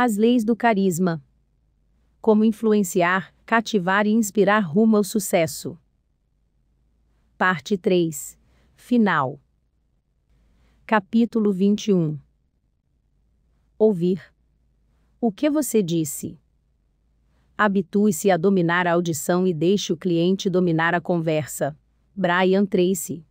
As leis do carisma. Como influenciar, cativar e inspirar rumo ao sucesso. Parte 3. Final. Capítulo 21. Ouvir. O que você disse? Habitue-se a dominar a audição e deixe o cliente dominar a conversa. Brian Tracy.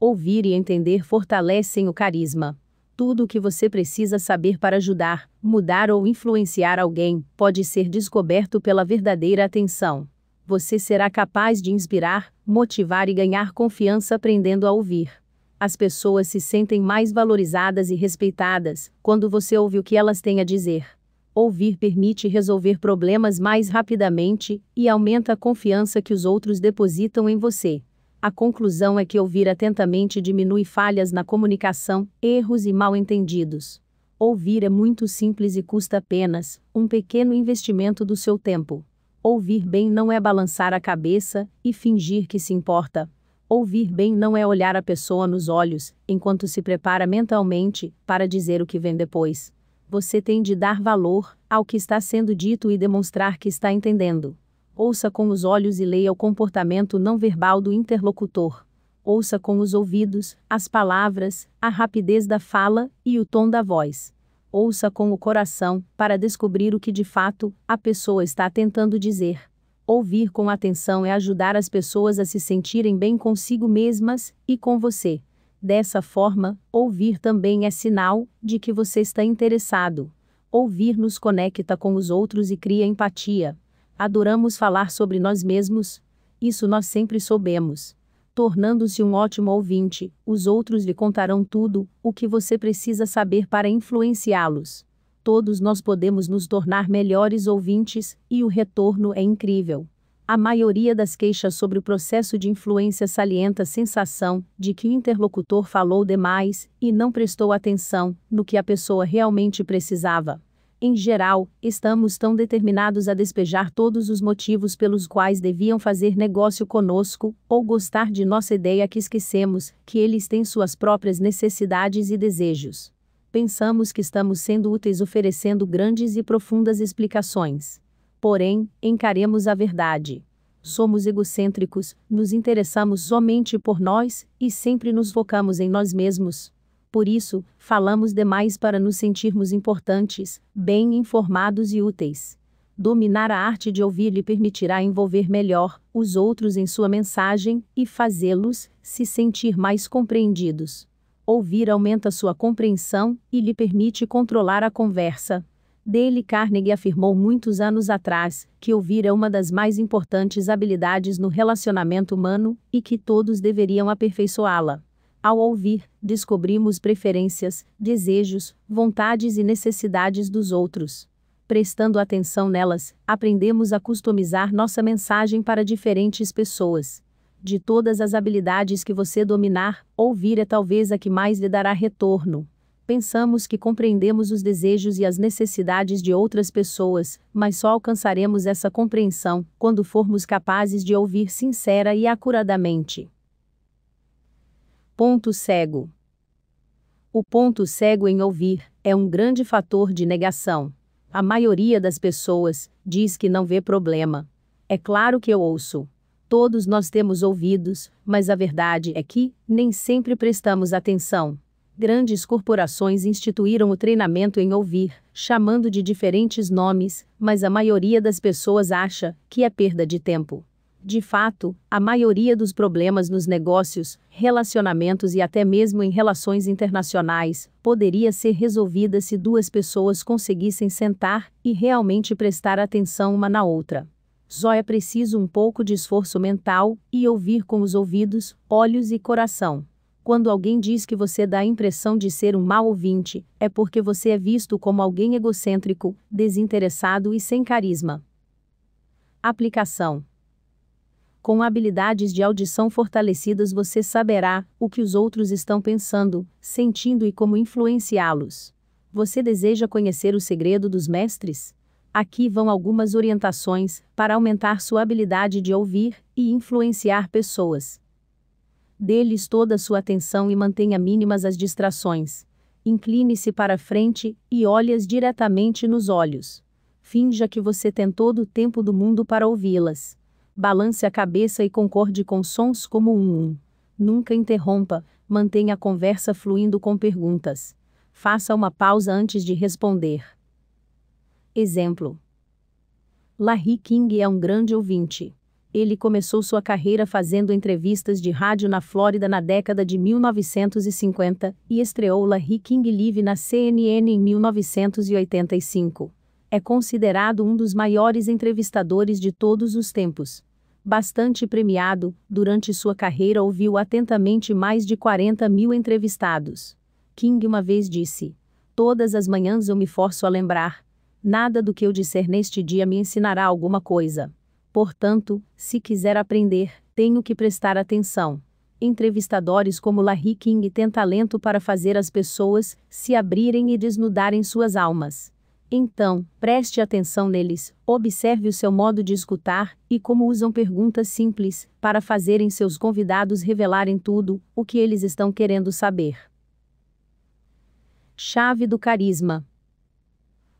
Ouvir e entender fortalecem o carisma. Tudo o que você precisa saber para ajudar, mudar ou influenciar alguém pode ser descoberto pela verdadeira atenção. Você será capaz de inspirar, motivar e ganhar confiança aprendendo a ouvir. As pessoas se sentem mais valorizadas e respeitadas quando você ouve o que elas têm a dizer. Ouvir permite resolver problemas mais rapidamente e aumenta a confiança que os outros depositam em você. A conclusão é que ouvir atentamente diminui falhas na comunicação, erros e mal-entendidos. Ouvir é muito simples e custa apenas um pequeno investimento do seu tempo. Ouvir bem não é balançar a cabeça e fingir que se importa. Ouvir bem não é olhar a pessoa nos olhos enquanto se prepara mentalmente para dizer o que vem depois. Você tem de dar valor ao que está sendo dito e demonstrar que está entendendo. Ouça com os olhos e leia o comportamento não verbal do interlocutor. Ouça com os ouvidos, as palavras, a rapidez da fala e o tom da voz. Ouça com o coração, para descobrir o que de fato a pessoa está tentando dizer. Ouvir com atenção é ajudar as pessoas a se sentirem bem consigo mesmas e com você. Dessa forma, ouvir também é sinal de que você está interessado. Ouvir nos conecta com os outros e cria empatia, Adoramos falar sobre nós mesmos, isso nós sempre soubemos. Tornando-se um ótimo ouvinte, os outros lhe contarão tudo o que você precisa saber para influenciá-los. Todos nós podemos nos tornar melhores ouvintes, e o retorno é incrível. A maioria das queixas sobre o processo de influência salienta a sensação de que o interlocutor falou demais e não prestou atenção no que a pessoa realmente precisava. Em geral, estamos tão determinados a despejar todos os motivos pelos quais deviam fazer negócio conosco, ou gostar de nossa ideia que esquecemos que eles têm suas próprias necessidades e desejos. Pensamos que estamos sendo úteis oferecendo grandes e profundas explicações. Porém, encaremos a verdade. Somos egocêntricos, nos interessamos somente por nós e sempre nos focamos em nós mesmos. Por isso, falamos demais para nos sentirmos importantes, bem informados e úteis. Dominar a arte de ouvir lhe permitirá envolver melhor os outros em sua mensagem e fazê-los se sentir mais compreendidos. Ouvir aumenta sua compreensão e lhe permite controlar a conversa, Dale Carnegie afirmou muitos anos atrás que ouvir é uma das mais importantes habilidades no relacionamento humano e que todos deveriam aperfeiçoá-la. Ao ouvir, descobrimos preferências, desejos, vontades e necessidades dos outros. Prestando atenção nelas, aprendemos a customizar nossa mensagem para diferentes pessoas. De todas as habilidades que você dominar, ouvir é talvez a que mais lhe dará retorno. Pensamos que compreendemos os desejos e as necessidades de outras pessoas, mas só alcançaremos essa compreensão quando formos capazes de ouvir sincera e acuradamente. Ponto cego. O ponto cego em ouvir é um grande fator de negação. A maioria das pessoas diz que não vê problema. É claro que eu ouço. Todos nós temos ouvidos, mas a verdade é que nem sempre prestamos atenção. Grandes corporações instituíram o treinamento em ouvir, chamando de diferentes nomes, mas a maioria das pessoas acha que é perda de tempo. De fato, a maioria dos problemas nos negócios, relacionamentos e até mesmo em relações internacionais poderia ser resolvida se duas pessoas conseguissem sentar e realmente prestar atenção uma na outra. Só é preciso um pouco de esforço mental e ouvir com os ouvidos, olhos e coração. Quando alguém diz que você dá a impressão de ser um mau ouvinte, é porque você é visto como alguém egocêntrico, desinteressado e sem carisma. Aplicação com habilidades de audição fortalecidas, você saberá o que os outros estão pensando, sentindo e como influenciá-los. Você deseja conhecer o segredo dos mestres? Aqui vão algumas orientações para aumentar sua habilidade de ouvir e influenciar pessoas. Dê-lhes toda a sua atenção e mantenha mínimas as distrações. Incline-se para frente e olhe-as diretamente nos olhos. Finja que você tem todo o tempo do mundo para ouvi-las Balance a cabeça e concorde com sons como um um. Nunca interrompa, mantenha a conversa fluindo com perguntas. Faça uma pausa antes de responder. Exemplo: Larry King é um grande ouvinte. Ele começou sua carreira fazendo entrevistas de rádio na Flórida na década de 1950 e estreou Larry King Live na CNN em 1985 é considerado um dos maiores entrevistadores de todos os tempos. Bastante premiado, durante sua carreira ouviu atentamente mais de 40 mil entrevistados. King uma vez disse: Todas as manhãs eu me forço a lembrar. Nada do que eu disser neste dia me ensinará alguma coisa. Portanto, se quiser aprender, tenho que prestar atenção. Entrevistadores como Larry King têm talento para fazer as pessoas se abrirem e desnudarem suas almas. Então, preste atenção neles, observe o seu modo de escutar e como usam perguntas simples para fazerem seus convidados revelarem tudo o que eles estão querendo saber. Chave do carisma.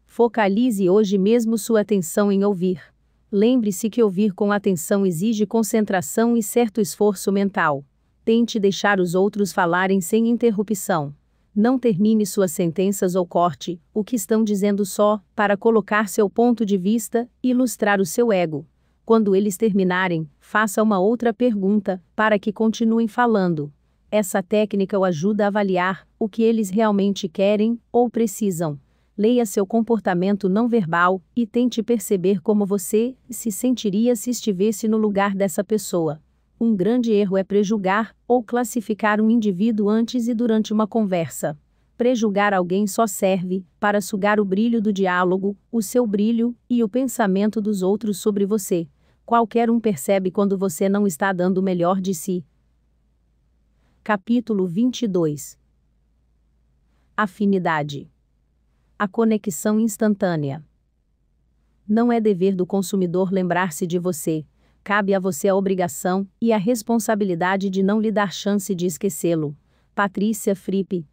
Focalize hoje mesmo sua atenção em ouvir. Lembre-se que ouvir com atenção exige concentração e certo esforço mental. Tente deixar os outros falarem sem interrupção não termine suas sentenças ou corte o que estão dizendo só para colocar seu ponto de vista e ilustrar o seu ego. Quando eles terminarem, faça uma outra pergunta para que continuem falando. Essa técnica o ajuda a avaliar o que eles realmente querem ou precisam. Leia seu comportamento não verbal e tente perceber como você se sentiria se estivesse no lugar dessa pessoa um grande erro é prejulgar ou classificar um indivíduo antes e durante uma conversa. Prejulgar alguém só serve para sugar o brilho do diálogo, o seu brilho e o pensamento dos outros sobre você. Qualquer um percebe quando você não está dando o melhor de si. Capítulo 22 Afinidade A conexão instantânea. Não é dever do consumidor lembrar-se de você, Cabe a você a obrigação e a responsabilidade de não lhe dar chance de esquecê-lo. Patrícia Fripe.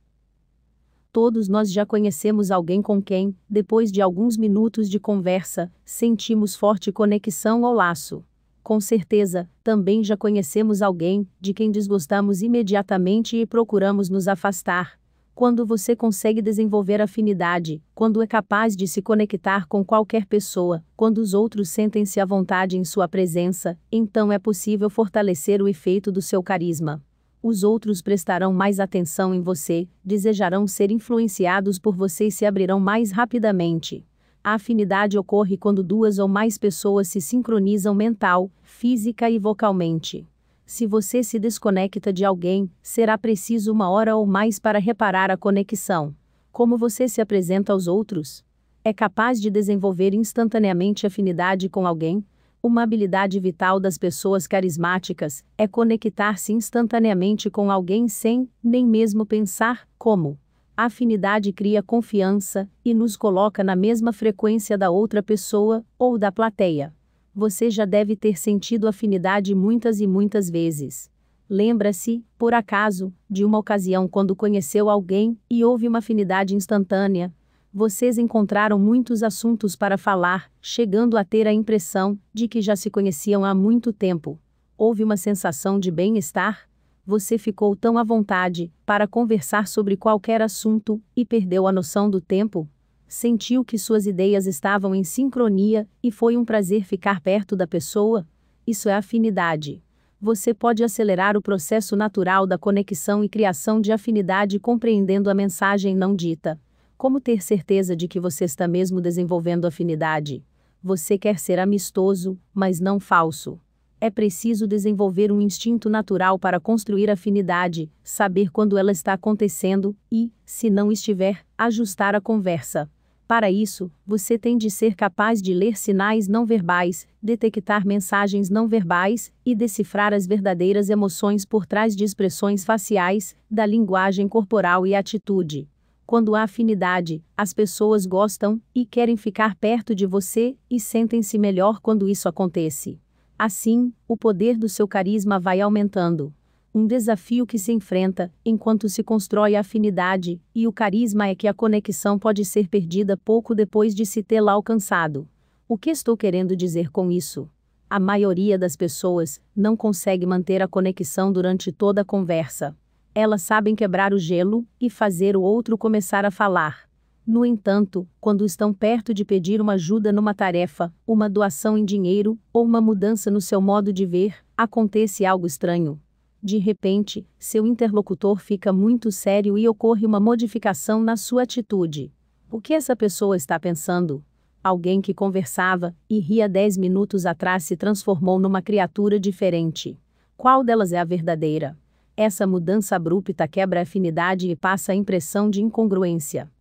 Todos nós já conhecemos alguém com quem, depois de alguns minutos de conversa, sentimos forte conexão ou laço. Com certeza, também já conhecemos alguém de quem desgostamos imediatamente e procuramos nos afastar, quando você consegue desenvolver afinidade, quando é capaz de se conectar com qualquer pessoa, quando os outros sentem-se à vontade em sua presença, então é possível fortalecer o efeito do seu carisma. Os outros prestarão mais atenção em você, desejarão ser influenciados por você e se abrirão mais rapidamente. A afinidade ocorre quando duas ou mais pessoas se sincronizam mental, física e vocalmente. Se você se desconecta de alguém, será preciso uma hora ou mais para reparar a conexão. Como você se apresenta aos outros? É capaz de desenvolver instantaneamente afinidade com alguém? Uma habilidade vital das pessoas carismáticas é conectar-se instantaneamente com alguém sem nem mesmo pensar como. A afinidade cria confiança e nos coloca na mesma frequência da outra pessoa ou da plateia você já deve ter sentido afinidade muitas e muitas vezes. Lembra-se, por acaso, de uma ocasião quando conheceu alguém e houve uma afinidade instantânea? Vocês encontraram muitos assuntos para falar, chegando a ter a impressão de que já se conheciam há muito tempo. Houve uma sensação de bem-estar? Você ficou tão à vontade para conversar sobre qualquer assunto e perdeu a noção do tempo? sentiu que suas ideias estavam em sincronia e foi um prazer ficar perto da pessoa. Isso é afinidade. Você pode acelerar o processo natural da conexão e criação de afinidade compreendendo a mensagem não dita. Como ter certeza de que você está mesmo desenvolvendo afinidade? Você quer ser amistoso, mas não falso é preciso desenvolver um instinto natural para construir afinidade, saber quando ela está acontecendo e, se não estiver, ajustar a conversa. Para isso, você tem de ser capaz de ler sinais não verbais, detectar mensagens não verbais e decifrar as verdadeiras emoções por trás de expressões faciais, da linguagem corporal e atitude. Quando há afinidade, as pessoas gostam e querem ficar perto de você e sentem-se melhor quando isso acontece. Assim, o poder do seu carisma vai aumentando um desafio que se enfrenta enquanto se constrói a afinidade, e o carisma é que a conexão pode ser perdida pouco depois de se tê-la alcançado. O que estou querendo dizer com isso? A maioria das pessoas não consegue manter a conexão durante toda a conversa. Elas sabem quebrar o gelo e fazer o outro começar a falar. No entanto, quando estão perto de pedir uma ajuda numa tarefa, uma doação em dinheiro ou uma mudança no seu modo de ver, acontece algo estranho de repente, seu interlocutor fica muito sério e ocorre uma modificação na sua atitude. O que essa pessoa está pensando? Alguém que conversava e ria dez minutos atrás se transformou numa criatura diferente. Qual delas é a verdadeira? Essa mudança abrupta quebra a afinidade e passa a impressão de incongruência.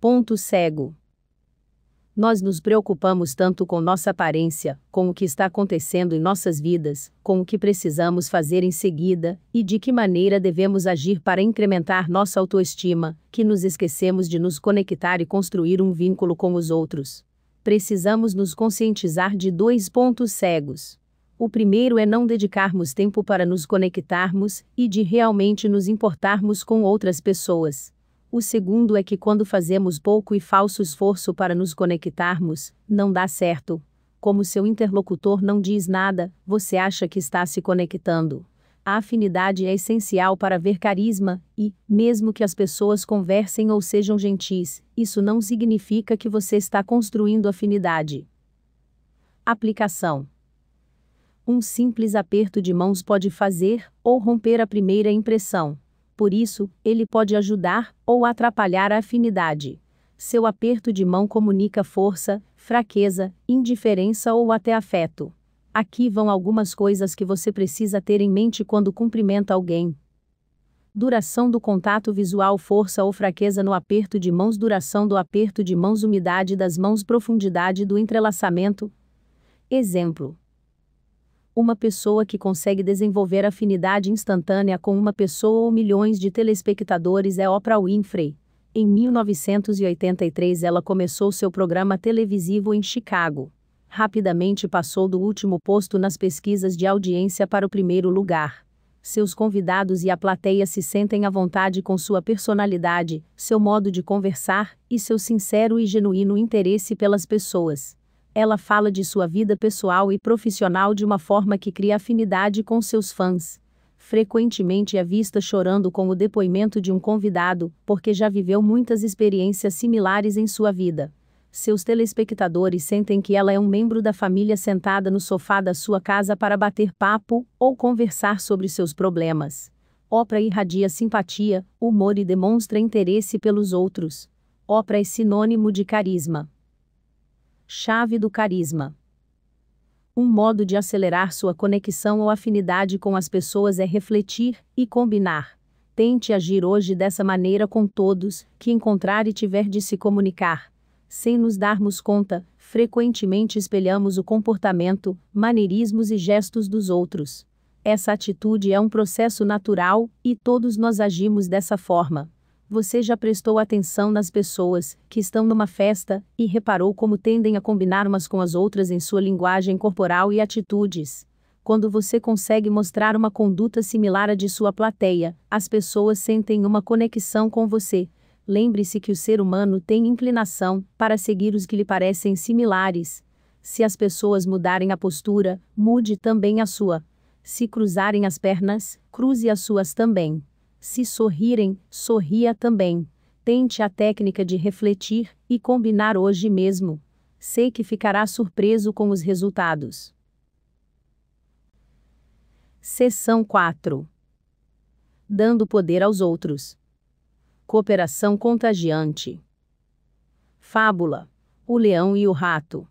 Ponto cego. Nós nos preocupamos tanto com nossa aparência, com o que está acontecendo em nossas vidas, com o que precisamos fazer em seguida, e de que maneira devemos agir para incrementar nossa autoestima, que nos esquecemos de nos conectar e construir um vínculo com os outros. Precisamos nos conscientizar de dois pontos cegos. O primeiro é não dedicarmos tempo para nos conectarmos e de realmente nos importarmos com outras pessoas. O segundo é que quando fazemos pouco e falso esforço para nos conectarmos, não dá certo. Como seu interlocutor não diz nada, você acha que está se conectando. A afinidade é essencial para ver carisma, e, mesmo que as pessoas conversem ou sejam gentis, isso não significa que você está construindo afinidade. Aplicação um simples aperto de mãos pode fazer ou romper a primeira impressão. Por isso, ele pode ajudar ou atrapalhar a afinidade. Seu aperto de mão comunica força, fraqueza, indiferença ou até afeto. Aqui vão algumas coisas que você precisa ter em mente quando cumprimenta alguém. Duração do contato visual, força ou fraqueza no aperto de mãos, duração do aperto de mãos, umidade das mãos, profundidade do entrelaçamento. Exemplo: uma pessoa que consegue desenvolver afinidade instantânea com uma pessoa ou milhões de telespectadores é Oprah Winfrey. Em 1983, ela começou seu programa televisivo em Chicago. Rapidamente passou do último posto nas pesquisas de audiência para o primeiro lugar. Seus convidados e a plateia se sentem à vontade com sua personalidade, seu modo de conversar e seu sincero e genuíno interesse pelas pessoas ela fala de sua vida pessoal e profissional de uma forma que cria afinidade com seus fãs. Frequentemente é vista chorando com o depoimento de um convidado, porque já viveu muitas experiências similares em sua vida. Seus telespectadores sentem que ela é um membro da família sentada no sofá da sua casa para bater papo ou conversar sobre seus problemas. Oprah irradia simpatia, humor e demonstra interesse pelos outros. Oprah é sinônimo de carisma. Chave do Carisma. Um modo de acelerar sua conexão ou afinidade com as pessoas é refletir e combinar. Tente agir hoje dessa maneira com todos que encontrar e tiver de se comunicar. Sem nos darmos conta, frequentemente espelhamos o comportamento, maneirismos e gestos dos outros. Essa atitude é um processo natural e todos nós agimos dessa forma. Você já prestou atenção nas pessoas que estão numa festa e reparou como tendem a combinar umas com as outras em sua linguagem corporal e atitudes? Quando você consegue mostrar uma conduta similar à de sua plateia, as pessoas sentem uma conexão com você. Lembre-se que o ser humano tem inclinação para seguir os que lhe parecem similares. Se as pessoas mudarem a postura, mude também a sua. Se cruzarem as pernas, cruze as suas também. Se sorrirem, sorria também. Tente a técnica de refletir e combinar hoje mesmo. Sei que ficará surpreso com os resultados. Seção 4 Dando poder aos outros. Cooperação contagiante. Fábula: O Leão e o Rato.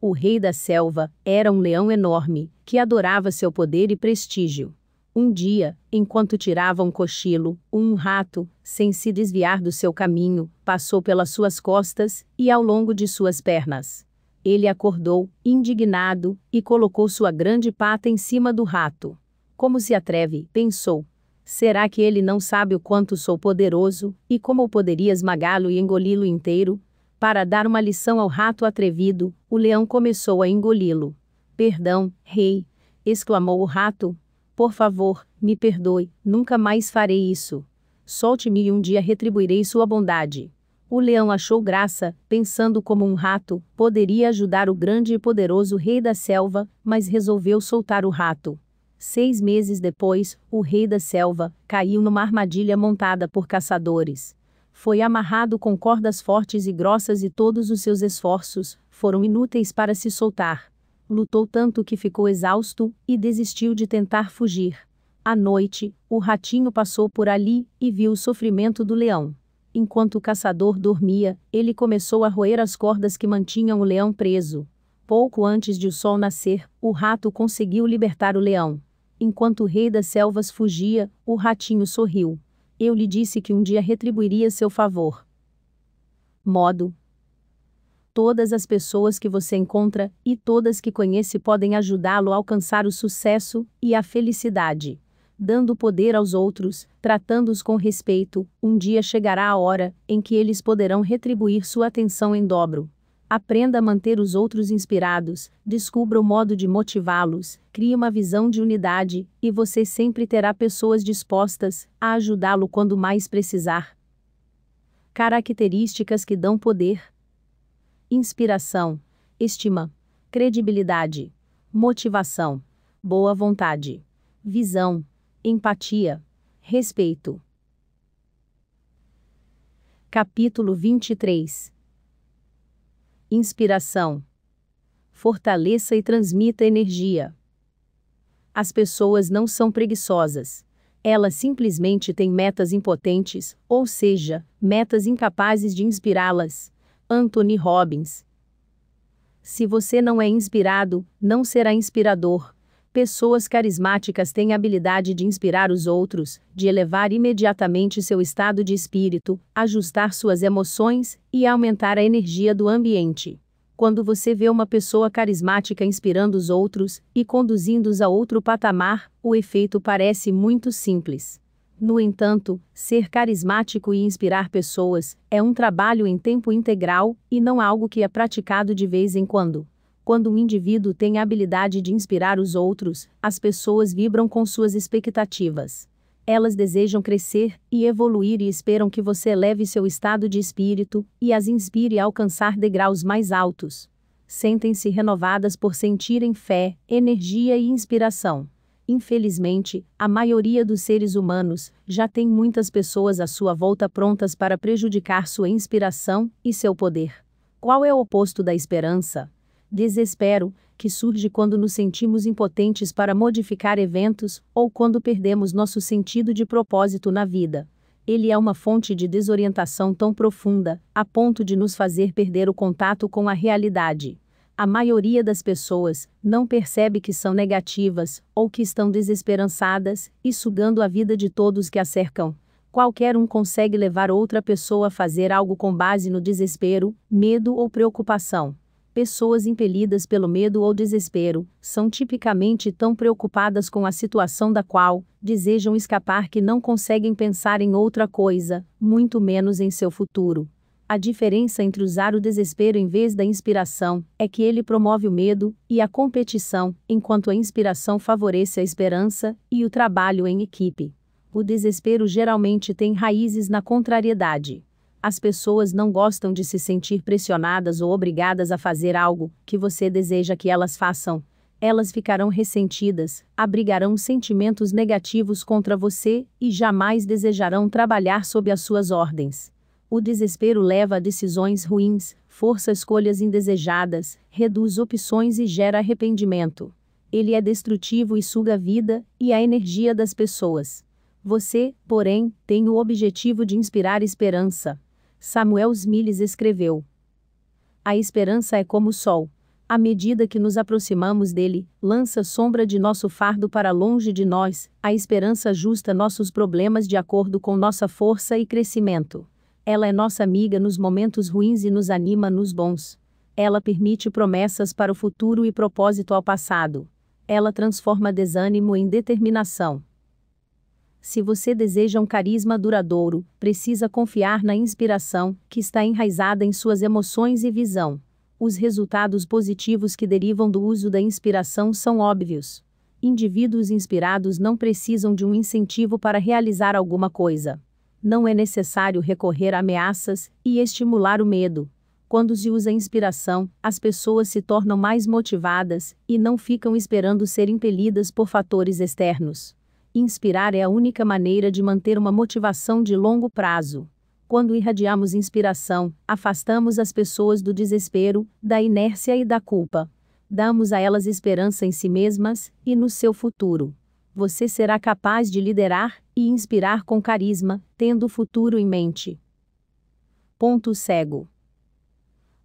O rei da selva era um leão enorme que adorava seu poder e prestígio. Um dia, enquanto tirava um cochilo, um rato, sem se desviar do seu caminho, passou pelas suas costas e ao longo de suas pernas. Ele acordou, indignado, e colocou sua grande pata em cima do rato. Como se atreve, pensou. Será que ele não sabe o quanto sou poderoso, e como eu poderia esmagá-lo e engoli-lo inteiro? Para dar uma lição ao rato atrevido, o leão começou a engoli-lo. Perdão, rei! exclamou o rato, por favor, me perdoe, nunca mais farei isso. Solte-me e um dia retribuirei sua bondade. O leão achou graça, pensando como um rato, poderia ajudar o grande e poderoso rei da selva, mas resolveu soltar o rato. Seis meses depois, o rei da selva caiu numa armadilha montada por caçadores. Foi amarrado com cordas fortes e grossas e todos os seus esforços foram inúteis para se soltar lutou tanto que ficou exausto e desistiu de tentar fugir. À noite, o ratinho passou por ali e viu o sofrimento do leão. Enquanto o caçador dormia, ele começou a roer as cordas que mantinham o leão preso. Pouco antes de o sol nascer, o rato conseguiu libertar o leão. Enquanto o rei das selvas fugia, o ratinho sorriu. Eu lhe disse que um dia retribuiria seu favor. Modo Todas as pessoas que você encontra e todas que conhece podem ajudá-lo a alcançar o sucesso e a felicidade. Dando poder aos outros, tratando-os com respeito, um dia chegará a hora em que eles poderão retribuir sua atenção em dobro. Aprenda a manter os outros inspirados, descubra o modo de motivá-los, crie uma visão de unidade, e você sempre terá pessoas dispostas a ajudá-lo quando mais precisar. Características que dão poder inspiração, estima, credibilidade, motivação, boa vontade, visão, empatia, respeito. Capítulo 23 Inspiração Fortaleça e transmita energia. As pessoas não são preguiçosas. Elas simplesmente têm metas impotentes, ou seja, metas incapazes de inspirá-las. Anthony Robbins. Se você não é inspirado, não será inspirador. Pessoas carismáticas têm a habilidade de inspirar os outros, de elevar imediatamente seu estado de espírito, ajustar suas emoções e aumentar a energia do ambiente. Quando você vê uma pessoa carismática inspirando os outros e conduzindo-os a outro patamar, o efeito parece muito simples. No entanto, ser carismático e inspirar pessoas é um trabalho em tempo integral e não algo que é praticado de vez em quando. Quando um indivíduo tem a habilidade de inspirar os outros, as pessoas vibram com suas expectativas. Elas desejam crescer e evoluir e esperam que você eleve seu estado de espírito e as inspire a alcançar degraus mais altos. Sentem-se renovadas por sentirem fé, energia e inspiração. Infelizmente, a maioria dos seres humanos já tem muitas pessoas à sua volta prontas para prejudicar sua inspiração e seu poder. Qual é o oposto da esperança? Desespero, que surge quando nos sentimos impotentes para modificar eventos ou quando perdemos nosso sentido de propósito na vida. Ele é uma fonte de desorientação tão profunda, a ponto de nos fazer perder o contato com a realidade. A maioria das pessoas não percebe que são negativas ou que estão desesperançadas e sugando a vida de todos que a cercam. Qualquer um consegue levar outra pessoa a fazer algo com base no desespero, medo ou preocupação. Pessoas impelidas pelo medo ou desespero são tipicamente tão preocupadas com a situação da qual desejam escapar que não conseguem pensar em outra coisa, muito menos em seu futuro. A diferença entre usar o desespero em vez da inspiração é que ele promove o medo e a competição, enquanto a inspiração favorece a esperança e o trabalho em equipe. O desespero geralmente tem raízes na contrariedade. As pessoas não gostam de se sentir pressionadas ou obrigadas a fazer algo que você deseja que elas façam. Elas ficarão ressentidas, abrigarão sentimentos negativos contra você e jamais desejarão trabalhar sob as suas ordens o desespero leva a decisões ruins, força escolhas indesejadas, reduz opções e gera arrependimento. Ele é destrutivo e suga a vida e a energia das pessoas. Você, porém, tem o objetivo de inspirar esperança. Samuel Smiles escreveu: A esperança é como o sol. À medida que nos aproximamos dele, lança sombra de nosso fardo para longe de nós, a esperança ajusta nossos problemas de acordo com nossa força e crescimento. Ela é nossa amiga nos momentos ruins e nos anima nos bons. Ela permite promessas para o futuro e propósito ao passado. Ela transforma desânimo em determinação. Se você deseja um carisma duradouro, precisa confiar na inspiração, que está enraizada em suas emoções e visão. Os resultados positivos que derivam do uso da inspiração são óbvios. Indivíduos inspirados não precisam de um incentivo para realizar alguma coisa. Não é necessário recorrer a ameaças e estimular o medo. Quando se usa inspiração, as pessoas se tornam mais motivadas e não ficam esperando ser impelidas por fatores externos. Inspirar é a única maneira de manter uma motivação de longo prazo quando irradiamos inspiração, afastamos as pessoas do desespero, da inércia e da culpa. Damos a elas esperança em si mesmas e no seu futuro você será capaz de liderar e inspirar com carisma, tendo o futuro em mente. Ponto cego.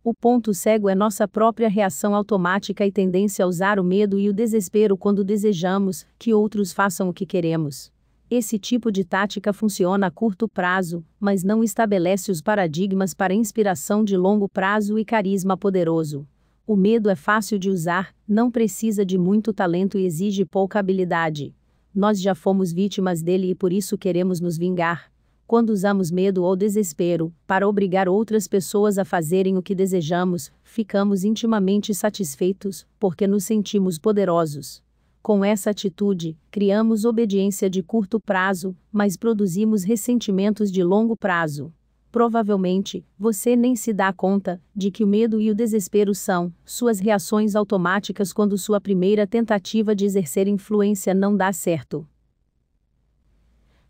O ponto cego é nossa própria reação automática e tendência a usar o medo e o desespero quando desejamos que outros façam o que queremos. Esse tipo de tática funciona a curto prazo, mas não estabelece os paradigmas para inspiração de longo prazo e carisma poderoso. O medo é fácil de usar, não precisa de muito talento e exige pouca habilidade. Nós já fomos vítimas dele e por isso queremos nos vingar. Quando usamos medo ou desespero para obrigar outras pessoas a fazerem o que desejamos, ficamos intimamente satisfeitos, porque nos sentimos poderosos. Com essa atitude, criamos obediência de curto prazo, mas produzimos ressentimentos de longo prazo. Provavelmente, você nem se dá conta de que o medo e o desespero são suas reações automáticas quando sua primeira tentativa de exercer influência não dá certo.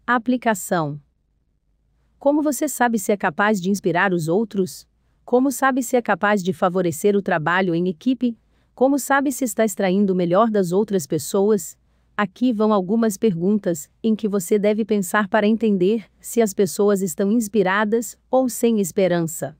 Aplicação: Como você sabe se é capaz de inspirar os outros? Como sabe se é capaz de favorecer o trabalho em equipe? Como sabe se está extraindo o melhor das outras pessoas? Aqui vão algumas perguntas em que você deve pensar para entender se as pessoas estão inspiradas ou sem esperança.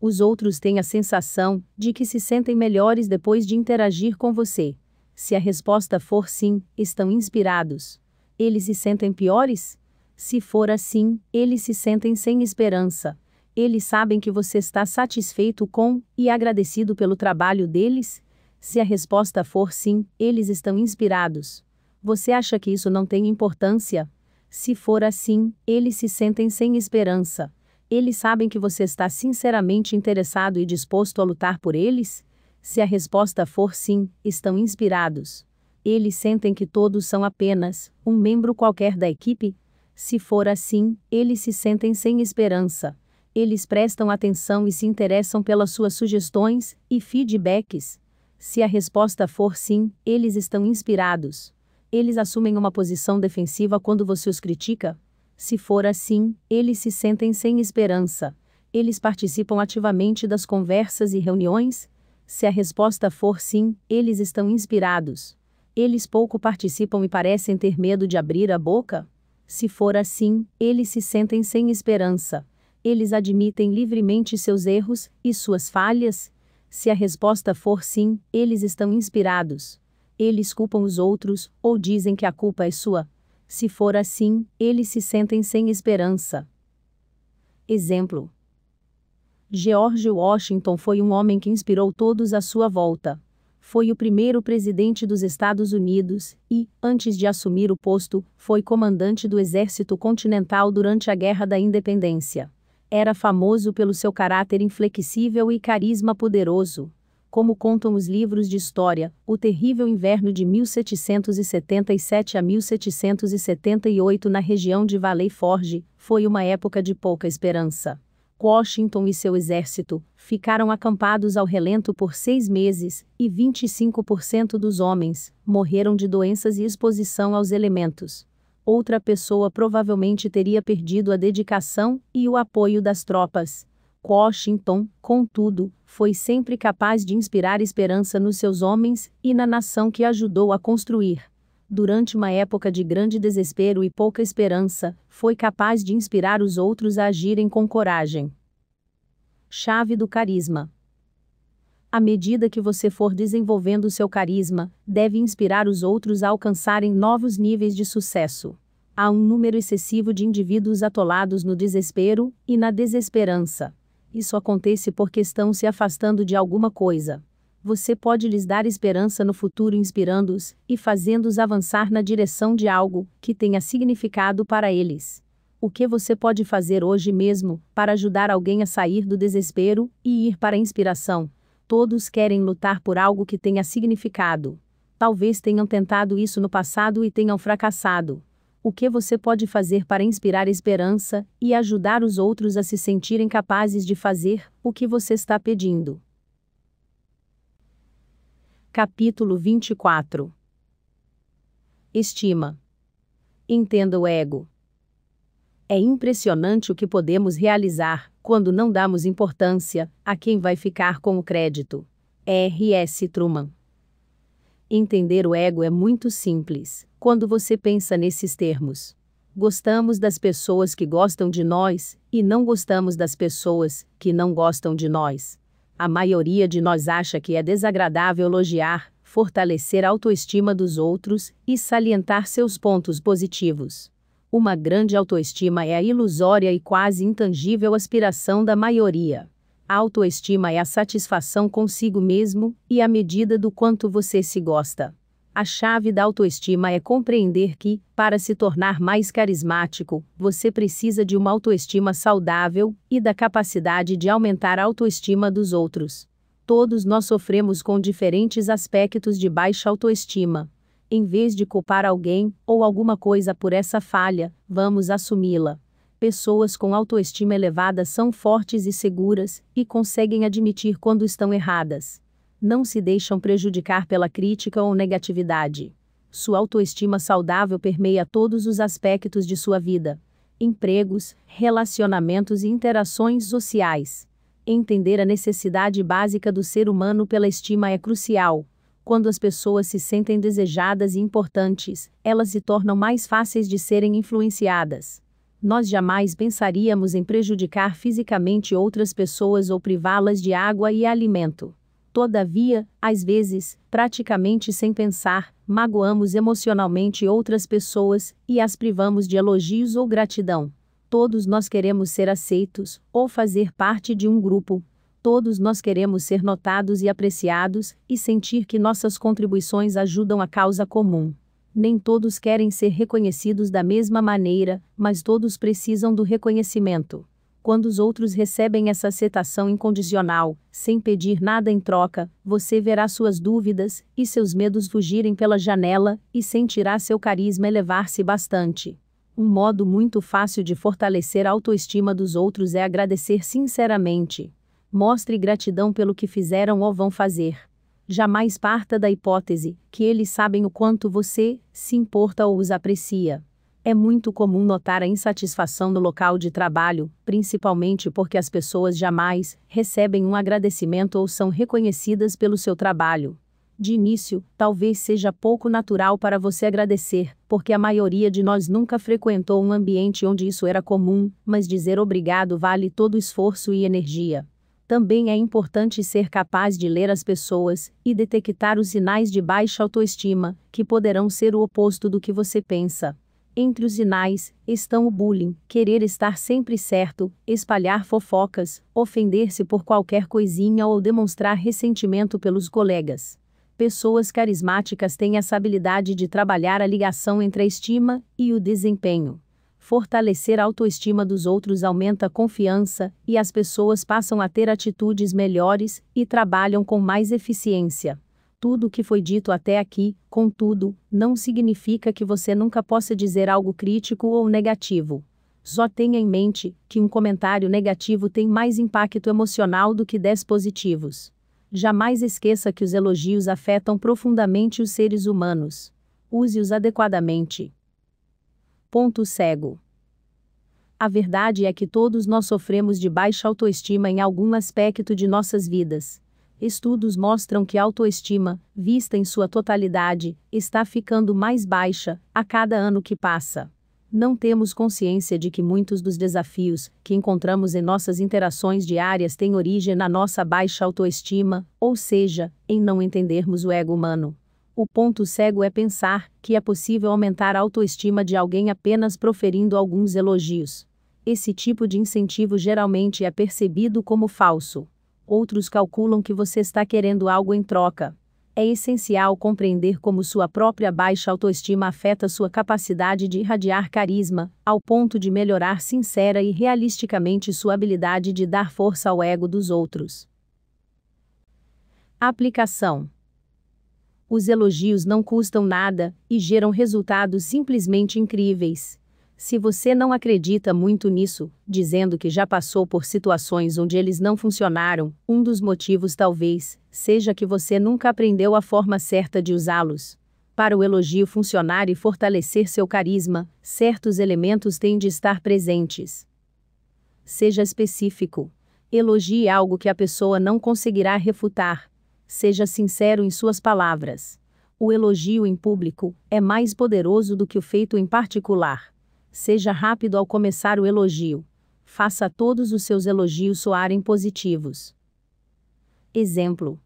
Os outros têm a sensação de que se sentem melhores depois de interagir com você. Se a resposta for sim, estão inspirados. Eles se sentem piores? Se for assim, eles se sentem sem esperança. Eles sabem que você está satisfeito com e agradecido pelo trabalho deles se a resposta for sim, eles estão inspirados. Você acha que isso não tem importância? Se for assim, eles se sentem sem esperança. Eles sabem que você está sinceramente interessado e disposto a lutar por eles? Se a resposta for sim, estão inspirados. Eles sentem que todos são apenas um membro qualquer da equipe? Se for assim, eles se sentem sem esperança. Eles prestam atenção e se interessam pelas suas sugestões e feedbacks. Se a resposta for sim, eles estão inspirados. Eles assumem uma posição defensiva quando você os critica? Se for assim, eles se sentem sem esperança. Eles participam ativamente das conversas e reuniões? Se a resposta for sim, eles estão inspirados. Eles pouco participam e parecem ter medo de abrir a boca? Se for assim, eles se sentem sem esperança. Eles admitem livremente seus erros e suas falhas, se a resposta for sim, eles estão inspirados. Eles culpam os outros, ou dizem que a culpa é sua. Se for assim, eles se sentem sem esperança. Exemplo: George Washington foi um homem que inspirou todos à sua volta. Foi o primeiro presidente dos Estados Unidos e, antes de assumir o posto, foi comandante do Exército Continental durante a Guerra da Independência era famoso pelo seu caráter inflexível e carisma poderoso. Como contam os livros de história, o terrível inverno de 1777 a 1778 na região de Valley Forge foi uma época de pouca esperança. Washington e seu exército ficaram acampados ao relento por seis meses, e 25% dos homens morreram de doenças e exposição aos elementos outra pessoa provavelmente teria perdido a dedicação e o apoio das tropas. Washington, contudo, foi sempre capaz de inspirar esperança nos seus homens e na nação que ajudou a construir. Durante uma época de grande desespero e pouca esperança, foi capaz de inspirar os outros a agirem com coragem. Chave do Carisma à medida que você for desenvolvendo seu carisma, deve inspirar os outros a alcançarem novos níveis de sucesso. Há um número excessivo de indivíduos atolados no desespero e na desesperança. Isso acontece porque estão se afastando de alguma coisa. Você pode lhes dar esperança no futuro inspirando-os e fazendo-os avançar na direção de algo que tenha significado para eles. O que você pode fazer hoje mesmo para ajudar alguém a sair do desespero e ir para a inspiração? Todos querem lutar por algo que tenha significado. Talvez tenham tentado isso no passado e tenham fracassado. O que você pode fazer para inspirar esperança e ajudar os outros a se sentirem capazes de fazer o que você está pedindo? Capítulo 24 Estima. Entenda o ego. É impressionante o que podemos realizar quando não damos importância a quem vai ficar com o crédito. R.S. Truman. Entender o ego é muito simples quando você pensa nesses termos. Gostamos das pessoas que gostam de nós e não gostamos das pessoas que não gostam de nós. A maioria de nós acha que é desagradável elogiar, fortalecer a autoestima dos outros e salientar seus pontos positivos. Uma grande autoestima é a ilusória e quase intangível aspiração da maioria. A autoestima é a satisfação consigo mesmo e a medida do quanto você se gosta. A chave da autoestima é compreender que, para se tornar mais carismático, você precisa de uma autoestima saudável e da capacidade de aumentar a autoestima dos outros. Todos nós sofremos com diferentes aspectos de baixa autoestima. Em vez de culpar alguém ou alguma coisa por essa falha, vamos assumi-la. Pessoas com autoestima elevada são fortes e seguras e conseguem admitir quando estão erradas. Não se deixam prejudicar pela crítica ou negatividade. Sua autoestima saudável permeia todos os aspectos de sua vida: empregos, relacionamentos e interações sociais. Entender a necessidade básica do ser humano pela estima é crucial. Quando as pessoas se sentem desejadas e importantes, elas se tornam mais fáceis de serem influenciadas. Nós jamais pensaríamos em prejudicar fisicamente outras pessoas ou privá-las de água e alimento. Todavia, às vezes, praticamente sem pensar, magoamos emocionalmente outras pessoas e as privamos de elogios ou gratidão. Todos nós queremos ser aceitos ou fazer parte de um grupo, Todos nós queremos ser notados e apreciados, e sentir que nossas contribuições ajudam a causa comum. Nem todos querem ser reconhecidos da mesma maneira, mas todos precisam do reconhecimento. Quando os outros recebem essa aceitação incondicional, sem pedir nada em troca, você verá suas dúvidas e seus medos fugirem pela janela e sentirá seu carisma elevar-se bastante. Um modo muito fácil de fortalecer a autoestima dos outros é agradecer sinceramente. Mostre gratidão pelo que fizeram ou vão fazer. Jamais parta da hipótese que eles sabem o quanto você se importa ou os aprecia. É muito comum notar a insatisfação no local de trabalho, principalmente porque as pessoas jamais recebem um agradecimento ou são reconhecidas pelo seu trabalho. De início, talvez seja pouco natural para você agradecer, porque a maioria de nós nunca frequentou um ambiente onde isso era comum, mas dizer obrigado vale todo esforço e energia também é importante ser capaz de ler as pessoas e detectar os sinais de baixa autoestima, que poderão ser o oposto do que você pensa. Entre os sinais estão o bullying, querer estar sempre certo, espalhar fofocas, ofender-se por qualquer coisinha ou demonstrar ressentimento pelos colegas. Pessoas carismáticas têm essa habilidade de trabalhar a ligação entre a estima e o desempenho Fortalecer a autoestima dos outros aumenta a confiança, e as pessoas passam a ter atitudes melhores e trabalham com mais eficiência. Tudo o que foi dito até aqui, contudo, não significa que você nunca possa dizer algo crítico ou negativo. Só tenha em mente que um comentário negativo tem mais impacto emocional do que 10 positivos. Jamais esqueça que os elogios afetam profundamente os seres humanos. Use-os adequadamente. Ponto cego. A verdade é que todos nós sofremos de baixa autoestima em algum aspecto de nossas vidas. Estudos mostram que a autoestima, vista em sua totalidade, está ficando mais baixa a cada ano que passa. Não temos consciência de que muitos dos desafios que encontramos em nossas interações diárias têm origem na nossa baixa autoestima, ou seja, em não entendermos o ego humano. O ponto cego é pensar que é possível aumentar a autoestima de alguém apenas proferindo alguns elogios. Esse tipo de incentivo geralmente é percebido como falso. Outros calculam que você está querendo algo em troca. É essencial compreender como sua própria baixa autoestima afeta sua capacidade de irradiar carisma, ao ponto de melhorar sincera e realisticamente sua habilidade de dar força ao ego dos outros. Aplicação os elogios não custam nada e geram resultados simplesmente incríveis. Se você não acredita muito nisso, dizendo que já passou por situações onde eles não funcionaram, um dos motivos talvez seja que você nunca aprendeu a forma certa de usá-los. Para o elogio funcionar e fortalecer seu carisma, certos elementos têm de estar presentes. Seja específico. Elogie algo que a pessoa não conseguirá refutar, Seja sincero em suas palavras. O elogio em público é mais poderoso do que o feito em particular. Seja rápido ao começar o elogio. Faça todos os seus elogios soarem positivos. Exemplo: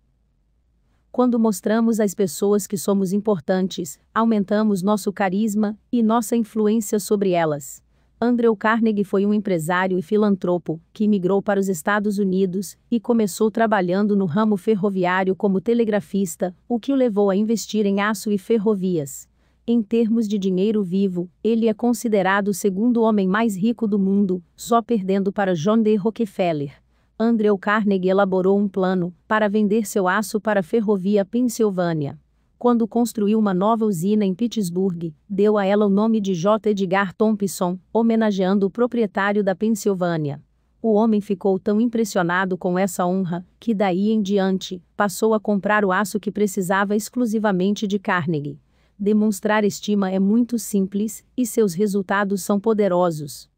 Quando mostramos às pessoas que somos importantes, aumentamos nosso carisma e nossa influência sobre elas. Andrew Carnegie foi um empresário e filantropo que migrou para os Estados Unidos e começou trabalhando no ramo ferroviário como telegrafista, o que o levou a investir em aço e ferrovias. Em termos de dinheiro vivo, ele é considerado o segundo homem mais rico do mundo, só perdendo para John D. Rockefeller. Andrew Carnegie elaborou um plano para vender seu aço para a ferrovia Pensilvânia quando construiu uma nova usina em Pittsburgh, deu a ela o nome de J. Edgar Thompson, homenageando o proprietário da Pensilvânia. O homem ficou tão impressionado com essa honra que daí em diante passou a comprar o aço que precisava exclusivamente de Carnegie. Demonstrar estima é muito simples e seus resultados são poderosos.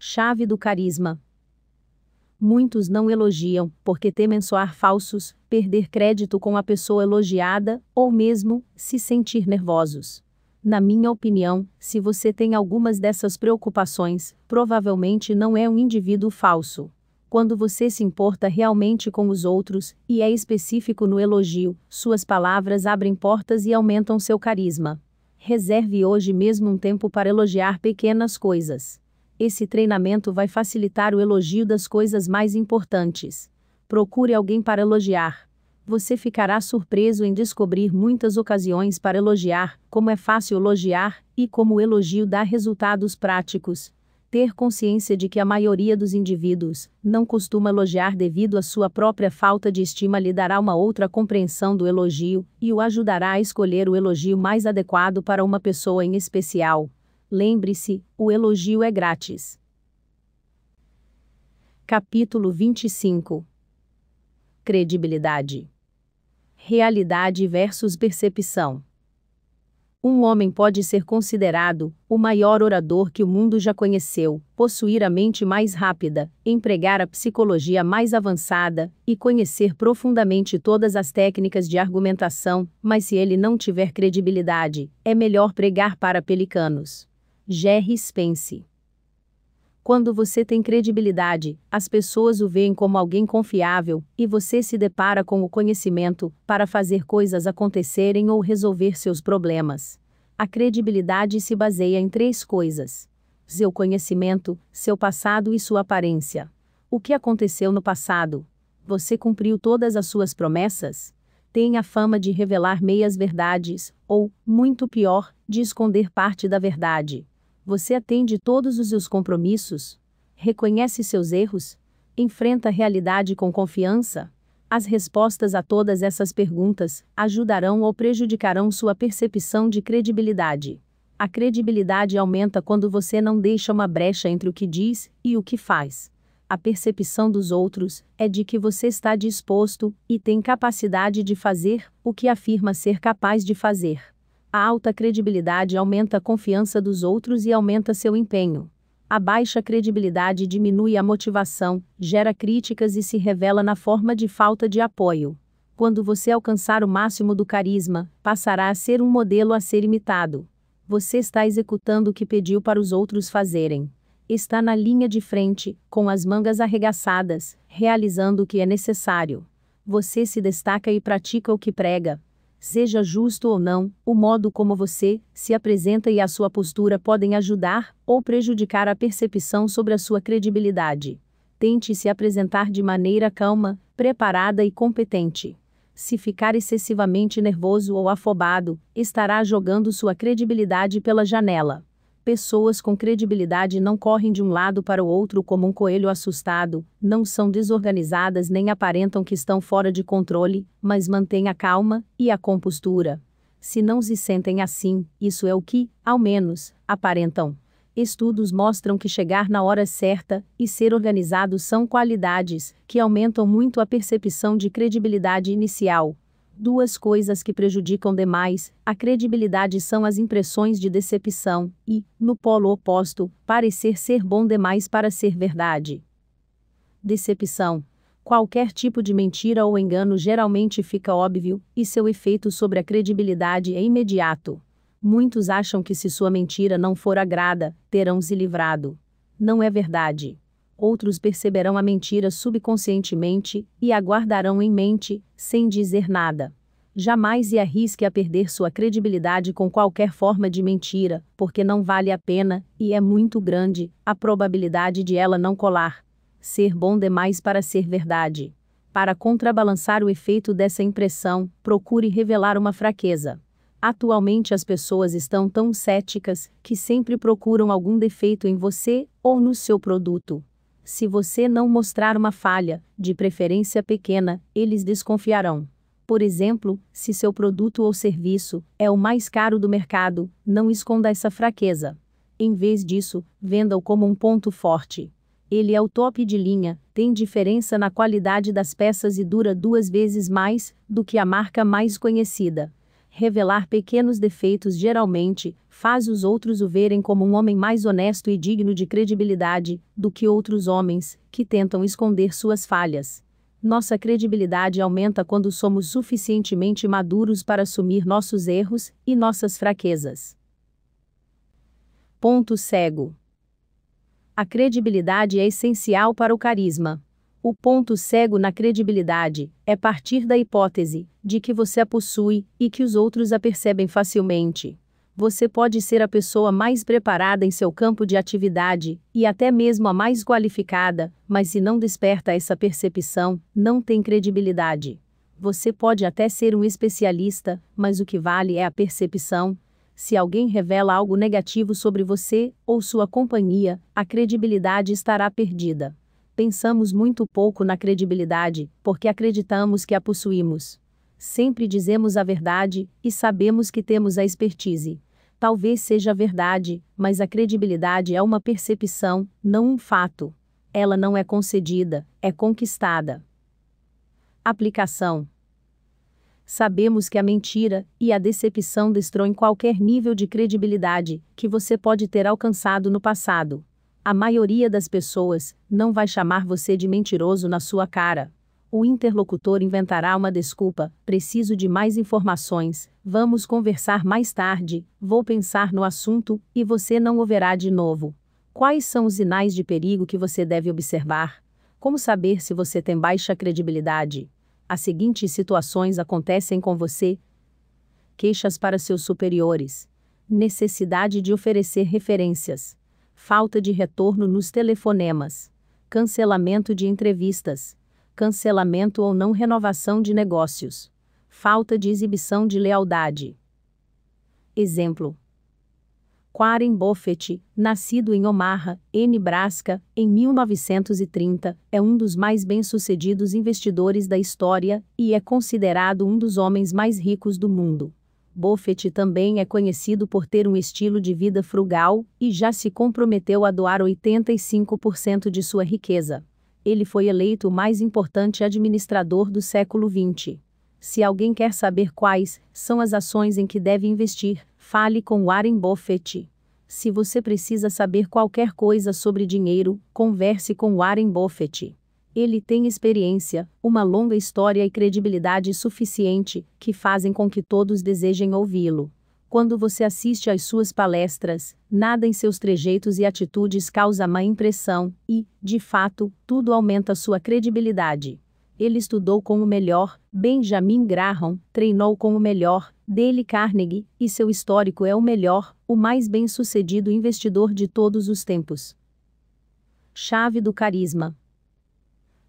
Chave do carisma Muitos não elogiam, porque temem soar falsos, perder crédito com a pessoa elogiada, ou mesmo, se sentir nervosos. Na minha opinião, se você tem algumas dessas preocupações, provavelmente não é um indivíduo falso. Quando você se importa realmente com os outros, e é específico no elogio, suas palavras abrem portas e aumentam seu carisma. Reserve hoje mesmo um tempo para elogiar pequenas coisas. Esse treinamento vai facilitar o elogio das coisas mais importantes. Procure alguém para elogiar. Você ficará surpreso em descobrir muitas ocasiões para elogiar, como é fácil elogiar e como o elogio dá resultados práticos. Ter consciência de que a maioria dos indivíduos não costuma elogiar devido à sua própria falta de estima lhe dará uma outra compreensão do elogio e o ajudará a escolher o elogio mais adequado para uma pessoa em especial. Lembre-se, o elogio é grátis. Capítulo 25 Credibilidade Realidade versus percepção. Um homem pode ser considerado o maior orador que o mundo já conheceu, possuir a mente mais rápida, empregar a psicologia mais avançada e conhecer profundamente todas as técnicas de argumentação, mas se ele não tiver credibilidade, é melhor pregar para pelicanos. Jerry Spence. Quando você tem credibilidade, as pessoas o veem como alguém confiável, e você se depara com o conhecimento para fazer coisas acontecerem ou resolver seus problemas. A credibilidade se baseia em três coisas: seu conhecimento, seu passado e sua aparência. O que aconteceu no passado? Você cumpriu todas as suas promessas? Tem a fama de revelar meias verdades, ou, muito pior, de esconder parte da verdade você atende todos os seus compromissos, reconhece seus erros, enfrenta a realidade com confiança. As respostas a todas essas perguntas ajudarão ou prejudicarão sua percepção de credibilidade. A credibilidade aumenta quando você não deixa uma brecha entre o que diz e o que faz. A percepção dos outros é de que você está disposto e tem capacidade de fazer o que afirma ser capaz de fazer. A alta credibilidade aumenta a confiança dos outros e aumenta seu empenho. A baixa credibilidade diminui a motivação, gera críticas e se revela na forma de falta de apoio. Quando você alcançar o máximo do carisma, passará a ser um modelo a ser imitado. Você está executando o que pediu para os outros fazerem. Está na linha de frente, com as mangas arregaçadas, realizando o que é necessário. Você se destaca e pratica o que prega, Seja justo ou não, o modo como você se apresenta e a sua postura podem ajudar ou prejudicar a percepção sobre a sua credibilidade. Tente se apresentar de maneira calma, preparada e competente. Se ficar excessivamente nervoso ou afobado, estará jogando sua credibilidade pela janela. Pessoas com credibilidade não correm de um lado para o outro como um coelho assustado, não são desorganizadas nem aparentam que estão fora de controle, mas mantêm a calma e a compostura. Se não se sentem assim, isso é o que, ao menos, aparentam. Estudos mostram que chegar na hora certa e ser organizado são qualidades que aumentam muito a percepção de credibilidade inicial, Duas coisas que prejudicam demais a credibilidade são as impressões de decepção e, no polo oposto, parecer ser bom demais para ser verdade. Decepção. Qualquer tipo de mentira ou engano geralmente fica óbvio, e seu efeito sobre a credibilidade é imediato. Muitos acham que se sua mentira não for agrada, terão se livrado. Não é verdade outros perceberão a mentira subconscientemente e aguardarão em mente, sem dizer nada. Jamais se arrisque a perder sua credibilidade com qualquer forma de mentira, porque não vale a pena, e é muito grande, a probabilidade de ela não colar. Ser bom demais para ser verdade. Para contrabalançar o efeito dessa impressão, procure revelar uma fraqueza. Atualmente as pessoas estão tão céticas que sempre procuram algum defeito em você ou no seu produto. Se você não mostrar uma falha, de preferência pequena, eles desconfiarão. Por exemplo, se seu produto ou serviço é o mais caro do mercado, não esconda essa fraqueza. Em vez disso, venda-o como um ponto forte. Ele é o top de linha, tem diferença na qualidade das peças e dura duas vezes mais do que a marca mais conhecida. Revelar pequenos defeitos geralmente faz os outros o verem como um homem mais honesto e digno de credibilidade do que outros homens que tentam esconder suas falhas. Nossa credibilidade aumenta quando somos suficientemente maduros para assumir nossos erros e nossas fraquezas. Ponto cego. A credibilidade é essencial para o carisma. O ponto cego na credibilidade é partir da hipótese de que você a possui e que os outros a percebem facilmente. Você pode ser a pessoa mais preparada em seu campo de atividade e até mesmo a mais qualificada, mas se não desperta essa percepção, não tem credibilidade. Você pode até ser um especialista, mas o que vale é a percepção. Se alguém revela algo negativo sobre você ou sua companhia, a credibilidade estará perdida pensamos muito pouco na credibilidade, porque acreditamos que a possuímos. Sempre dizemos a verdade e sabemos que temos a expertise. Talvez seja verdade, mas a credibilidade é uma percepção, não um fato. Ela não é concedida, é conquistada. Aplicação sabemos que a mentira e a decepção destroem qualquer nível de credibilidade que você pode ter alcançado no passado. A maioria das pessoas não vai chamar você de mentiroso na sua cara. O interlocutor inventará uma desculpa: preciso de mais informações, vamos conversar mais tarde, vou pensar no assunto, e você não o verá de novo. Quais são os sinais de perigo que você deve observar? Como saber se você tem baixa credibilidade? As seguintes situações acontecem com você: queixas para seus superiores, necessidade de oferecer referências falta de retorno nos telefonemas, cancelamento de entrevistas, cancelamento ou não renovação de negócios, falta de exibição de lealdade. Exemplo: Warren Buffett, nascido em Omaha, Nebraska, em 1930, é um dos mais bem-sucedidos investidores da história e é considerado um dos homens mais ricos do mundo. Buffett também é conhecido por ter um estilo de vida frugal e já se comprometeu a doar 85% de sua riqueza. Ele foi eleito o mais importante administrador do século XX. Se alguém quer saber quais são as ações em que deve investir, fale com Warren Buffett. Se você precisa saber qualquer coisa sobre dinheiro, converse com Warren Buffett. Ele tem experiência, uma longa história e credibilidade suficiente, que fazem com que todos desejem ouvi-lo. Quando você assiste às suas palestras, nada em seus trejeitos e atitudes causa má impressão, e, de fato, tudo aumenta sua credibilidade. Ele estudou com o melhor, Benjamin Graham, treinou com o melhor, Dale Carnegie, e seu histórico é o melhor, o mais bem-sucedido investidor de todos os tempos. Chave do Carisma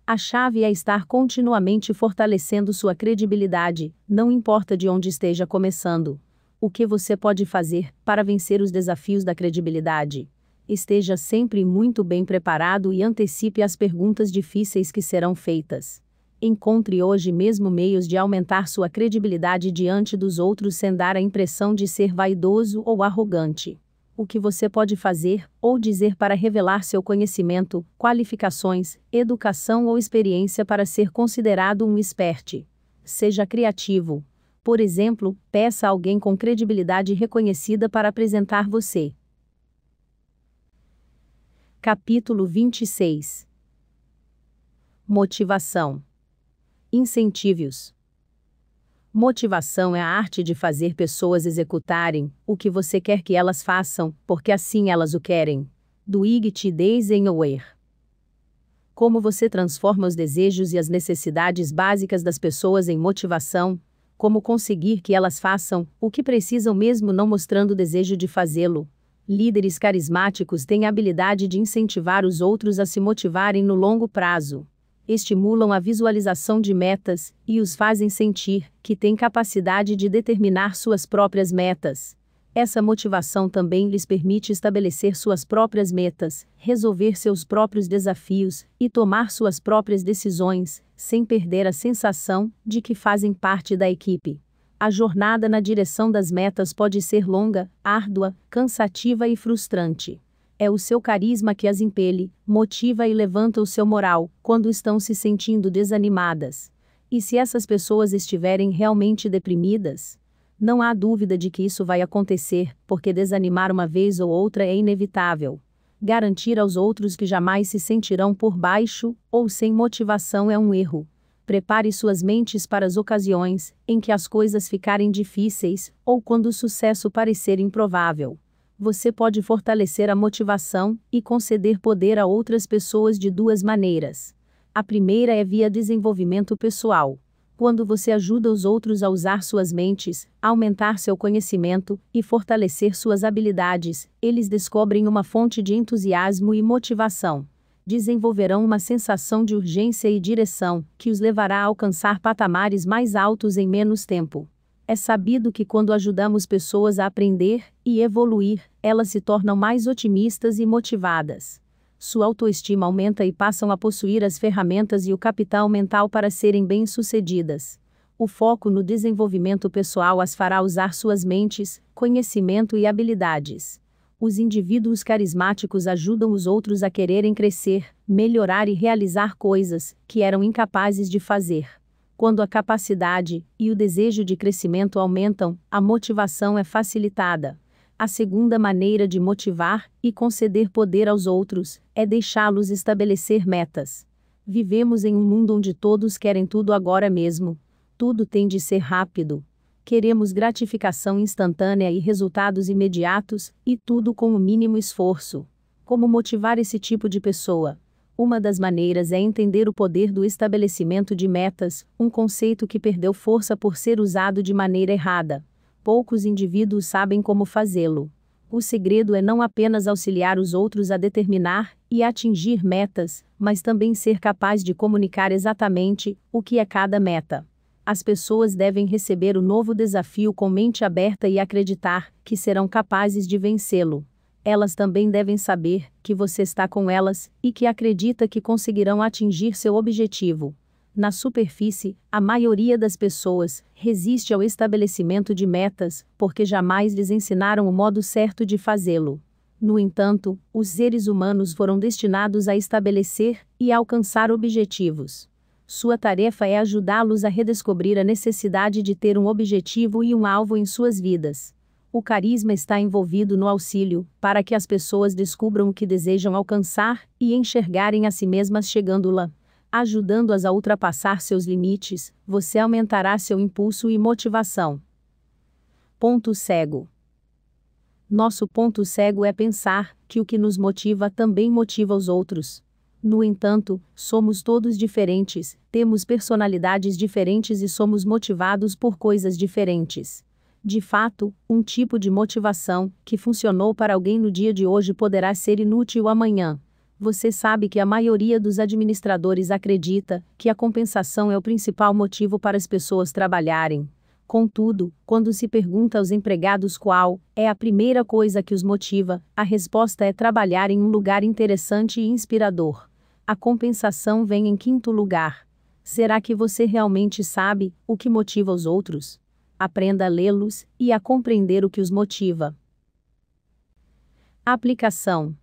a chave é estar continuamente fortalecendo sua credibilidade, não importa de onde esteja começando. O que você pode fazer para vencer os desafios da credibilidade? Esteja sempre muito bem preparado e antecipe as perguntas difíceis que serão feitas. Encontre hoje mesmo meios de aumentar sua credibilidade diante dos outros sem dar a impressão de ser vaidoso ou arrogante o que você pode fazer ou dizer para revelar seu conhecimento, qualificações, educação ou experiência para ser considerado um expert. Seja criativo. Por exemplo, peça a alguém com credibilidade reconhecida para apresentar você. Capítulo 26 Motivação Incentivos Motivação é a arte de fazer pessoas executarem o que você quer que elas façam, porque assim elas o querem. Do Igt Eisenhower. Como você transforma os desejos e as necessidades básicas das pessoas em motivação? Como conseguir que elas façam o que precisam mesmo não mostrando desejo de fazê-lo? Líderes carismáticos têm a habilidade de incentivar os outros a se motivarem no longo prazo estimulam a visualização de metas e os fazem sentir que têm capacidade de determinar suas próprias metas. Essa motivação também lhes permite estabelecer suas próprias metas, resolver seus próprios desafios e tomar suas próprias decisões, sem perder a sensação de que fazem parte da equipe. A jornada na direção das metas pode ser longa, árdua, cansativa e frustrante é o seu carisma que as impele, motiva e levanta o seu moral quando estão se sentindo desanimadas. E se essas pessoas estiverem realmente deprimidas? Não há dúvida de que isso vai acontecer, porque desanimar uma vez ou outra é inevitável. Garantir aos outros que jamais se sentirão por baixo ou sem motivação é um erro. Prepare suas mentes para as ocasiões em que as coisas ficarem difíceis ou quando o sucesso parecer improvável você pode fortalecer a motivação e conceder poder a outras pessoas de duas maneiras. A primeira é via desenvolvimento pessoal. Quando você ajuda os outros a usar suas mentes, aumentar seu conhecimento e fortalecer suas habilidades, eles descobrem uma fonte de entusiasmo e motivação. Desenvolverão uma sensação de urgência e direção, que os levará a alcançar patamares mais altos em menos tempo. É sabido que quando ajudamos pessoas a aprender e evoluir, elas se tornam mais otimistas e motivadas. Sua autoestima aumenta e passam a possuir as ferramentas e o capital mental para serem bem-sucedidas. O foco no desenvolvimento pessoal as fará usar suas mentes, conhecimento e habilidades. Os indivíduos carismáticos ajudam os outros a quererem crescer, melhorar e realizar coisas que eram incapazes de fazer. Quando a capacidade e o desejo de crescimento aumentam, a motivação é facilitada. A segunda maneira de motivar e conceder poder aos outros é deixá-los estabelecer metas. Vivemos em um mundo onde todos querem tudo agora mesmo. Tudo tem de ser rápido. Queremos gratificação instantânea e resultados imediatos, e tudo com o mínimo esforço. Como motivar esse tipo de pessoa? Uma das maneiras é entender o poder do estabelecimento de metas, um conceito que perdeu força por ser usado de maneira errada. Poucos indivíduos sabem como fazê-lo. O segredo é não apenas auxiliar os outros a determinar e atingir metas, mas também ser capaz de comunicar exatamente o que é cada meta. As pessoas devem receber o novo desafio com mente aberta e acreditar que serão capazes de vencê-lo elas também devem saber que você está com elas e que acredita que conseguirão atingir seu objetivo. Na superfície, a maioria das pessoas resiste ao estabelecimento de metas porque jamais lhes ensinaram o modo certo de fazê-lo. No entanto, os seres humanos foram destinados a estabelecer e alcançar objetivos. Sua tarefa é ajudá-los a redescobrir a necessidade de ter um objetivo e um alvo em suas vidas. O carisma está envolvido no auxílio, para que as pessoas descubram o que desejam alcançar e enxergarem a si mesmas chegando lá. Ajudando-as a ultrapassar seus limites, você aumentará seu impulso e motivação. Ponto cego. Nosso ponto cego é pensar que o que nos motiva também motiva os outros. No entanto, somos todos diferentes, temos personalidades diferentes e somos motivados por coisas diferentes. De fato, um tipo de motivação que funcionou para alguém no dia de hoje poderá ser inútil amanhã. Você sabe que a maioria dos administradores acredita que a compensação é o principal motivo para as pessoas trabalharem. Contudo, quando se pergunta aos empregados qual é a primeira coisa que os motiva, a resposta é trabalhar em um lugar interessante e inspirador. A compensação vem em quinto lugar. Será que você realmente sabe o que motiva os outros? aprenda a lê-los e a compreender o que os motiva. Aplicação: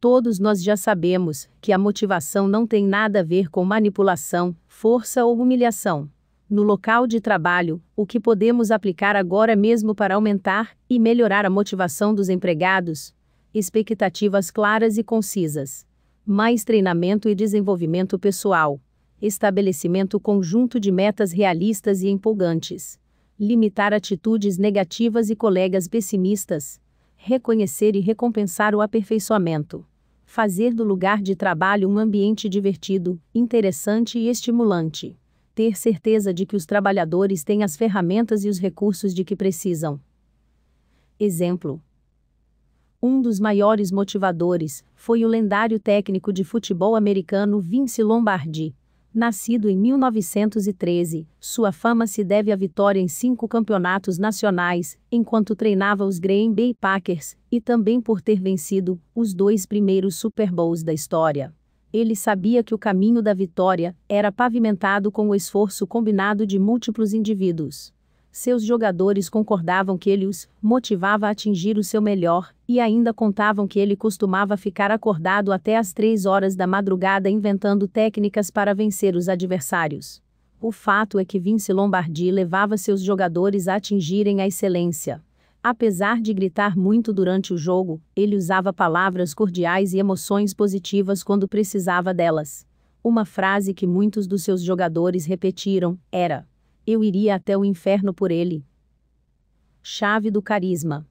Todos nós já sabemos que a motivação não tem nada a ver com manipulação, força ou humilhação. No local de trabalho, o que podemos aplicar agora mesmo para aumentar e melhorar a motivação dos empregados? Expectativas claras e concisas. Mais treinamento e desenvolvimento pessoal estabelecimento conjunto de metas realistas e empolgantes, limitar atitudes negativas e colegas pessimistas, reconhecer e recompensar o aperfeiçoamento, fazer do lugar de trabalho um ambiente divertido, interessante e estimulante, ter certeza de que os trabalhadores têm as ferramentas e os recursos de que precisam. Exemplo: um dos maiores motivadores foi o lendário técnico de futebol americano Vince Lombardi, Nascido em 1913, sua fama se deve à vitória em cinco campeonatos nacionais, enquanto treinava os Green Bay Packers, e também por ter vencido os dois primeiros Super Bowls da história. Ele sabia que o caminho da vitória era pavimentado com o esforço combinado de múltiplos indivíduos. Seus jogadores concordavam que ele os motivava a atingir o seu melhor e ainda contavam que ele costumava ficar acordado até as três horas da madrugada inventando técnicas para vencer os adversários. O fato é que Vince Lombardi levava seus jogadores a atingirem a excelência. Apesar de gritar muito durante o jogo, ele usava palavras cordiais e emoções positivas quando precisava delas. Uma frase que muitos dos seus jogadores repetiram era: eu iria até o inferno por ele. Chave do carisma.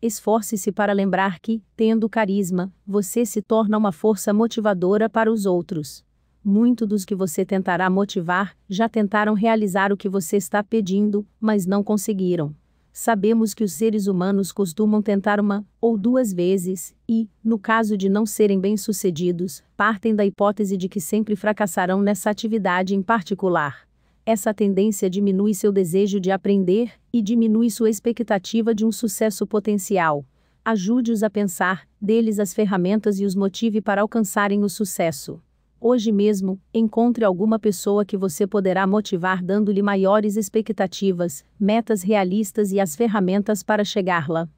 Esforce-se para lembrar que, tendo carisma, você se torna uma força motivadora para os outros. Muito dos que você tentará motivar já tentaram realizar o que você está pedindo, mas não conseguiram. Sabemos que os seres humanos costumam tentar uma ou duas vezes, e, no caso de não serem bem-sucedidos, partem da hipótese de que sempre fracassarão nessa atividade em particular essa tendência diminui seu desejo de aprender e diminui sua expectativa de um sucesso potencial. Ajude-os a pensar, deles as ferramentas e os motive para alcançarem o sucesso. Hoje mesmo, encontre alguma pessoa que você poderá motivar dando-lhe maiores expectativas, metas realistas e as ferramentas para chegar lá.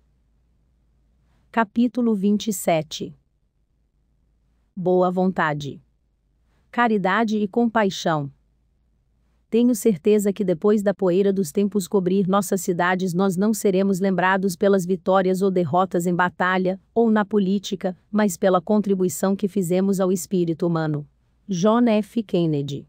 Capítulo 27 Boa vontade. Caridade e compaixão tenho certeza que depois da poeira dos tempos cobrir nossas cidades, nós não seremos lembrados pelas vitórias ou derrotas em batalha, ou na política, mas pela contribuição que fizemos ao espírito humano. John F. Kennedy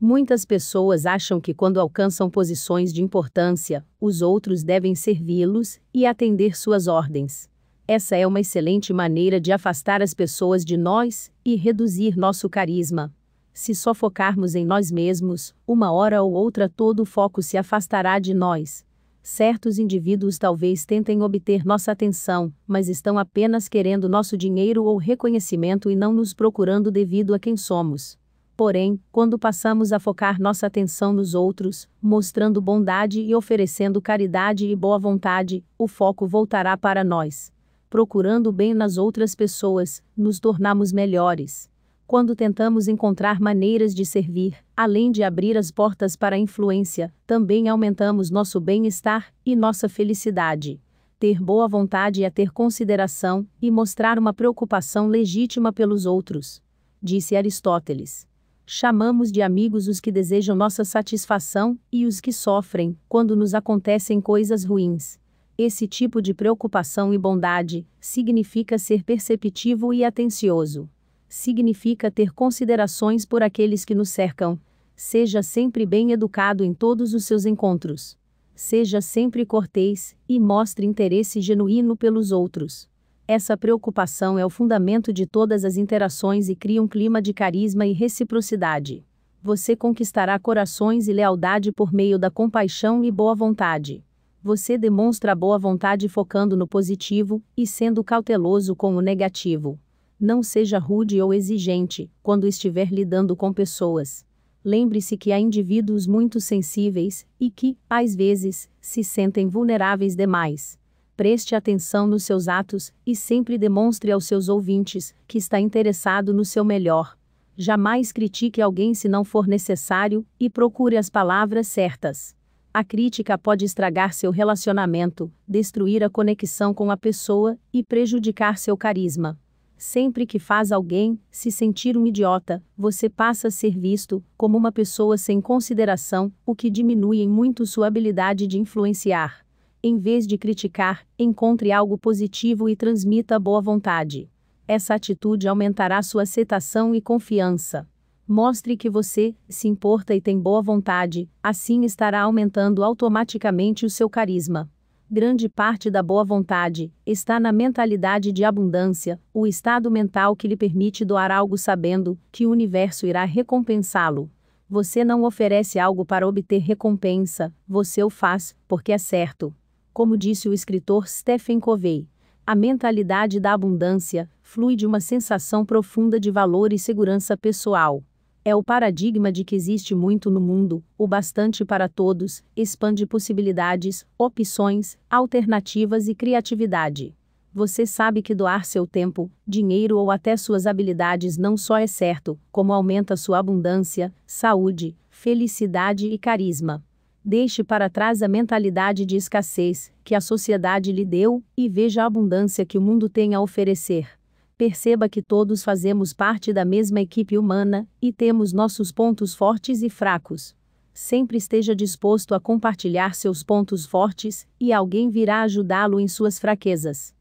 Muitas pessoas acham que quando alcançam posições de importância, os outros devem servi-los e atender suas ordens. Essa é uma excelente maneira de afastar as pessoas de nós e reduzir nosso carisma, se só focarmos em nós mesmos, uma hora ou outra todo o foco se afastará de nós. Certos indivíduos talvez tentem obter nossa atenção, mas estão apenas querendo nosso dinheiro ou reconhecimento e não nos procurando devido a quem somos. Porém, quando passamos a focar nossa atenção nos outros, mostrando bondade e oferecendo caridade e boa vontade, o foco voltará para nós. Procurando bem nas outras pessoas, nos tornamos melhores quando tentamos encontrar maneiras de servir, além de abrir as portas para a influência, também aumentamos nosso bem-estar e nossa felicidade. Ter boa vontade é ter consideração e mostrar uma preocupação legítima pelos outros. Disse Aristóteles. Chamamos de amigos os que desejam nossa satisfação e os que sofrem quando nos acontecem coisas ruins. Esse tipo de preocupação e bondade significa ser perceptivo e atencioso significa ter considerações por aqueles que nos cercam. Seja sempre bem educado em todos os seus encontros. Seja sempre cortês e mostre interesse genuíno pelos outros. Essa preocupação é o fundamento de todas as interações e cria um clima de carisma e reciprocidade. Você conquistará corações e lealdade por meio da compaixão e boa vontade você demonstra boa vontade focando no positivo e sendo cauteloso com o negativo. Não seja rude ou exigente quando estiver lidando com pessoas. Lembre-se que há indivíduos muito sensíveis e que, às vezes, se sentem vulneráveis demais. Preste atenção nos seus atos e sempre demonstre aos seus ouvintes que está interessado no seu melhor. Jamais critique alguém se não for necessário e procure as palavras certas. A crítica pode estragar seu relacionamento, destruir a conexão com a pessoa e prejudicar seu carisma. Sempre que faz alguém se sentir um idiota, você passa a ser visto como uma pessoa sem consideração, o que diminui em muito sua habilidade de influenciar. Em vez de criticar, encontre algo positivo e transmita boa vontade. Essa atitude aumentará sua aceitação e confiança. Mostre que você se importa e tem boa vontade, assim estará aumentando automaticamente o seu carisma. Grande parte da boa vontade está na mentalidade de abundância, o estado mental que lhe permite doar algo sabendo que o universo irá recompensá-lo. Você não oferece algo para obter recompensa, você o faz porque é certo. Como disse o escritor Stephen Covey, a mentalidade da abundância flui de uma sensação profunda de valor e segurança pessoal é o paradigma de que existe muito no mundo, o bastante para todos, expande possibilidades, opções, alternativas e criatividade. Você sabe que doar seu tempo, dinheiro ou até suas habilidades não só é certo, como aumenta sua abundância, saúde, felicidade e carisma. Deixe para trás a mentalidade de escassez que a sociedade lhe deu e veja a abundância que o mundo tem a oferecer perceba que todos fazemos parte da mesma equipe humana e temos nossos pontos fortes e fracos. Sempre esteja disposto a compartilhar seus pontos fortes e alguém virá ajudá-lo em suas fraquezas.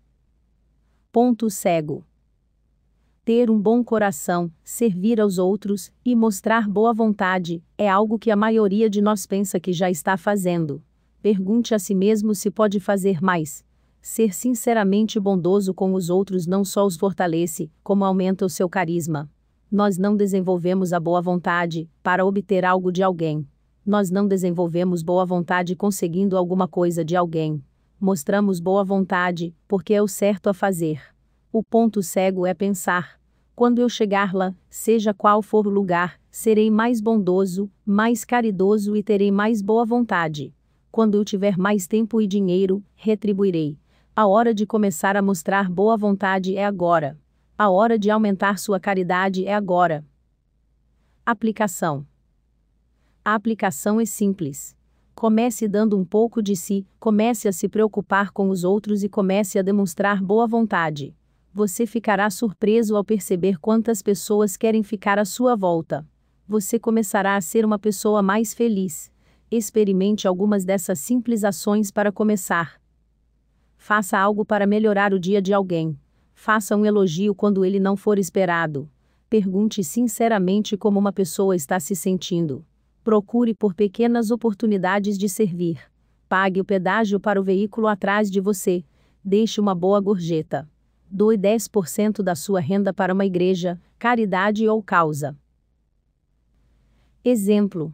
Ponto cego. Ter um bom coração, servir aos outros e mostrar boa vontade é algo que a maioria de nós pensa que já está fazendo. Pergunte a si mesmo se pode fazer mais. Ser sinceramente bondoso com os outros não só os fortalece, como aumenta o seu carisma. Nós não desenvolvemos a boa vontade para obter algo de alguém. Nós não desenvolvemos boa vontade conseguindo alguma coisa de alguém. Mostramos boa vontade porque é o certo a fazer. O ponto cego é pensar. Quando eu chegar lá, seja qual for o lugar, serei mais bondoso, mais caridoso e terei mais boa vontade. Quando eu tiver mais tempo e dinheiro, retribuirei a hora de começar a mostrar boa vontade é agora. A hora de aumentar sua caridade é agora. Aplicação: A aplicação é simples. Comece dando um pouco de si, comece a se preocupar com os outros e comece a demonstrar boa vontade. Você ficará surpreso ao perceber quantas pessoas querem ficar à sua volta. Você começará a ser uma pessoa mais feliz. Experimente algumas dessas simples ações para começar. Faça algo para melhorar o dia de alguém. Faça um elogio quando ele não for esperado. Pergunte sinceramente como uma pessoa está se sentindo. Procure por pequenas oportunidades de servir. Pague o pedágio para o veículo atrás de você. Deixe uma boa gorjeta. Doe 10% da sua renda para uma igreja, caridade ou causa. Exemplo: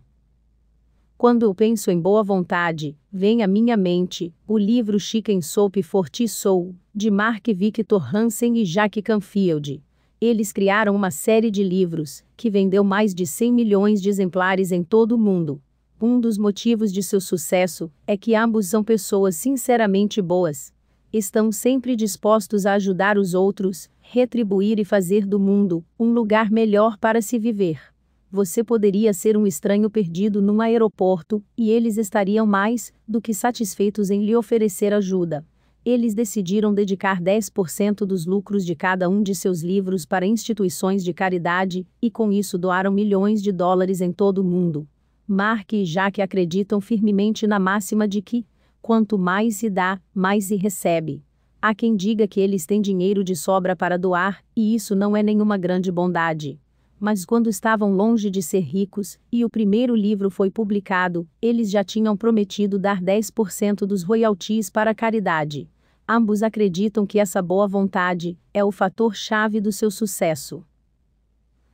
quando penso em boa vontade, vem à minha mente o livro Chicken Soup for Soul, de Mark Victor Hansen e Jack Canfield. Eles criaram uma série de livros, que vendeu mais de 100 milhões de exemplares em todo o mundo. Um dos motivos de seu sucesso é que ambos são pessoas sinceramente boas. Estão sempre dispostos a ajudar os outros, retribuir e fazer do mundo um lugar melhor para se viver você poderia ser um estranho perdido num aeroporto, e eles estariam mais do que satisfeitos em lhe oferecer ajuda. Eles decidiram dedicar 10% dos lucros de cada um de seus livros para instituições de caridade, e com isso doaram milhões de dólares em todo o mundo. Mark e Jack acreditam firmemente na máxima de que, quanto mais se dá, mais se recebe. Há quem diga que eles têm dinheiro de sobra para doar, e isso não é nenhuma grande bondade mas quando estavam longe de ser ricos, e o primeiro livro foi publicado, eles já tinham prometido dar 10% dos royalties para a caridade. Ambos acreditam que essa boa vontade é o fator chave do seu sucesso.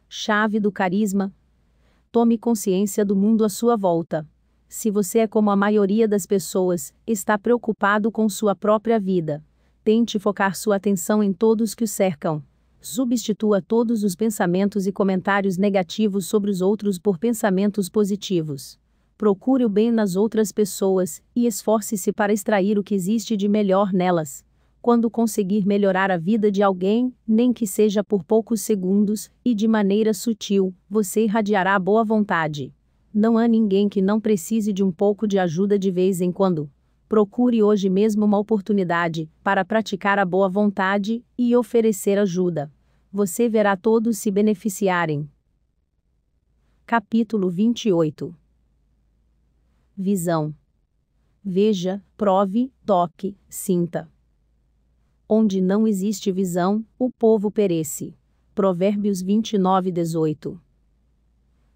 Chave do carisma: tome consciência do mundo à sua volta. Se você é como a maioria das pessoas, está preocupado com sua própria vida. Tente focar sua atenção em todos que o cercam substitua todos os pensamentos e comentários negativos sobre os outros por pensamentos positivos. Procure o bem nas outras pessoas e esforce-se para extrair o que existe de melhor nelas. Quando conseguir melhorar a vida de alguém, nem que seja por poucos segundos, e de maneira sutil, você irradiará boa vontade. Não há ninguém que não precise de um pouco de ajuda de vez em quando procure hoje mesmo uma oportunidade para praticar a boa vontade e oferecer ajuda. Você verá todos se beneficiarem. Capítulo 28 Visão Veja, prove, toque, sinta. Onde não existe visão, o povo perece. Provérbios 29, 18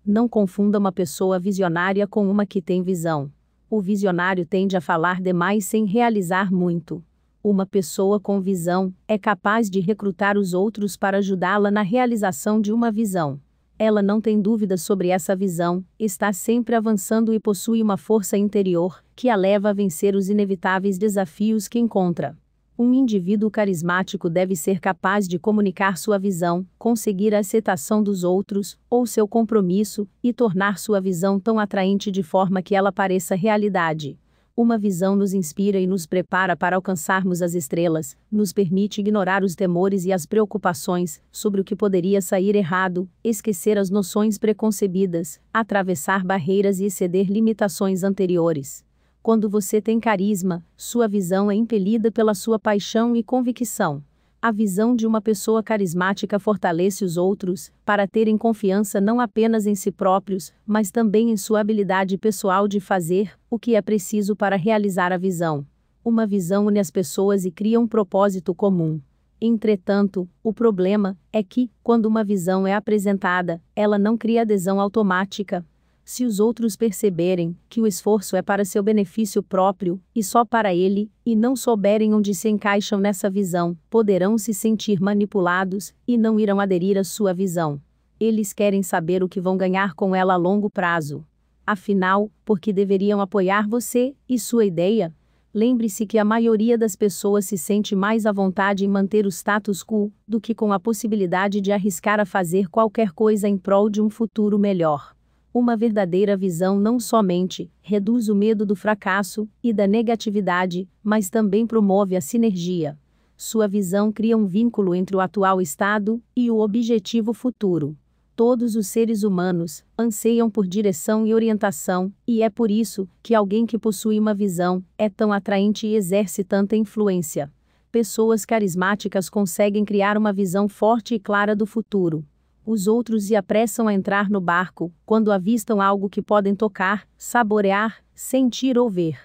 Não confunda uma pessoa visionária com uma que tem visão. O visionário tende a falar demais sem realizar muito. Uma pessoa com visão é capaz de recrutar os outros para ajudá-la na realização de uma visão. Ela não tem dúvidas sobre essa visão, está sempre avançando e possui uma força interior que a leva a vencer os inevitáveis desafios que encontra. Um indivíduo carismático deve ser capaz de comunicar sua visão, conseguir a aceitação dos outros, ou seu compromisso, e tornar sua visão tão atraente de forma que ela pareça realidade. Uma visão nos inspira e nos prepara para alcançarmos as estrelas, nos permite ignorar os temores e as preocupações sobre o que poderia sair errado, esquecer as noções preconcebidas, atravessar barreiras e exceder limitações anteriores quando você tem carisma, sua visão é impelida pela sua paixão e convicção. A visão de uma pessoa carismática fortalece os outros para terem confiança não apenas em si próprios, mas também em sua habilidade pessoal de fazer o que é preciso para realizar a visão. Uma visão une as pessoas e cria um propósito comum. Entretanto, o problema é que, quando uma visão é apresentada, ela não cria adesão automática, se os outros perceberem que o esforço é para seu benefício próprio, e só para ele, e não souberem onde se encaixam nessa visão, poderão se sentir manipulados e não irão aderir à sua visão. Eles querem saber o que vão ganhar com ela a longo prazo. Afinal, por que deveriam apoiar você e sua ideia? Lembre-se que a maioria das pessoas se sente mais à vontade em manter o status quo do que com a possibilidade de arriscar a fazer qualquer coisa em prol de um futuro melhor. Uma verdadeira visão não somente reduz o medo do fracasso e da negatividade, mas também promove a sinergia. Sua visão cria um vínculo entre o atual estado e o objetivo futuro. Todos os seres humanos anseiam por direção e orientação, e é por isso que alguém que possui uma visão é tão atraente e exerce tanta influência. Pessoas carismáticas conseguem criar uma visão forte e clara do futuro os outros se apressam a entrar no barco, quando avistam algo que podem tocar, saborear, sentir ou ver.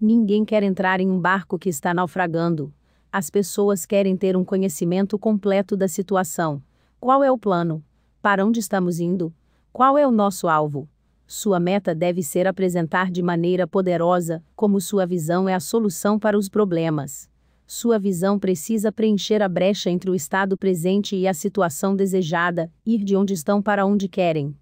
Ninguém quer entrar em um barco que está naufragando. As pessoas querem ter um conhecimento completo da situação. Qual é o plano? Para onde estamos indo? Qual é o nosso alvo? Sua meta deve ser apresentar de maneira poderosa como sua visão é a solução para os problemas. Sua visão precisa preencher a brecha entre o estado presente e a situação desejada, ir de onde estão para onde querem.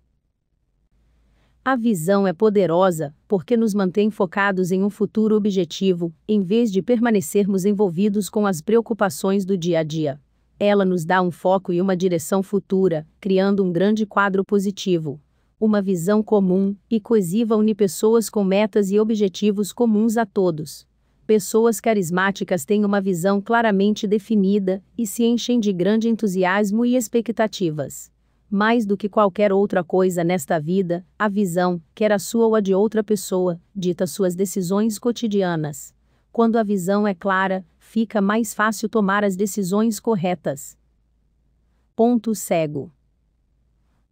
A visão é poderosa, porque nos mantém focados em um futuro objetivo, em vez de permanecermos envolvidos com as preocupações do dia a dia. Ela nos dá um foco e uma direção futura, criando um grande quadro positivo. Uma visão comum e coesiva une pessoas com metas e objetivos comuns a todos pessoas carismáticas têm uma visão claramente definida e se enchem de grande entusiasmo e expectativas. Mais do que qualquer outra coisa nesta vida, a visão, quer a sua ou a de outra pessoa, dita suas decisões cotidianas. Quando a visão é clara, fica mais fácil tomar as decisões corretas. Ponto cego.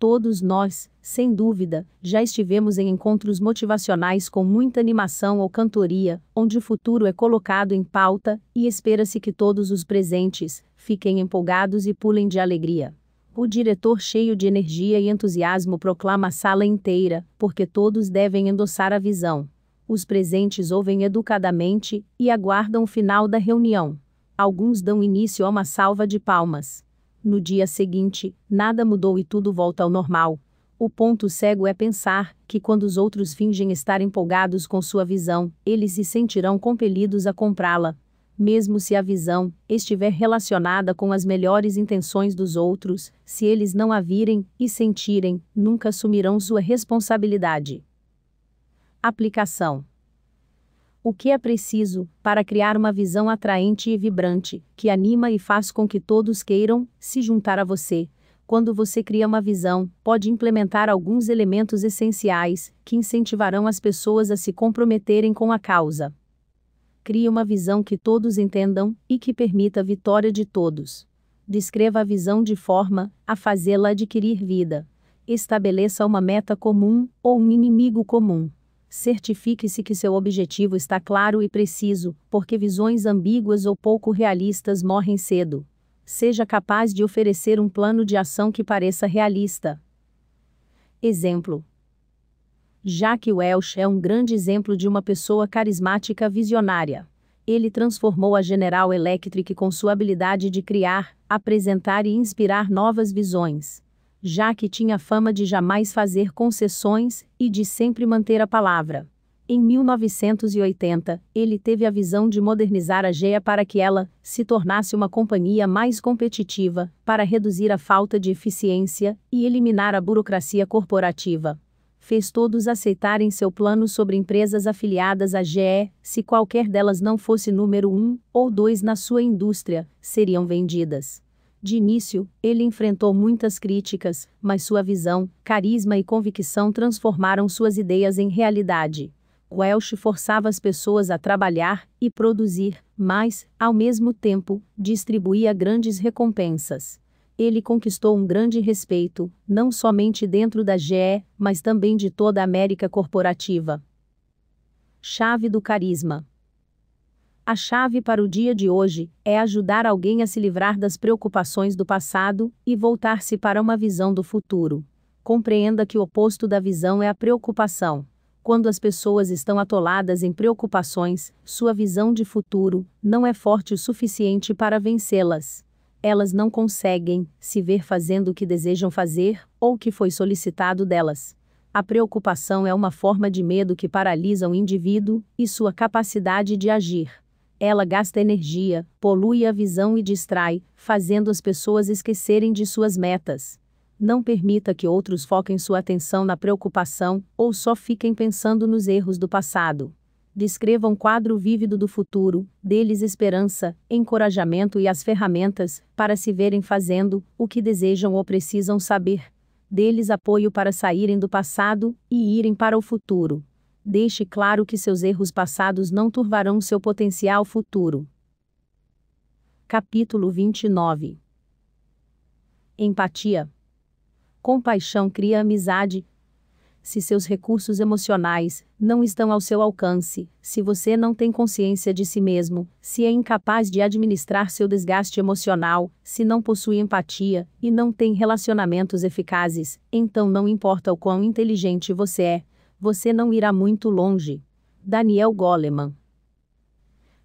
Todos nós, sem dúvida, já estivemos em encontros motivacionais com muita animação ou cantoria, onde o futuro é colocado em pauta e espera-se que todos os presentes fiquem empolgados e pulem de alegria. O diretor, cheio de energia e entusiasmo, proclama a sala inteira, porque todos devem endossar a visão. Os presentes ouvem educadamente e aguardam o final da reunião. Alguns dão início a uma salva de palmas. No dia seguinte, nada mudou e tudo volta ao normal. O ponto cego é pensar que quando os outros fingem estar empolgados com sua visão, eles se sentirão compelidos a comprá-la. Mesmo se a visão estiver relacionada com as melhores intenções dos outros, se eles não a virem e sentirem, nunca assumirão sua responsabilidade. Aplicação o que é preciso para criar uma visão atraente e vibrante, que anima e faz com que todos queiram se juntar a você. Quando você cria uma visão, pode implementar alguns elementos essenciais que incentivarão as pessoas a se comprometerem com a causa. Crie uma visão que todos entendam e que permita a vitória de todos. Descreva a visão de forma a fazê-la adquirir vida. Estabeleça uma meta comum ou um inimigo comum Certifique-se que seu objetivo está claro e preciso, porque visões ambíguas ou pouco realistas morrem cedo. Seja capaz de oferecer um plano de ação que pareça realista. Exemplo: Jack Welch é um grande exemplo de uma pessoa carismática visionária. Ele transformou a General Electric com sua habilidade de criar, apresentar e inspirar novas visões já que tinha fama de jamais fazer concessões e de sempre manter a palavra. Em 1980, ele teve a visão de modernizar a GEA para que ela se tornasse uma companhia mais competitiva, para reduzir a falta de eficiência e eliminar a burocracia corporativa. Fez todos aceitarem seu plano sobre empresas afiliadas à GE, se qualquer delas não fosse número um ou dois na sua indústria, seriam vendidas de início, ele enfrentou muitas críticas, mas sua visão, carisma e convicção transformaram suas ideias em realidade. Welsh forçava as pessoas a trabalhar e produzir, mas, ao mesmo tempo, distribuía grandes recompensas. Ele conquistou um grande respeito, não somente dentro da GE, mas também de toda a América corporativa. Chave do Carisma a chave para o dia de hoje é ajudar alguém a se livrar das preocupações do passado e voltar-se para uma visão do futuro. Compreenda que o oposto da visão é a preocupação. Quando as pessoas estão atoladas em preocupações, sua visão de futuro não é forte o suficiente para vencê-las. Elas não conseguem se ver fazendo o que desejam fazer ou que foi solicitado delas. A preocupação é uma forma de medo que paralisa o indivíduo e sua capacidade de agir. Ela gasta energia, polui a visão e distrai, fazendo as pessoas esquecerem de suas metas. Não permita que outros foquem sua atenção na preocupação ou só fiquem pensando nos erros do passado. Descreva um quadro vívido do futuro, deles esperança, encorajamento e as ferramentas para se verem fazendo o que desejam ou precisam saber. Deles apoio para saírem do passado e irem para o futuro deixe claro que seus erros passados não turvarão seu potencial futuro. Capítulo 29 Empatia. Compaixão cria amizade. Se seus recursos emocionais não estão ao seu alcance, se você não tem consciência de si mesmo, se é incapaz de administrar seu desgaste emocional, se não possui empatia e não tem relacionamentos eficazes, então não importa o quão inteligente você é, você não irá muito longe. Daniel Goleman.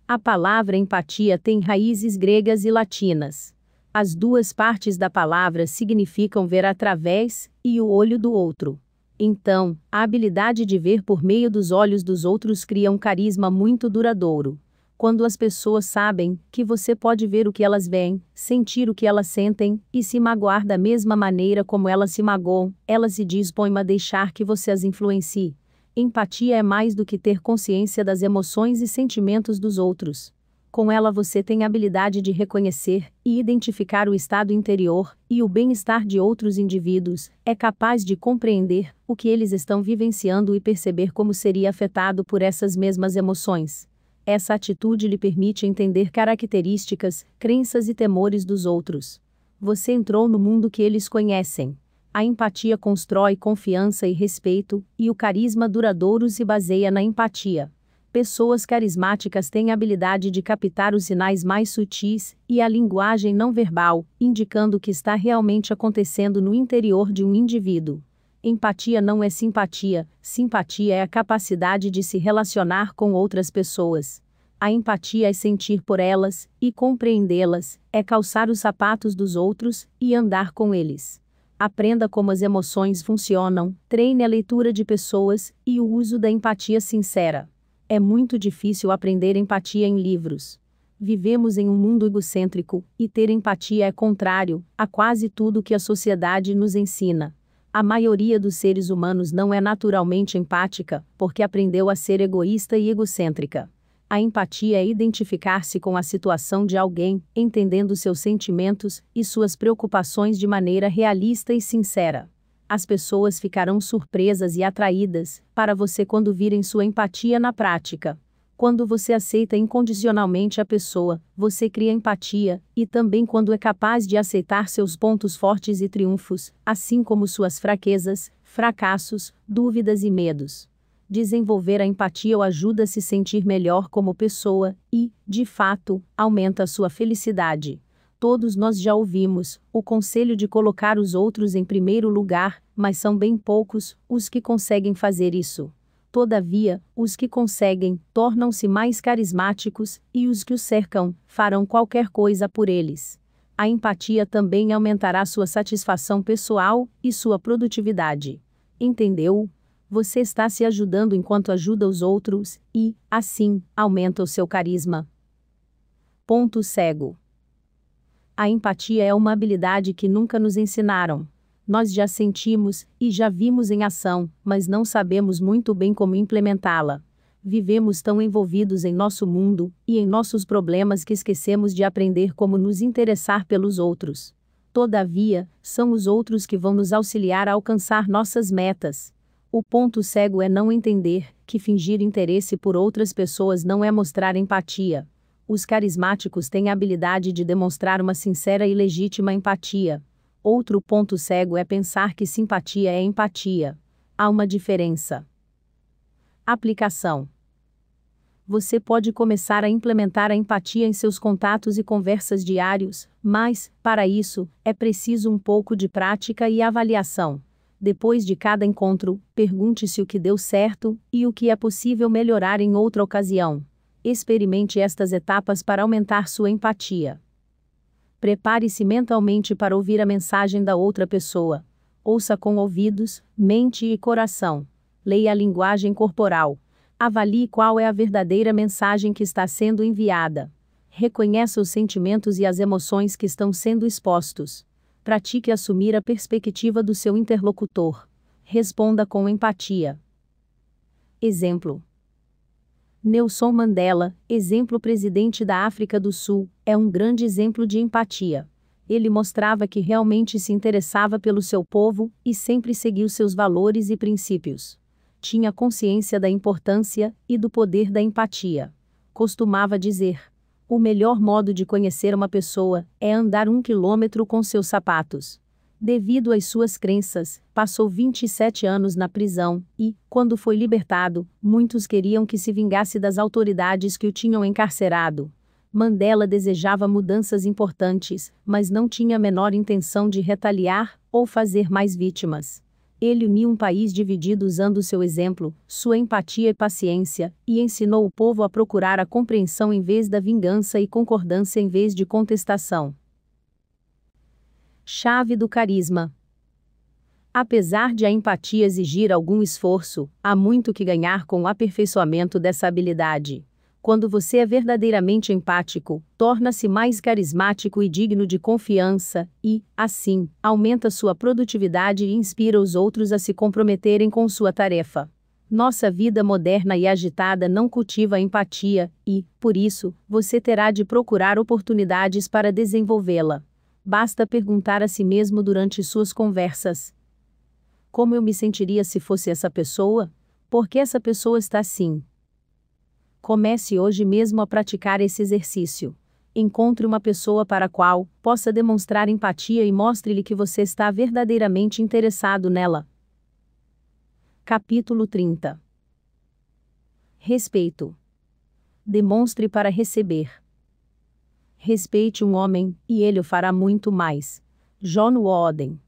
A palavra empatia tem raízes gregas e latinas. As duas partes da palavra significam ver através e o olho do outro. Então, a habilidade de ver por meio dos olhos dos outros cria um carisma muito duradouro quando as pessoas sabem que você pode ver o que elas veem, sentir o que elas sentem e se magoar da mesma maneira como elas se magoam, elas se dispõem a deixar que você as influencie. Empatia é mais do que ter consciência das emoções e sentimentos dos outros. Com ela você tem a habilidade de reconhecer e identificar o estado interior e o bem-estar de outros indivíduos, é capaz de compreender o que eles estão vivenciando e perceber como seria afetado por essas mesmas emoções. Essa atitude lhe permite entender características, crenças e temores dos outros. Você entrou no mundo que eles conhecem. A empatia constrói confiança e respeito, e o carisma duradouro se baseia na empatia. Pessoas carismáticas têm a habilidade de captar os sinais mais sutis e a linguagem não verbal, indicando o que está realmente acontecendo no interior de um indivíduo. Empatia não é simpatia, simpatia é a capacidade de se relacionar com outras pessoas. A empatia é sentir por elas e compreendê-las, é calçar os sapatos dos outros e andar com eles. Aprenda como as emoções funcionam, treine a leitura de pessoas e o uso da empatia sincera. É muito difícil aprender empatia em livros. Vivemos em um mundo egocêntrico e ter empatia é contrário a quase tudo que a sociedade nos ensina. A maioria dos seres humanos não é naturalmente empática, porque aprendeu a ser egoísta e egocêntrica. A empatia é identificar-se com a situação de alguém, entendendo seus sentimentos e suas preocupações de maneira realista e sincera. As pessoas ficarão surpresas e atraídas para você quando virem sua empatia na prática. Quando você aceita incondicionalmente a pessoa, você cria empatia, e também quando é capaz de aceitar seus pontos fortes e triunfos, assim como suas fraquezas, fracassos, dúvidas e medos. Desenvolver a empatia o ajuda a se sentir melhor como pessoa e, de fato, aumenta a sua felicidade. Todos nós já ouvimos o conselho de colocar os outros em primeiro lugar, mas são bem poucos os que conseguem fazer isso Todavia, os que conseguem tornam-se mais carismáticos, e os que os cercam farão qualquer coisa por eles. A empatia também aumentará sua satisfação pessoal e sua produtividade. Entendeu? Você está se ajudando enquanto ajuda os outros, e, assim, aumenta o seu carisma. Ponto cego. A empatia é uma habilidade que nunca nos ensinaram nós já sentimos e já vimos em ação, mas não sabemos muito bem como implementá-la. Vivemos tão envolvidos em nosso mundo e em nossos problemas que esquecemos de aprender como nos interessar pelos outros. Todavia, são os outros que vão nos auxiliar a alcançar nossas metas. O ponto cego é não entender que fingir interesse por outras pessoas não é mostrar empatia. Os carismáticos têm a habilidade de demonstrar uma sincera e legítima empatia. Outro ponto cego é pensar que simpatia é empatia. Há uma diferença. Aplicação. Você pode começar a implementar a empatia em seus contatos e conversas diários, mas, para isso, é preciso um pouco de prática e avaliação. Depois de cada encontro, pergunte-se o que deu certo e o que é possível melhorar em outra ocasião. Experimente estas etapas para aumentar sua empatia. Prepare-se mentalmente para ouvir a mensagem da outra pessoa. Ouça com ouvidos, mente e coração. Leia a linguagem corporal. Avalie qual é a verdadeira mensagem que está sendo enviada. Reconheça os sentimentos e as emoções que estão sendo expostos. Pratique assumir a perspectiva do seu interlocutor. Responda com empatia. Exemplo: Nelson Mandela, exemplo presidente da África do Sul, é um grande exemplo de empatia. Ele mostrava que realmente se interessava pelo seu povo e sempre seguiu seus valores e princípios. Tinha consciência da importância e do poder da empatia. Costumava dizer: o melhor modo de conhecer uma pessoa é andar um quilômetro com seus sapatos devido às suas crenças, passou 27 anos na prisão e, quando foi libertado, muitos queriam que se vingasse das autoridades que o tinham encarcerado. Mandela desejava mudanças importantes, mas não tinha a menor intenção de retaliar ou fazer mais vítimas. Ele uniu um país dividido usando seu exemplo, sua empatia e paciência, e ensinou o povo a procurar a compreensão em vez da vingança e concordância em vez de contestação. Chave do carisma. Apesar de a empatia exigir algum esforço, há muito que ganhar com o aperfeiçoamento dessa habilidade. Quando você é verdadeiramente empático, torna-se mais carismático e digno de confiança, e, assim, aumenta sua produtividade e inspira os outros a se comprometerem com sua tarefa. Nossa vida moderna e agitada não cultiva empatia, e, por isso, você terá de procurar oportunidades para desenvolvê-la. Basta perguntar a si mesmo durante suas conversas: Como eu me sentiria se fosse essa pessoa? Por que essa pessoa está assim? Comece hoje mesmo a praticar esse exercício. Encontre uma pessoa para a qual possa demonstrar empatia e mostre-lhe que você está verdadeiramente interessado nela. Capítulo 30 Respeito. Demonstre para receber. Respeite um homem, e ele o fará muito mais. John Woden.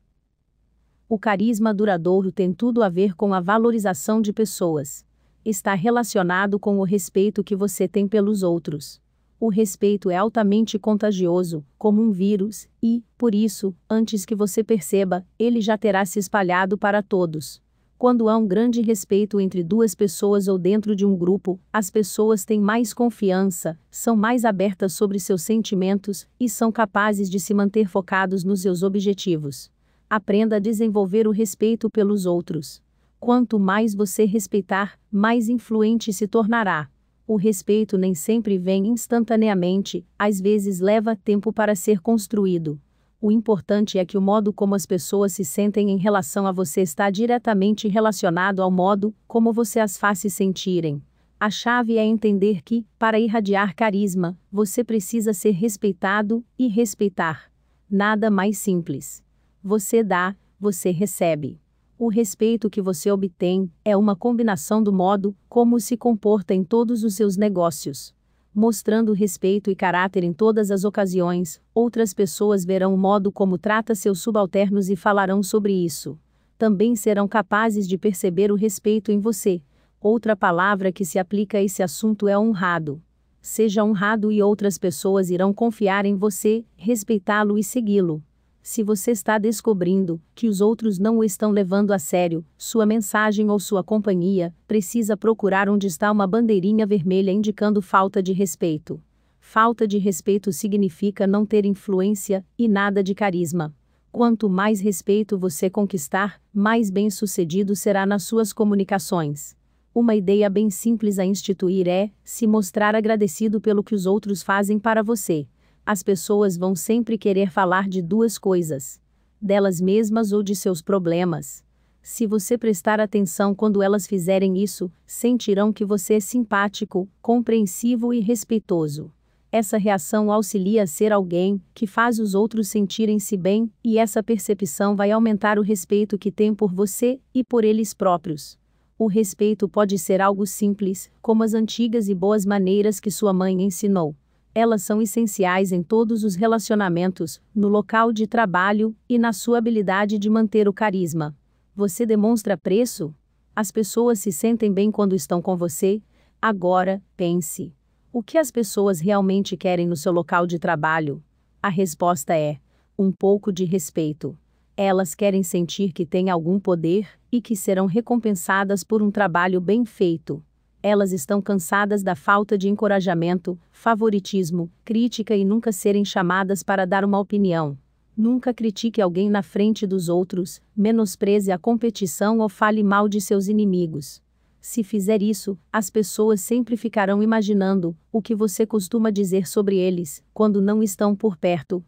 O carisma duradouro tem tudo a ver com a valorização de pessoas. Está relacionado com o respeito que você tem pelos outros. O respeito é altamente contagioso, como um vírus, e, por isso, antes que você perceba, ele já terá se espalhado para todos. Quando há um grande respeito entre duas pessoas ou dentro de um grupo, as pessoas têm mais confiança, são mais abertas sobre seus sentimentos e são capazes de se manter focados nos seus objetivos. Aprenda a desenvolver o respeito pelos outros. Quanto mais você respeitar, mais influente se tornará. O respeito nem sempre vem instantaneamente, às vezes leva tempo para ser construído. O importante é que o modo como as pessoas se sentem em relação a você está diretamente relacionado ao modo como você as faz se sentirem. A chave é entender que, para irradiar carisma, você precisa ser respeitado e respeitar. Nada mais simples. Você dá, você recebe. O respeito que você obtém é uma combinação do modo como se comporta em todos os seus negócios mostrando respeito e caráter em todas as ocasiões, outras pessoas verão o modo como trata seus subalternos e falarão sobre isso. Também serão capazes de perceber o respeito em você. Outra palavra que se aplica a esse assunto é honrado. Seja honrado e outras pessoas irão confiar em você, respeitá-lo e segui-lo. Se você está descobrindo que os outros não o estão levando a sério, sua mensagem ou sua companhia, precisa procurar onde está uma bandeirinha vermelha indicando falta de respeito. Falta de respeito significa não ter influência e nada de carisma. Quanto mais respeito você conquistar, mais bem-sucedido será nas suas comunicações. Uma ideia bem simples a instituir é se mostrar agradecido pelo que os outros fazem para você. As pessoas vão sempre querer falar de duas coisas: delas mesmas ou de seus problemas. Se você prestar atenção quando elas fizerem isso, sentirão que você é simpático, compreensivo e respeitoso. Essa reação auxilia a ser alguém que faz os outros sentirem-se bem, e essa percepção vai aumentar o respeito que tem por você e por eles próprios. O respeito pode ser algo simples, como as antigas e boas maneiras que sua mãe ensinou elas são essenciais em todos os relacionamentos, no local de trabalho e na sua habilidade de manter o carisma. Você demonstra preço? As pessoas se sentem bem quando estão com você? Agora, pense. O que as pessoas realmente querem no seu local de trabalho? A resposta é: um pouco de respeito. Elas querem sentir que têm algum poder e que serão recompensadas por um trabalho bem feito. Elas estão cansadas da falta de encorajamento, favoritismo, crítica e nunca serem chamadas para dar uma opinião. Nunca critique alguém na frente dos outros, menospreze a competição ou fale mal de seus inimigos. Se fizer isso, as pessoas sempre ficarão imaginando o que você costuma dizer sobre eles quando não estão por perto.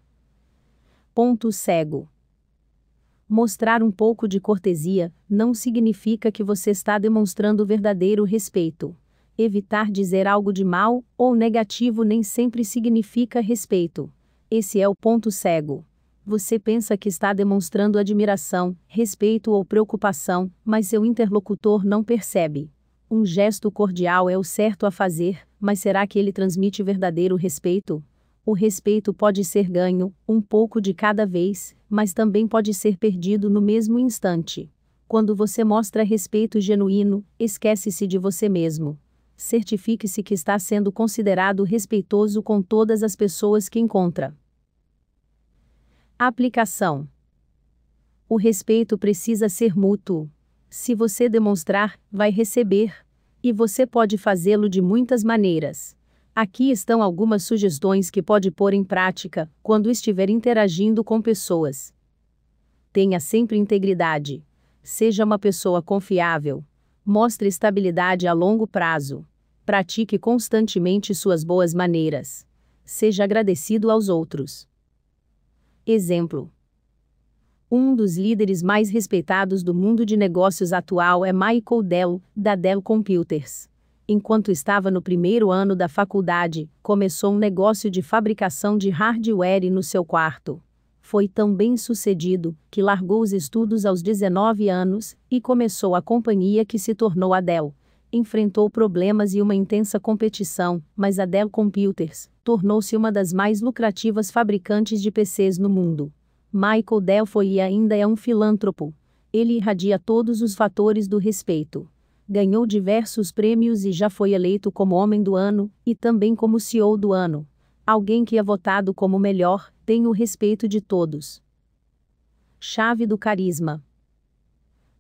Ponto cego. Mostrar um pouco de cortesia não significa que você está demonstrando verdadeiro respeito. Evitar dizer algo de mal ou negativo nem sempre significa respeito. Esse é o ponto cego. Você pensa que está demonstrando admiração, respeito ou preocupação, mas seu interlocutor não percebe. Um gesto cordial é o certo a fazer, mas será que ele transmite verdadeiro respeito? O respeito pode ser ganho, um pouco de cada vez, mas também pode ser perdido no mesmo instante. Quando você mostra respeito genuíno, esquece-se de você mesmo. Certifique-se que está sendo considerado respeitoso com todas as pessoas que encontra. Aplicação: O respeito precisa ser mútuo. Se você demonstrar, vai receber, e você pode fazê-lo de muitas maneiras. Aqui estão algumas sugestões que pode pôr em prática quando estiver interagindo com pessoas. Tenha sempre integridade. Seja uma pessoa confiável. Mostre estabilidade a longo prazo. Pratique constantemente suas boas maneiras. Seja agradecido aos outros. Exemplo: Um dos líderes mais respeitados do mundo de negócios atual é Michael Dell, da Dell Computers enquanto estava no primeiro ano da faculdade, começou um negócio de fabricação de hardware no seu quarto. Foi tão bem sucedido que largou os estudos aos 19 anos e começou a companhia que se tornou a Dell. Enfrentou problemas e uma intensa competição, mas a Dell Computers tornou-se uma das mais lucrativas fabricantes de PCs no mundo. Michael Dell foi e ainda é um filântropo. Ele irradia todos os fatores do respeito ganhou diversos prêmios e já foi eleito como Homem do Ano e também como CEO do Ano. Alguém que é votado como melhor tem o respeito de todos. Chave do Carisma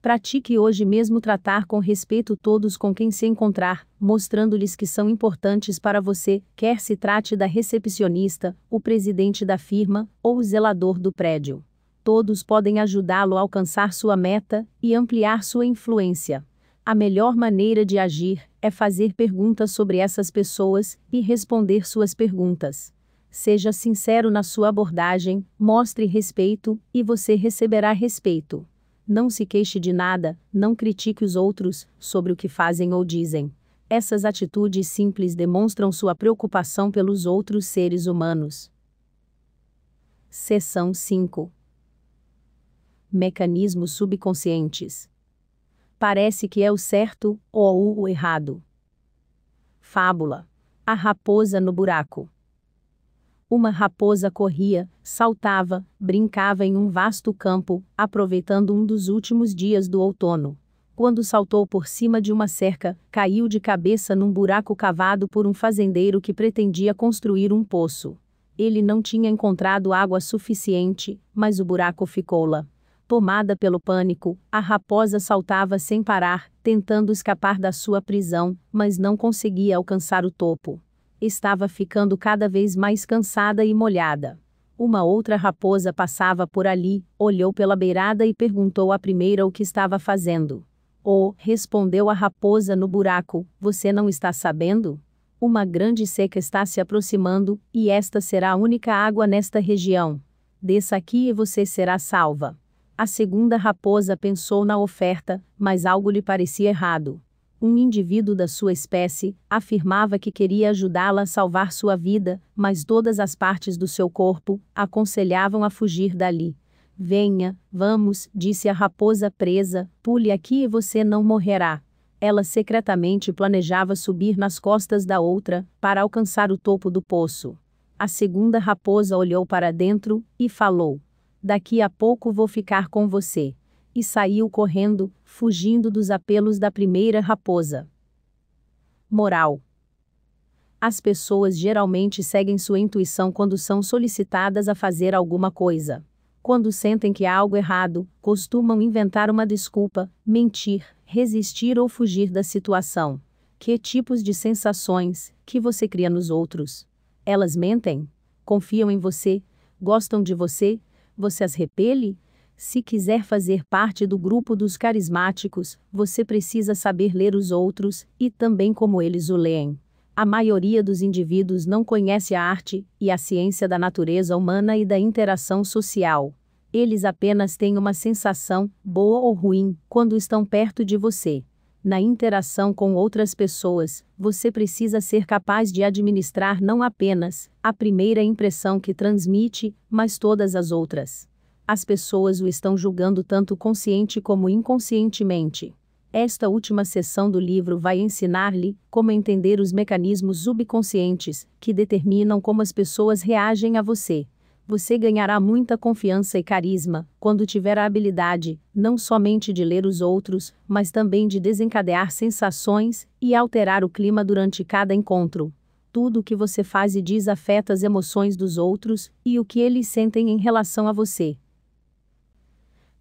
Pratique hoje mesmo tratar com respeito todos com quem se encontrar, mostrando-lhes que são importantes para você, quer se trate da recepcionista, o presidente da firma ou o zelador do prédio. Todos podem ajudá-lo a alcançar sua meta e ampliar sua influência. A melhor maneira de agir é fazer perguntas sobre essas pessoas e responder suas perguntas. Seja sincero na sua abordagem, mostre respeito e você receberá respeito. Não se queixe de nada, não critique os outros sobre o que fazem ou dizem. Essas atitudes simples demonstram sua preocupação pelos outros seres humanos. Seção 5 Mecanismos subconscientes parece que é o certo ou o errado. Fábula: A raposa no buraco. Uma raposa corria, saltava, brincava em um vasto campo, aproveitando um dos últimos dias do outono. Quando saltou por cima de uma cerca, caiu de cabeça num buraco cavado por um fazendeiro que pretendia construir um poço. Ele não tinha encontrado água suficiente, mas o buraco ficou lá. Tomada pelo pânico, a raposa saltava sem parar, tentando escapar da sua prisão, mas não conseguia alcançar o topo. Estava ficando cada vez mais cansada e molhada. Uma outra raposa passava por ali, olhou pela beirada e perguntou à primeira o que estava fazendo. Oh, respondeu a raposa no buraco, você não está sabendo? Uma grande seca está se aproximando, e esta será a única água nesta região. Desça aqui e você será salva. A segunda raposa pensou na oferta, mas algo lhe parecia errado. Um indivíduo da sua espécie afirmava que queria ajudá-la a salvar sua vida, mas todas as partes do seu corpo aconselhavam a fugir dali. Venha, vamos, disse a raposa presa, pule aqui e você não morrerá. Ela secretamente planejava subir nas costas da outra, para alcançar o topo do poço. A segunda raposa olhou para dentro e falou: Daqui a pouco vou ficar com você. E saiu correndo, fugindo dos apelos da primeira raposa. Moral: As pessoas geralmente seguem sua intuição quando são solicitadas a fazer alguma coisa. Quando sentem que há algo errado, costumam inventar uma desculpa, mentir, resistir ou fugir da situação. Que tipos de sensações que você cria nos outros? Elas mentem? Confiam em você? Gostam de você? você as repele? Se quiser fazer parte do grupo dos carismáticos, você precisa saber ler os outros e também como eles o leem. A maioria dos indivíduos não conhece a arte e a ciência da natureza humana e da interação social. Eles apenas têm uma sensação, boa ou ruim, quando estão perto de você. Na interação com outras pessoas, você precisa ser capaz de administrar não apenas a primeira impressão que transmite, mas todas as outras. As pessoas o estão julgando tanto consciente como inconscientemente. Esta última sessão do livro vai ensinar-lhe como entender os mecanismos subconscientes que determinam como as pessoas reagem a você você ganhará muita confiança e carisma quando tiver a habilidade, não somente de ler os outros, mas também de desencadear sensações e alterar o clima durante cada encontro. Tudo o que você faz e diz afeta as emoções dos outros e o que eles sentem em relação a você.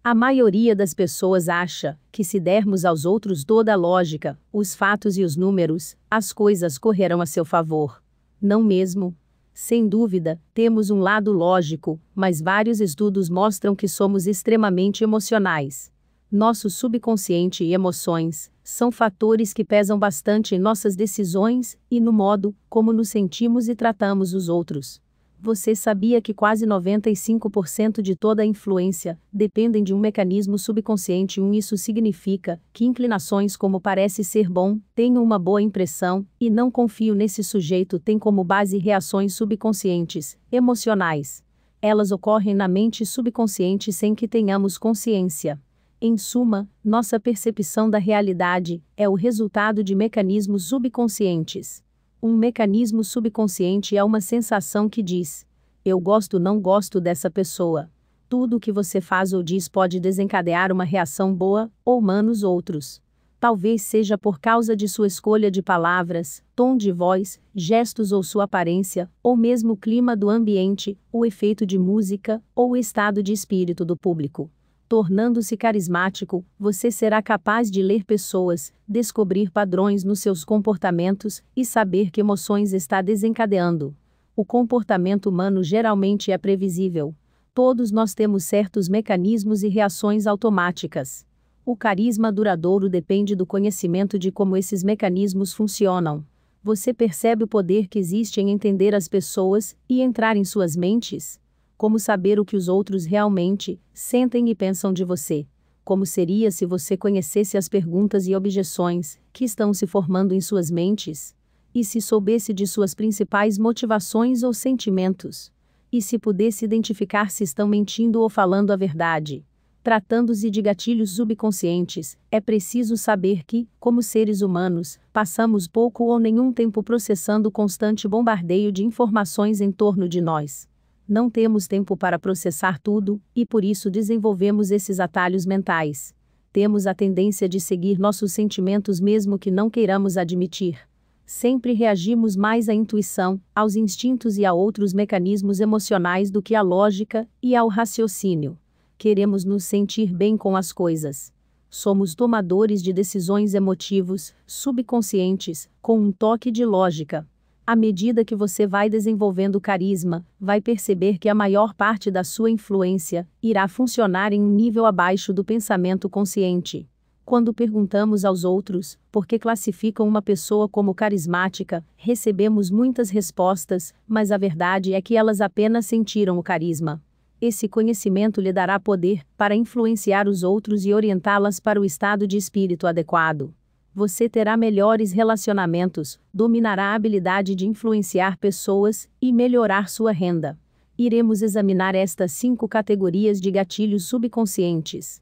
A maioria das pessoas acha que, se dermos aos outros toda a lógica, os fatos e os números, as coisas correrão a seu favor. Não mesmo, sem dúvida, temos um lado lógico, mas vários estudos mostram que somos extremamente emocionais. Nosso subconsciente e emoções são fatores que pesam bastante em nossas decisões e no modo como nos sentimos e tratamos os outros. Você sabia que quase 95% de toda a influência dependem de um mecanismo subconsciente? Um isso significa que inclinações como parece ser bom, tenho uma boa impressão e não confio nesse sujeito têm como base reações subconscientes, emocionais. Elas ocorrem na mente subconsciente sem que tenhamos consciência. Em suma, nossa percepção da realidade é o resultado de mecanismos subconscientes um mecanismo subconsciente é uma sensação que diz: eu gosto ou não gosto dessa pessoa. Tudo o que você faz ou diz pode desencadear uma reação boa ou má nos outros. Talvez seja por causa de sua escolha de palavras, tom de voz, gestos ou sua aparência, ou mesmo o clima do ambiente, o efeito de música ou o estado de espírito do público tornando-se carismático, você será capaz de ler pessoas, descobrir padrões nos seus comportamentos e saber que emoções está desencadeando. O comportamento humano geralmente é previsível. Todos nós temos certos mecanismos e reações automáticas. O carisma duradouro depende do conhecimento de como esses mecanismos funcionam. Você percebe o poder que existe em entender as pessoas e entrar em suas mentes? Como saber o que os outros realmente sentem e pensam de você? Como seria se você conhecesse as perguntas e objeções que estão se formando em suas mentes? E se soubesse de suas principais motivações ou sentimentos? E se pudesse identificar se estão mentindo ou falando a verdade? Tratando-se de gatilhos subconscientes, é preciso saber que, como seres humanos, passamos pouco ou nenhum tempo processando o constante bombardeio de informações em torno de nós não temos tempo para processar tudo, e por isso desenvolvemos esses atalhos mentais. Temos a tendência de seguir nossos sentimentos mesmo que não queiramos admitir. Sempre reagimos mais à intuição, aos instintos e a outros mecanismos emocionais do que à lógica e ao raciocínio. Queremos nos sentir bem com as coisas somos tomadores de decisões emotivos, subconscientes, com um toque de lógica. À medida que você vai desenvolvendo carisma, vai perceber que a maior parte da sua influência irá funcionar em um nível abaixo do pensamento consciente. Quando perguntamos aos outros por que classificam uma pessoa como carismática, recebemos muitas respostas, mas a verdade é que elas apenas sentiram o carisma. Esse conhecimento lhe dará poder para influenciar os outros e orientá-las para o estado de espírito adequado você terá melhores relacionamentos, dominará a habilidade de influenciar pessoas e melhorar sua renda. Iremos examinar estas cinco categorias de gatilhos subconscientes: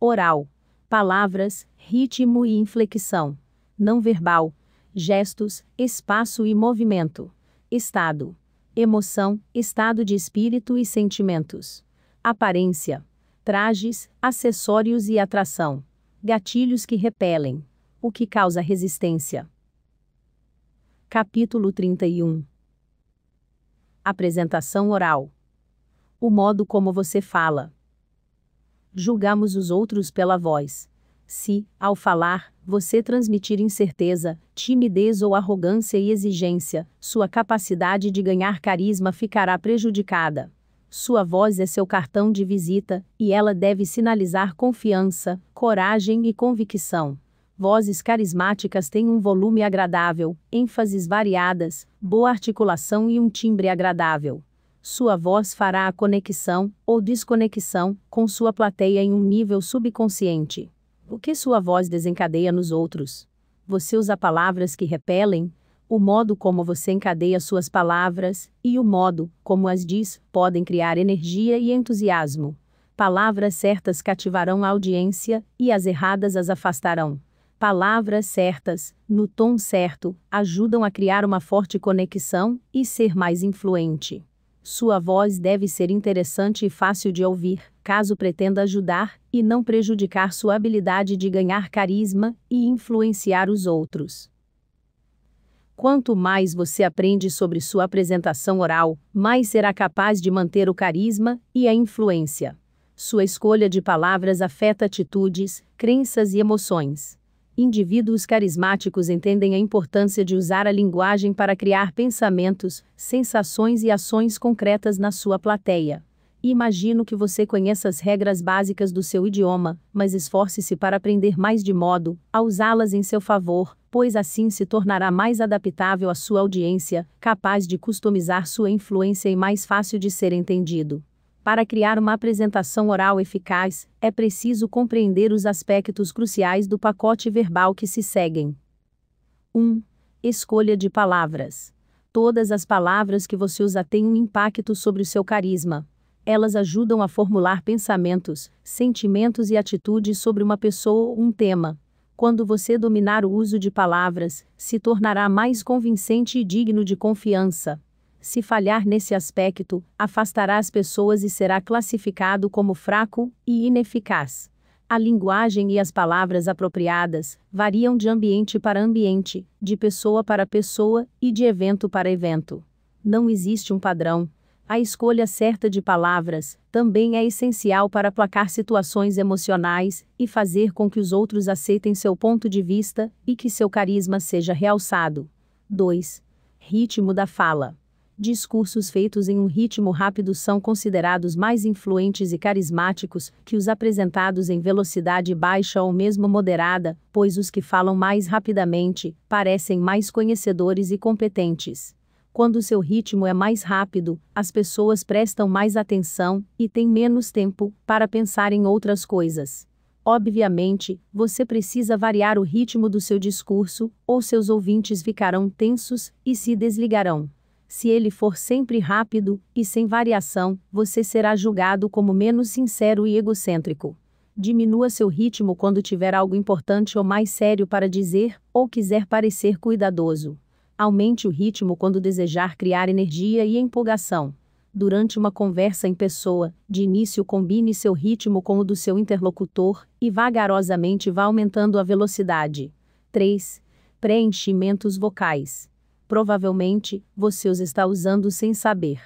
oral, palavras, ritmo e inflexão, não verbal, gestos, espaço e movimento, estado, emoção, estado de espírito e sentimentos, aparência, trajes, acessórios e atração gatilhos que repelem, o que causa resistência? Capítulo 31 Apresentação oral. O modo como você fala. Julgamos os outros pela voz. Se, ao falar, você transmitir incerteza, timidez ou arrogância e exigência, sua capacidade de ganhar carisma ficará prejudicada. Sua voz é seu cartão de visita, e ela deve sinalizar confiança, coragem e convicção. Vozes carismáticas têm um volume agradável, ênfases variadas, boa articulação e um timbre agradável. Sua voz fará a conexão, ou desconexão, com sua plateia em um nível subconsciente. O que sua voz desencadeia nos outros? Você usa palavras que repelem, o modo como você encadeia suas palavras e o modo como as diz podem criar energia e entusiasmo. Palavras certas cativarão a audiência e as erradas as afastarão palavras certas, no tom certo, ajudam a criar uma forte conexão e ser mais influente. Sua voz deve ser interessante e fácil de ouvir, caso pretenda ajudar e não prejudicar sua habilidade de ganhar carisma e influenciar os outros. Quanto mais você aprende sobre sua apresentação oral, mais será capaz de manter o carisma e a influência. Sua escolha de palavras afeta atitudes, crenças e emoções indivíduos carismáticos entendem a importância de usar a linguagem para criar pensamentos, sensações e ações concretas na sua plateia. Imagino que você conheça as regras básicas do seu idioma, mas esforce-se para aprender mais de modo a usá-las em seu favor, pois assim se tornará mais adaptável à sua audiência, capaz de customizar sua influência e mais fácil de ser entendido. Para criar uma apresentação oral eficaz, é preciso compreender os aspectos cruciais do pacote verbal que se seguem. 1. escolha de palavras. Todas as palavras que você usa têm um impacto sobre o seu carisma. Elas ajudam a formular pensamentos, sentimentos e atitudes sobre uma pessoa ou um tema. Quando você dominar o uso de palavras, se tornará mais convincente e digno de confiança. Se falhar nesse aspecto, afastará as pessoas e será classificado como fraco e ineficaz. A linguagem e as palavras apropriadas variam de ambiente para ambiente, de pessoa para pessoa e de evento para evento. Não existe um padrão. A escolha certa de palavras também é essencial para aplacar situações emocionais e fazer com que os outros aceitem seu ponto de vista e que seu carisma seja realçado. 2. Ritmo da fala Discursos feitos em um ritmo rápido são considerados mais influentes e carismáticos que os apresentados em velocidade baixa ou mesmo moderada, pois os que falam mais rapidamente parecem mais conhecedores e competentes. Quando seu ritmo é mais rápido, as pessoas prestam mais atenção e têm menos tempo para pensar em outras coisas. Obviamente, você precisa variar o ritmo do seu discurso, ou seus ouvintes ficarão tensos e se desligarão se ele for sempre rápido e sem variação, você será julgado como menos sincero e egocêntrico. Diminua seu ritmo quando tiver algo importante ou mais sério para dizer, ou quiser parecer cuidadoso. Aumente o ritmo quando desejar criar energia e empolgação. Durante uma conversa em pessoa, de início combine seu ritmo com o do seu interlocutor e vagarosamente vá aumentando a velocidade. 3. Preenchimentos vocais. Provavelmente, você os está usando sem saber.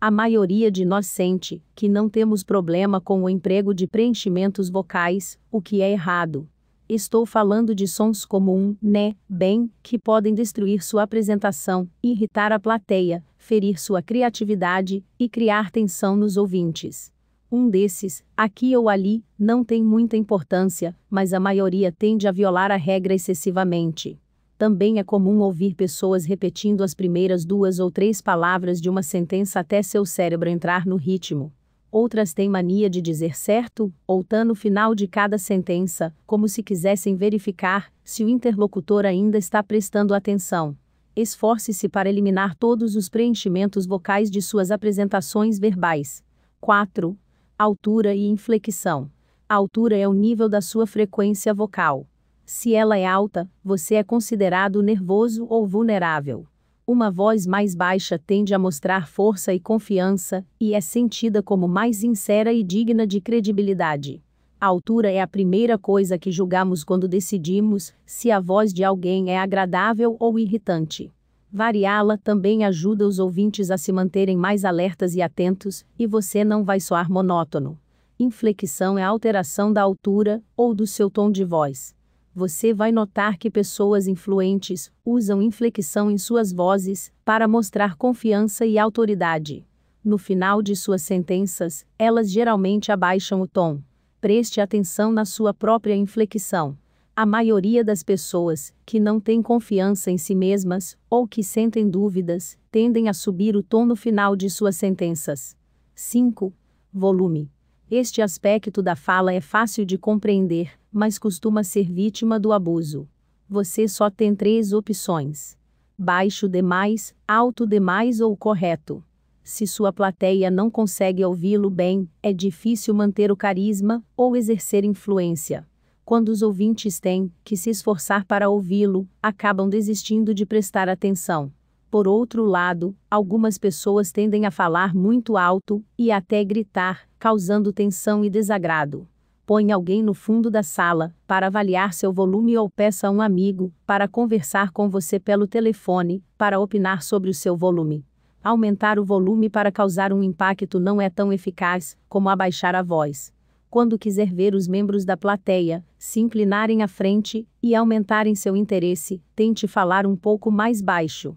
A maioria de nós sente que não temos problema com o emprego de preenchimentos vocais, o que é errado. Estou falando de sons como um, né, bem, que podem destruir sua apresentação, irritar a plateia, ferir sua criatividade e criar tensão nos ouvintes. Um desses, aqui ou ali, não tem muita importância, mas a maioria tende a violar a regra excessivamente. Também é comum ouvir pessoas repetindo as primeiras duas ou três palavras de uma sentença até seu cérebro entrar no ritmo. Outras têm mania de dizer certo ou tá no final de cada sentença, como se quisessem verificar se o interlocutor ainda está prestando atenção. Esforce-se para eliminar todos os preenchimentos vocais de suas apresentações verbais. 4. Altura e inflexão. A altura é o nível da sua frequência vocal. Se ela é alta, você é considerado nervoso ou vulnerável. Uma voz mais baixa tende a mostrar força e confiança, e é sentida como mais sincera e digna de credibilidade. A altura é a primeira coisa que julgamos quando decidimos se a voz de alguém é agradável ou irritante. Variá-la também ajuda os ouvintes a se manterem mais alertas e atentos, e você não vai soar monótono. Inflexão é alteração da altura ou do seu tom de voz você vai notar que pessoas influentes usam inflexão em suas vozes para mostrar confiança e autoridade. No final de suas sentenças, elas geralmente abaixam o tom. Preste atenção na sua própria inflexão. A maioria das pessoas que não têm confiança em si mesmas ou que sentem dúvidas tendem a subir o tom no final de suas sentenças. 5. Volume. Este aspecto da fala é fácil de compreender, mas costuma ser vítima do abuso. Você só tem três opções: baixo demais, alto demais ou correto. Se sua plateia não consegue ouvi-lo bem, é difícil manter o carisma ou exercer influência. Quando os ouvintes têm que se esforçar para ouvi-lo, acabam desistindo de prestar atenção. Por outro lado, algumas pessoas tendem a falar muito alto e até gritar, causando tensão e desagrado. Põe alguém no fundo da sala, para avaliar seu volume ou peça a um amigo, para conversar com você pelo telefone, para opinar sobre o seu volume. Aumentar o volume para causar um impacto não é tão eficaz como abaixar a voz. Quando quiser ver os membros da plateia se inclinarem à frente e aumentarem seu interesse, tente falar um pouco mais baixo.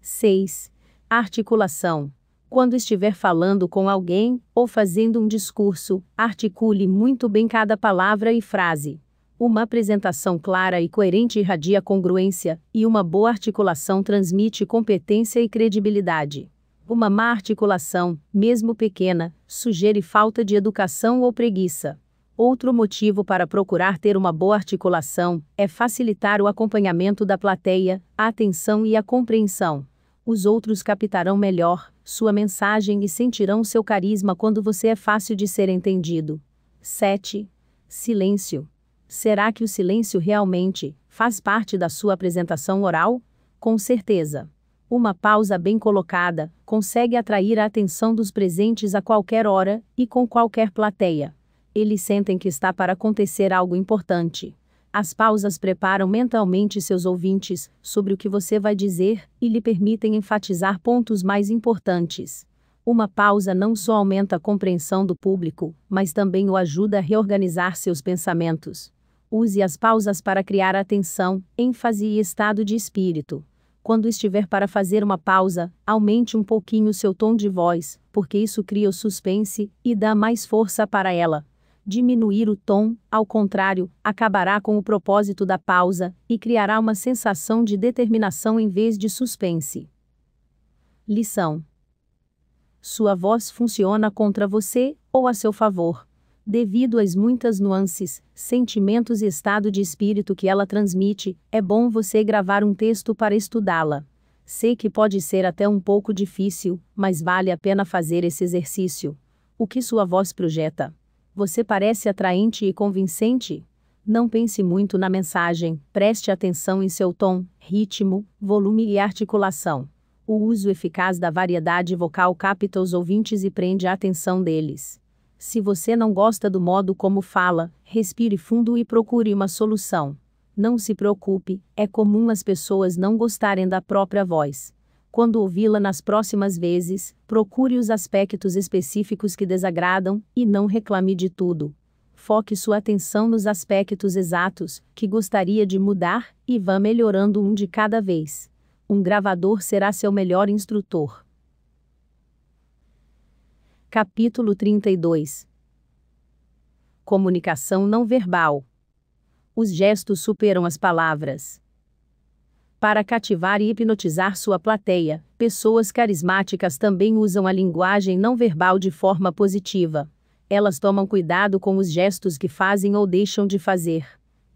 6. Articulação quando estiver falando com alguém ou fazendo um discurso, articule muito bem cada palavra e frase. Uma apresentação clara e coerente irradia congruência, e uma boa articulação transmite competência e credibilidade. Uma má articulação, mesmo pequena, sugere falta de educação ou preguiça. Outro motivo para procurar ter uma boa articulação é facilitar o acompanhamento da plateia, a atenção e a compreensão. Os outros captarão melhor sua mensagem e sentirão seu carisma quando você é fácil de ser entendido. 7. Silêncio. Será que o silêncio realmente faz parte da sua apresentação oral? Com certeza. Uma pausa bem colocada consegue atrair a atenção dos presentes a qualquer hora e com qualquer plateia. Eles sentem que está para acontecer algo importante. As pausas preparam mentalmente seus ouvintes sobre o que você vai dizer e lhe permitem enfatizar pontos mais importantes. Uma pausa não só aumenta a compreensão do público, mas também o ajuda a reorganizar seus pensamentos. Use as pausas para criar atenção, ênfase e estado de espírito. Quando estiver para fazer uma pausa, aumente um pouquinho seu tom de voz, porque isso cria o suspense e dá mais força para ela diminuir o tom, ao contrário, acabará com o propósito da pausa e criará uma sensação de determinação em vez de suspense. Lição: Sua voz funciona contra você ou a seu favor, devido às muitas nuances, sentimentos e estado de espírito que ela transmite. É bom você gravar um texto para estudá-la. Sei que pode ser até um pouco difícil, mas vale a pena fazer esse exercício. O que sua voz projeta? Você parece atraente e convincente. Não pense muito na mensagem, preste atenção em seu tom, ritmo, volume e articulação. O uso eficaz da variedade vocal capta os ouvintes e prende a atenção deles. Se você não gosta do modo como fala, respire fundo e procure uma solução. Não se preocupe, é comum as pessoas não gostarem da própria voz quando ouvi-la nas próximas vezes, procure os aspectos específicos que desagradam e não reclame de tudo. Foque sua atenção nos aspectos exatos que gostaria de mudar e vá melhorando um de cada vez. Um gravador será seu melhor instrutor. Capítulo 32 Comunicação não verbal. Os gestos superam as palavras para cativar e hipnotizar sua plateia, pessoas carismáticas também usam a linguagem não verbal de forma positiva. Elas tomam cuidado com os gestos que fazem ou deixam de fazer.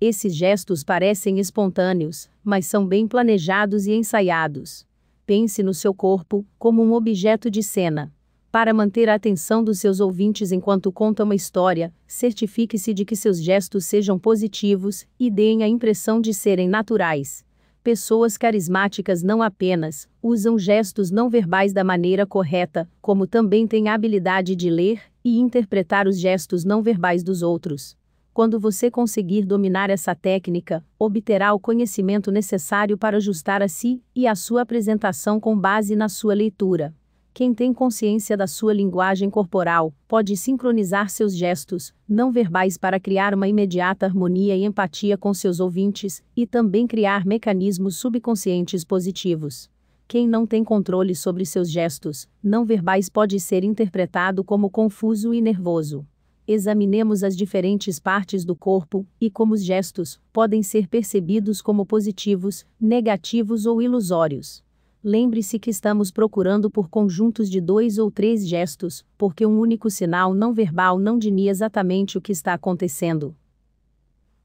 Esses gestos parecem espontâneos, mas são bem planejados e ensaiados. Pense no seu corpo como um objeto de cena. Para manter a atenção dos seus ouvintes enquanto conta uma história, certifique-se de que seus gestos sejam positivos e deem a impressão de serem naturais pessoas carismáticas não apenas usam gestos não verbais da maneira correta, como também têm a habilidade de ler e interpretar os gestos não verbais dos outros. Quando você conseguir dominar essa técnica, obterá o conhecimento necessário para ajustar a si e a sua apresentação com base na sua leitura. Quem tem consciência da sua linguagem corporal pode sincronizar seus gestos não verbais para criar uma imediata harmonia e empatia com seus ouvintes e também criar mecanismos subconscientes positivos. Quem não tem controle sobre seus gestos não verbais pode ser interpretado como confuso e nervoso. Examinemos as diferentes partes do corpo e como os gestos podem ser percebidos como positivos, negativos ou ilusórios. Lembre-se que estamos procurando por conjuntos de dois ou três gestos, porque um único sinal não verbal não diria exatamente o que está acontecendo.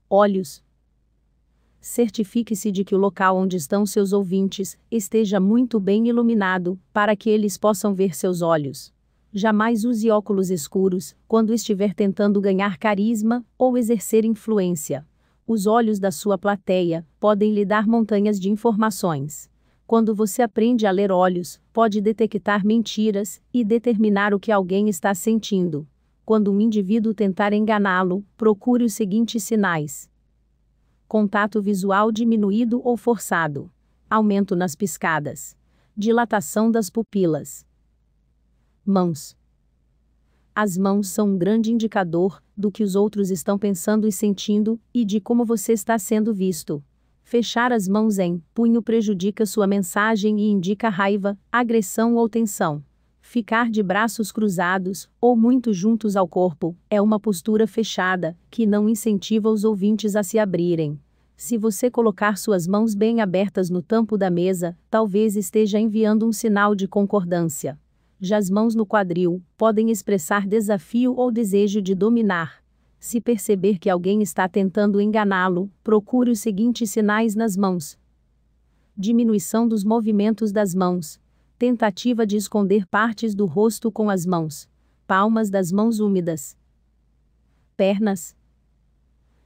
Olhos. Certifique-se de que o local onde estão seus ouvintes esteja muito bem iluminado, para que eles possam ver seus olhos. Jamais use óculos escuros quando estiver tentando ganhar carisma ou exercer influência os olhos da sua plateia podem lhe dar montanhas de informações. Quando você aprende a ler olhos, pode detectar mentiras e determinar o que alguém está sentindo. Quando um indivíduo tentar enganá-lo, procure os seguintes sinais: contato visual diminuído ou forçado, aumento nas piscadas, dilatação das pupilas. Mãos. As mãos são um grande indicador do que os outros estão pensando e sentindo e de como você está sendo visto. Fechar as mãos em punho prejudica sua mensagem e indica raiva, agressão ou tensão. Ficar de braços cruzados ou muito juntos ao corpo é uma postura fechada que não incentiva os ouvintes a se abrirem. Se você colocar suas mãos bem abertas no tampo da mesa, talvez esteja enviando um sinal de concordância. Já as mãos no quadril podem expressar desafio ou desejo de dominar. Se perceber que alguém está tentando enganá-lo, procure os seguintes sinais nas mãos: diminuição dos movimentos das mãos, tentativa de esconder partes do rosto com as mãos, palmas das mãos úmidas, pernas.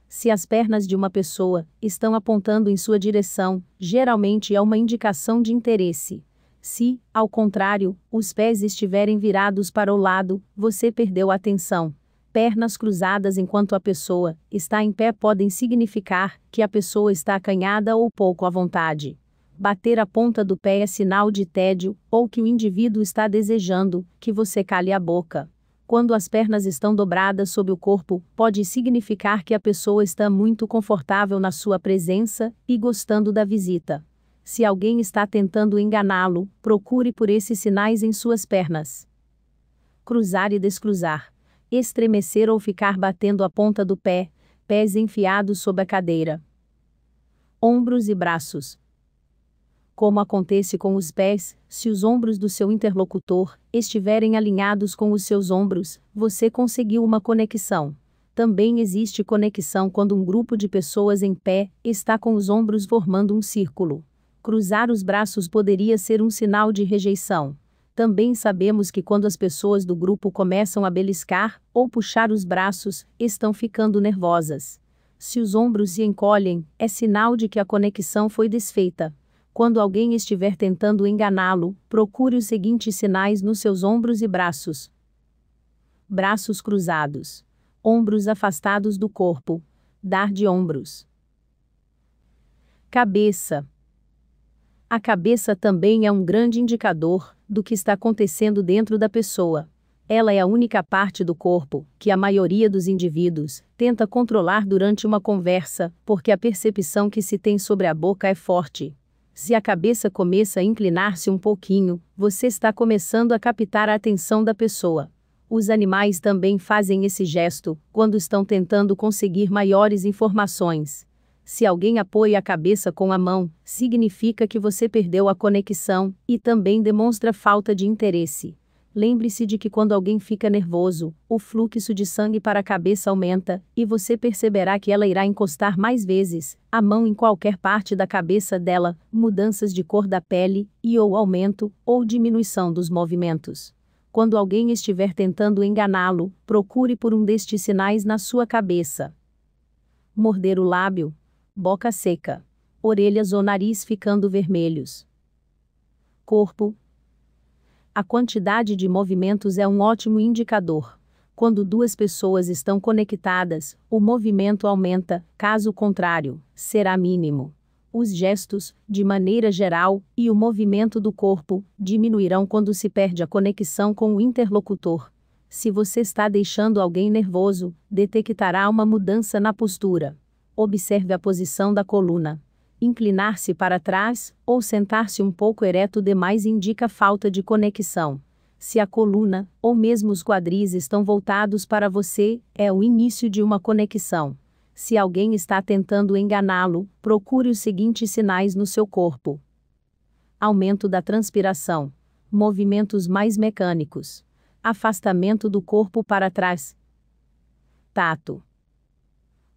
Se as pernas de uma pessoa estão apontando em sua direção, geralmente é uma indicação de interesse. Se, ao contrário, os pés estiverem virados para o lado, você perdeu a atenção. Pernas cruzadas enquanto a pessoa está em pé podem significar que a pessoa está acanhada ou pouco à vontade. Bater a ponta do pé é sinal de tédio ou que o indivíduo está desejando que você cale a boca. Quando as pernas estão dobradas sob o corpo, pode significar que a pessoa está muito confortável na sua presença e gostando da visita. Se alguém está tentando enganá-lo, procure por esses sinais em suas pernas. Cruzar e descruzar estremecer ou ficar batendo a ponta do pé, pés enfiados sob a cadeira. Ombros e braços. Como acontece com os pés, se os ombros do seu interlocutor estiverem alinhados com os seus ombros, você conseguiu uma conexão. Também existe conexão quando um grupo de pessoas em pé está com os ombros formando um círculo. Cruzar os braços poderia ser um sinal de rejeição. Também sabemos que quando as pessoas do grupo começam a beliscar ou puxar os braços, estão ficando nervosas. Se os ombros se encolhem, é sinal de que a conexão foi desfeita. Quando alguém estiver tentando enganá-lo, procure os seguintes sinais nos seus ombros e braços: braços cruzados, ombros afastados do corpo, dar de ombros, cabeça. A cabeça também é um grande indicador do que está acontecendo dentro da pessoa. Ela é a única parte do corpo que a maioria dos indivíduos tenta controlar durante uma conversa, porque a percepção que se tem sobre a boca é forte. Se a cabeça começa a inclinar-se um pouquinho, você está começando a captar a atenção da pessoa. Os animais também fazem esse gesto quando estão tentando conseguir maiores informações. Se alguém apoia a cabeça com a mão, significa que você perdeu a conexão e também demonstra falta de interesse. Lembre-se de que quando alguém fica nervoso, o fluxo de sangue para a cabeça aumenta e você perceberá que ela irá encostar mais vezes a mão em qualquer parte da cabeça dela, mudanças de cor da pele e ou aumento ou diminuição dos movimentos. Quando alguém estiver tentando enganá-lo, procure por um destes sinais na sua cabeça. Morder o lábio, boca seca, orelhas ou nariz ficando vermelhos. Corpo: A quantidade de movimentos é um ótimo indicador. Quando duas pessoas estão conectadas, o movimento aumenta, caso contrário, será mínimo. Os gestos, de maneira geral, e o movimento do corpo diminuirão quando se perde a conexão com o interlocutor. Se você está deixando alguém nervoso, detectará uma mudança na postura. Observe a posição da coluna. Inclinar-se para trás ou sentar-se um pouco ereto demais indica falta de conexão. Se a coluna, ou mesmo os quadris estão voltados para você, é o início de uma conexão. Se alguém está tentando enganá-lo, procure os seguintes sinais no seu corpo: aumento da transpiração, movimentos mais mecânicos, afastamento do corpo para trás, tato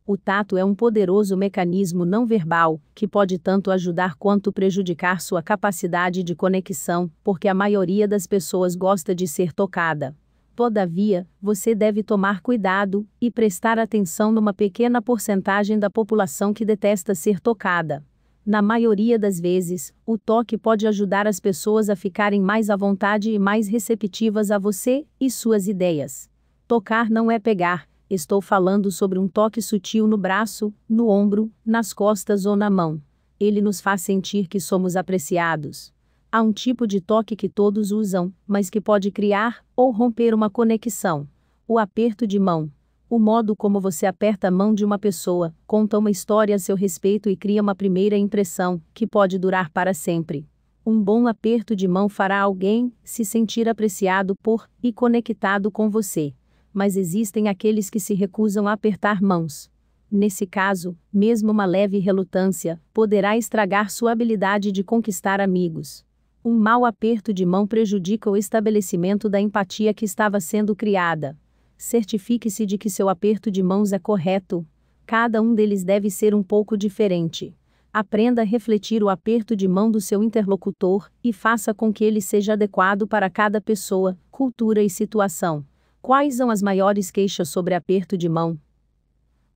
o tato é um poderoso mecanismo não verbal, que pode tanto ajudar quanto prejudicar sua capacidade de conexão, porque a maioria das pessoas gosta de ser tocada. Todavia, você deve tomar cuidado e prestar atenção numa pequena porcentagem da população que detesta ser tocada. Na maioria das vezes, o toque pode ajudar as pessoas a ficarem mais à vontade e mais receptivas a você e suas ideias. Tocar não é pegar, Estou falando sobre um toque sutil no braço, no ombro, nas costas ou na mão. Ele nos faz sentir que somos apreciados. Há um tipo de toque que todos usam, mas que pode criar ou romper uma conexão. O aperto de mão. O modo como você aperta a mão de uma pessoa conta uma história a seu respeito e cria uma primeira impressão, que pode durar para sempre. Um bom aperto de mão fará alguém se sentir apreciado por e conectado com você mas existem aqueles que se recusam a apertar mãos. Nesse caso, mesmo uma leve relutância poderá estragar sua habilidade de conquistar amigos. Um mau aperto de mão prejudica o estabelecimento da empatia que estava sendo criada. Certifique-se de que seu aperto de mãos é correto. Cada um deles deve ser um pouco diferente aprenda a refletir o aperto de mão do seu interlocutor e faça com que ele seja adequado para cada pessoa, cultura e situação. Quais são as maiores queixas sobre aperto de mão?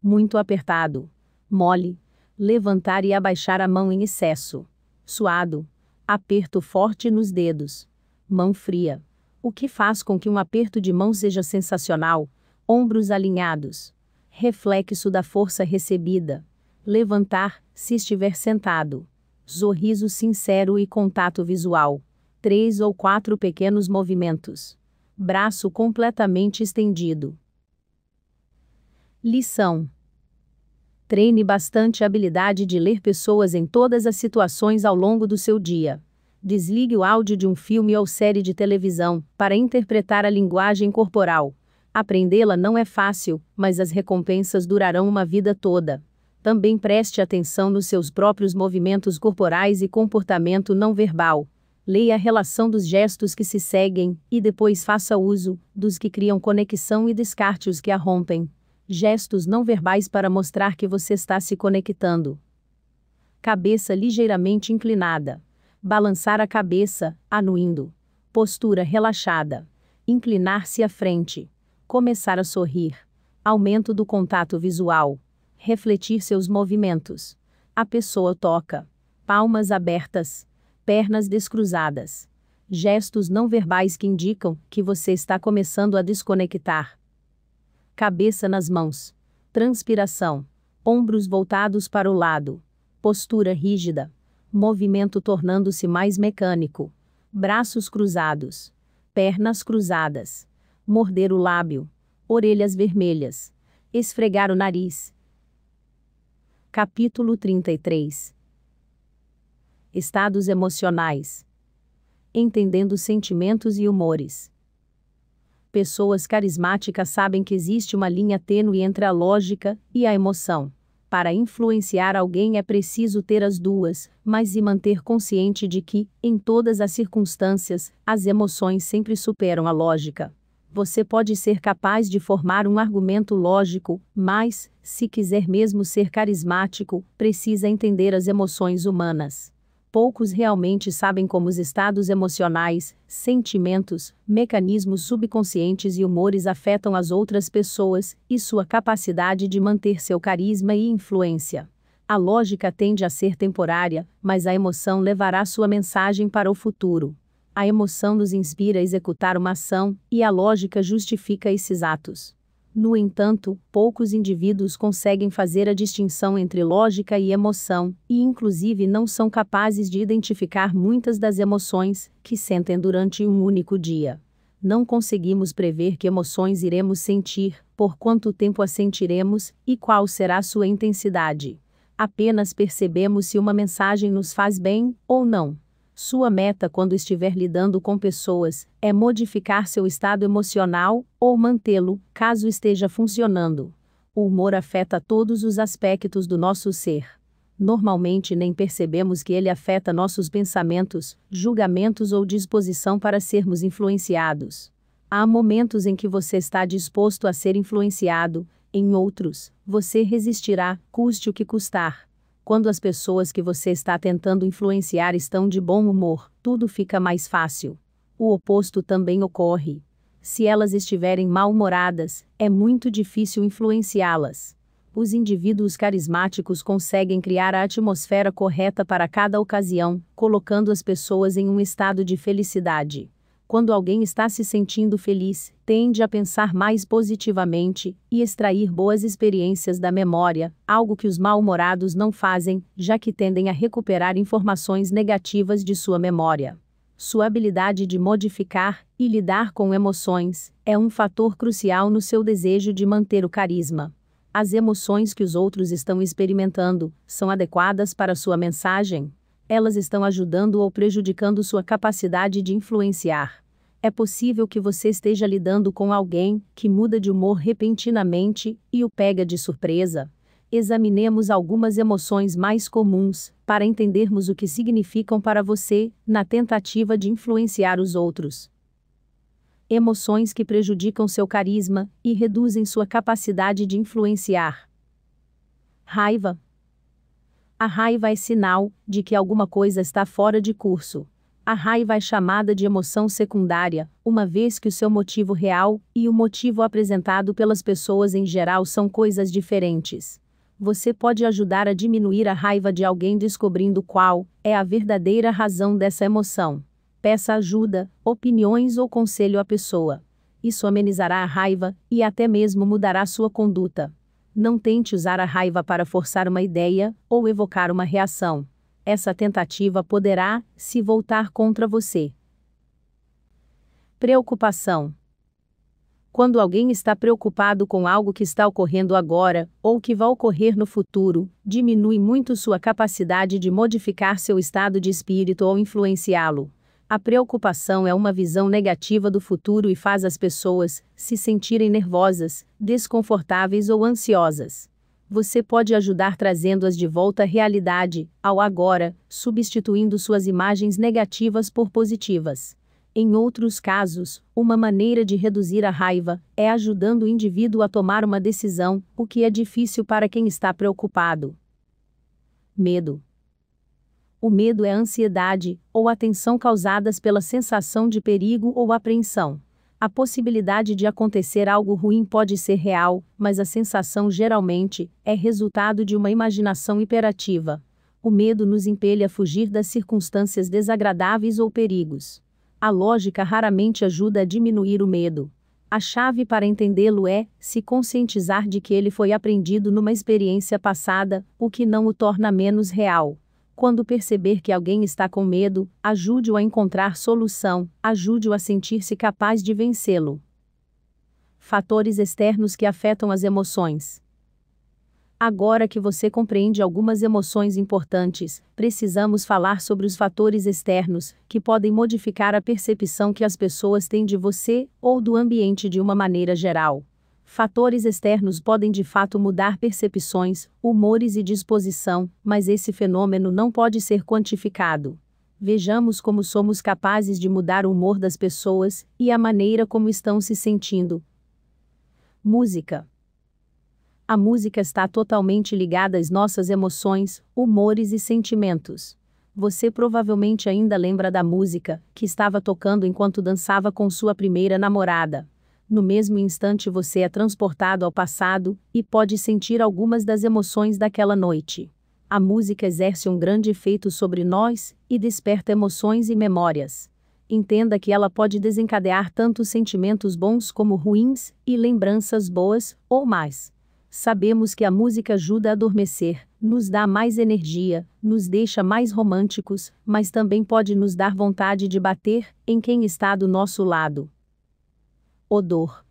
Muito apertado, mole, levantar e abaixar a mão em excesso, suado, aperto forte nos dedos, mão fria, o que faz com que um aperto de mão seja sensacional, ombros alinhados, reflexo da força recebida, levantar, se estiver sentado, sorriso sincero e contato visual, três ou quatro pequenos movimentos braço completamente estendido. Lição: Treine bastante a habilidade de ler pessoas em todas as situações ao longo do seu dia. Desligue o áudio de um filme ou série de televisão para interpretar a linguagem corporal. Aprendê-la não é fácil, mas as recompensas durarão uma vida toda. Também preste atenção nos seus próprios movimentos corporais e comportamento não verbal Leia a relação dos gestos que se seguem, e depois faça uso dos que criam conexão e descarte os que a rompem. Gestos não verbais para mostrar que você está se conectando. Cabeça ligeiramente inclinada. Balançar a cabeça, anuindo. Postura relaxada. Inclinar-se à frente. Começar a sorrir. Aumento do contato visual. Refletir seus movimentos. A pessoa toca. Palmas abertas pernas descruzadas. Gestos não verbais que indicam que você está começando a desconectar. Cabeça nas mãos. Transpiração. Ombros voltados para o lado. Postura rígida. Movimento tornando-se mais mecânico. Braços cruzados. Pernas cruzadas. Morder o lábio. Orelhas vermelhas. Esfregar o nariz. Capítulo 33 estados emocionais, entendendo sentimentos e humores. Pessoas carismáticas sabem que existe uma linha tênue entre a lógica e a emoção. Para influenciar alguém é preciso ter as duas, mas e manter consciente de que, em todas as circunstâncias, as emoções sempre superam a lógica você pode ser capaz de formar um argumento lógico, mas, se quiser mesmo ser carismático, precisa entender as emoções humanas poucos realmente sabem como os estados emocionais, sentimentos, mecanismos subconscientes e humores afetam as outras pessoas e sua capacidade de manter seu carisma e influência. A lógica tende a ser temporária, mas a emoção levará sua mensagem para o futuro. A emoção nos inspira a executar uma ação, e a lógica justifica esses atos. No entanto, poucos indivíduos conseguem fazer a distinção entre lógica e emoção, e inclusive não são capazes de identificar muitas das emoções que sentem durante um único dia. Não conseguimos prever que emoções iremos sentir, por quanto tempo as sentiremos e qual será sua intensidade. Apenas percebemos se uma mensagem nos faz bem ou não. Sua meta quando estiver lidando com pessoas é modificar seu estado emocional ou mantê-lo, caso esteja funcionando. O humor afeta todos os aspectos do nosso ser. Normalmente nem percebemos que ele afeta nossos pensamentos, julgamentos ou disposição para sermos influenciados. Há momentos em que você está disposto a ser influenciado, em outros, você resistirá, custe o que custar. Quando as pessoas que você está tentando influenciar estão de bom humor, tudo fica mais fácil. O oposto também ocorre. Se elas estiverem mal-humoradas, é muito difícil influenciá-las. Os indivíduos carismáticos conseguem criar a atmosfera correta para cada ocasião, colocando as pessoas em um estado de felicidade quando alguém está se sentindo feliz, tende a pensar mais positivamente e extrair boas experiências da memória, algo que os mal-humorados não fazem, já que tendem a recuperar informações negativas de sua memória. Sua habilidade de modificar e lidar com emoções é um fator crucial no seu desejo de manter o carisma. As emoções que os outros estão experimentando são adequadas para sua mensagem? elas estão ajudando ou prejudicando sua capacidade de influenciar. É possível que você esteja lidando com alguém que muda de humor repentinamente e o pega de surpresa. Examinemos algumas emoções mais comuns para entendermos o que significam para você na tentativa de influenciar os outros. Emoções que prejudicam seu carisma e reduzem sua capacidade de influenciar. Raiva, a raiva é sinal de que alguma coisa está fora de curso. A raiva é chamada de emoção secundária, uma vez que o seu motivo real e o motivo apresentado pelas pessoas em geral são coisas diferentes. Você pode ajudar a diminuir a raiva de alguém descobrindo qual é a verdadeira razão dessa emoção. Peça ajuda, opiniões ou conselho à pessoa. Isso amenizará a raiva e até mesmo mudará sua conduta. Não tente usar a raiva para forçar uma ideia ou evocar uma reação. Essa tentativa poderá se voltar contra você. Preocupação quando alguém está preocupado com algo que está ocorrendo agora ou que vai ocorrer no futuro, diminui muito sua capacidade de modificar seu estado de espírito ou influenciá-lo. A preocupação é uma visão negativa do futuro e faz as pessoas se sentirem nervosas, desconfortáveis ou ansiosas. Você pode ajudar trazendo-as de volta à realidade, ao agora, substituindo suas imagens negativas por positivas. Em outros casos, uma maneira de reduzir a raiva é ajudando o indivíduo a tomar uma decisão, o que é difícil para quem está preocupado. Medo o medo é a ansiedade ou atenção causadas pela sensação de perigo ou apreensão. A possibilidade de acontecer algo ruim pode ser real, mas a sensação geralmente é resultado de uma imaginação hiperativa. O medo nos impele a fugir das circunstâncias desagradáveis ou perigos. A lógica raramente ajuda a diminuir o medo. A chave para entendê-lo é se conscientizar de que ele foi aprendido numa experiência passada, o que não o torna menos real. Quando perceber que alguém está com medo, ajude-o a encontrar solução, ajude-o a sentir-se capaz de vencê-lo. Fatores externos que afetam as emoções. Agora que você compreende algumas emoções importantes, precisamos falar sobre os fatores externos, que podem modificar a percepção que as pessoas têm de você ou do ambiente de uma maneira geral. Fatores externos podem de fato mudar percepções, humores e disposição, mas esse fenômeno não pode ser quantificado. Vejamos como somos capazes de mudar o humor das pessoas e a maneira como estão se sentindo. Música. A música está totalmente ligada às nossas emoções, humores e sentimentos você provavelmente ainda lembra da música que estava tocando enquanto dançava com sua primeira namorada no mesmo instante você é transportado ao passado e pode sentir algumas das emoções daquela noite. A música exerce um grande efeito sobre nós e desperta emoções e memórias. Entenda que ela pode desencadear tanto sentimentos bons como ruins e lembranças boas ou mais. Sabemos que a música ajuda a adormecer, nos dá mais energia, nos deixa mais românticos, mas também pode nos dar vontade de bater em quem está do nosso lado Odor.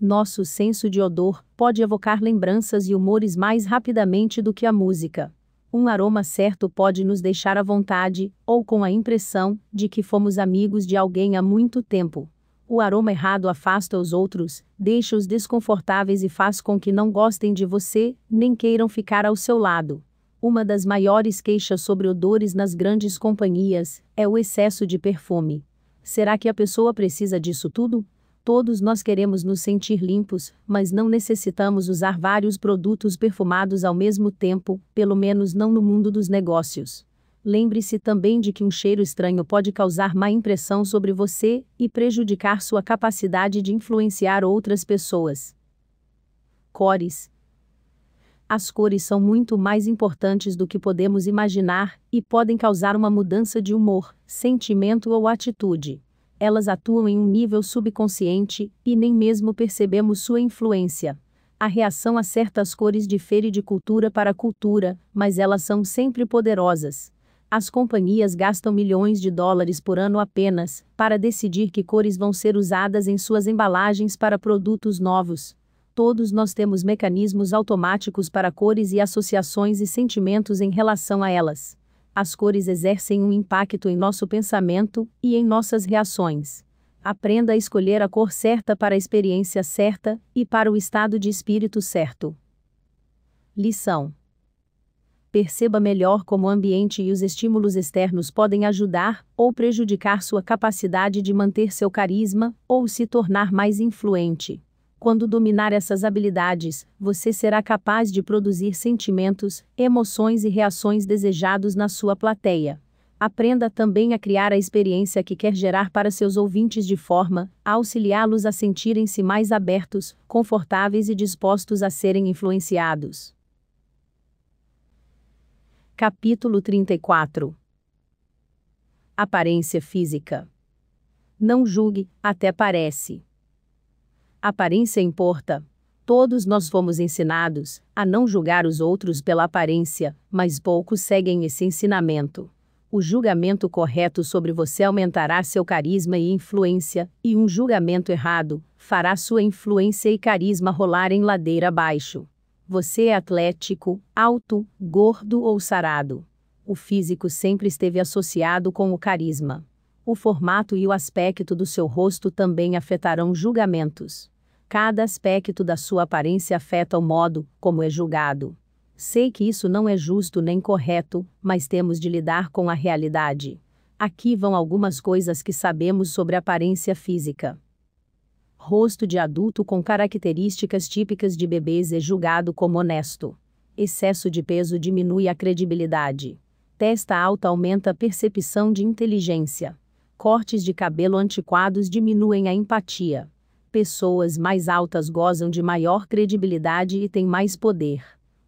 Nosso senso de odor pode evocar lembranças e humores mais rapidamente do que a música. Um aroma certo pode nos deixar à vontade, ou com a impressão, de que fomos amigos de alguém há muito tempo. O aroma errado afasta os outros, deixa-os desconfortáveis e faz com que não gostem de você, nem queiram ficar ao seu lado. Uma das maiores queixas sobre odores nas grandes companhias é o excesso de perfume. Será que a pessoa precisa disso tudo? Todos nós queremos nos sentir limpos, mas não necessitamos usar vários produtos perfumados ao mesmo tempo, pelo menos não no mundo dos negócios. Lembre-se também de que um cheiro estranho pode causar má impressão sobre você e prejudicar sua capacidade de influenciar outras pessoas. Cores as cores são muito mais importantes do que podemos imaginar e podem causar uma mudança de humor, sentimento ou atitude. Elas atuam em um nível subconsciente e nem mesmo percebemos sua influência. A reação a certas cores difere de cultura para cultura, mas elas são sempre poderosas. As companhias gastam milhões de dólares por ano apenas para decidir que cores vão ser usadas em suas embalagens para produtos novos. Todos nós temos mecanismos automáticos para cores e associações e sentimentos em relação a elas. As cores exercem um impacto em nosso pensamento e em nossas reações. Aprenda a escolher a cor certa para a experiência certa e para o estado de espírito certo. Lição: Perceba melhor como o ambiente e os estímulos externos podem ajudar ou prejudicar sua capacidade de manter seu carisma ou se tornar mais influente. Quando dominar essas habilidades, você será capaz de produzir sentimentos, emoções e reações desejados na sua plateia. Aprenda também a criar a experiência que quer gerar para seus ouvintes de forma a auxiliá-los a sentirem-se mais abertos, confortáveis e dispostos a serem influenciados. Capítulo 34 Aparência física. Não julgue, até parece. Aparência importa. Todos nós fomos ensinados a não julgar os outros pela aparência, mas poucos seguem esse ensinamento. O julgamento correto sobre você aumentará seu carisma e influência, e um julgamento errado fará sua influência e carisma rolar em ladeira abaixo. Você é atlético, alto, gordo ou sarado. O físico sempre esteve associado com o carisma. O formato e o aspecto do seu rosto também afetarão julgamentos. Cada aspecto da sua aparência afeta o modo como é julgado. Sei que isso não é justo nem correto, mas temos de lidar com a realidade. Aqui vão algumas coisas que sabemos sobre aparência física. Rosto de adulto com características típicas de bebês é julgado como honesto. Excesso de peso diminui a credibilidade. Testa alta aumenta a percepção de inteligência. Cortes de cabelo antiquados diminuem a empatia. Pessoas mais altas gozam de maior credibilidade e têm mais poder.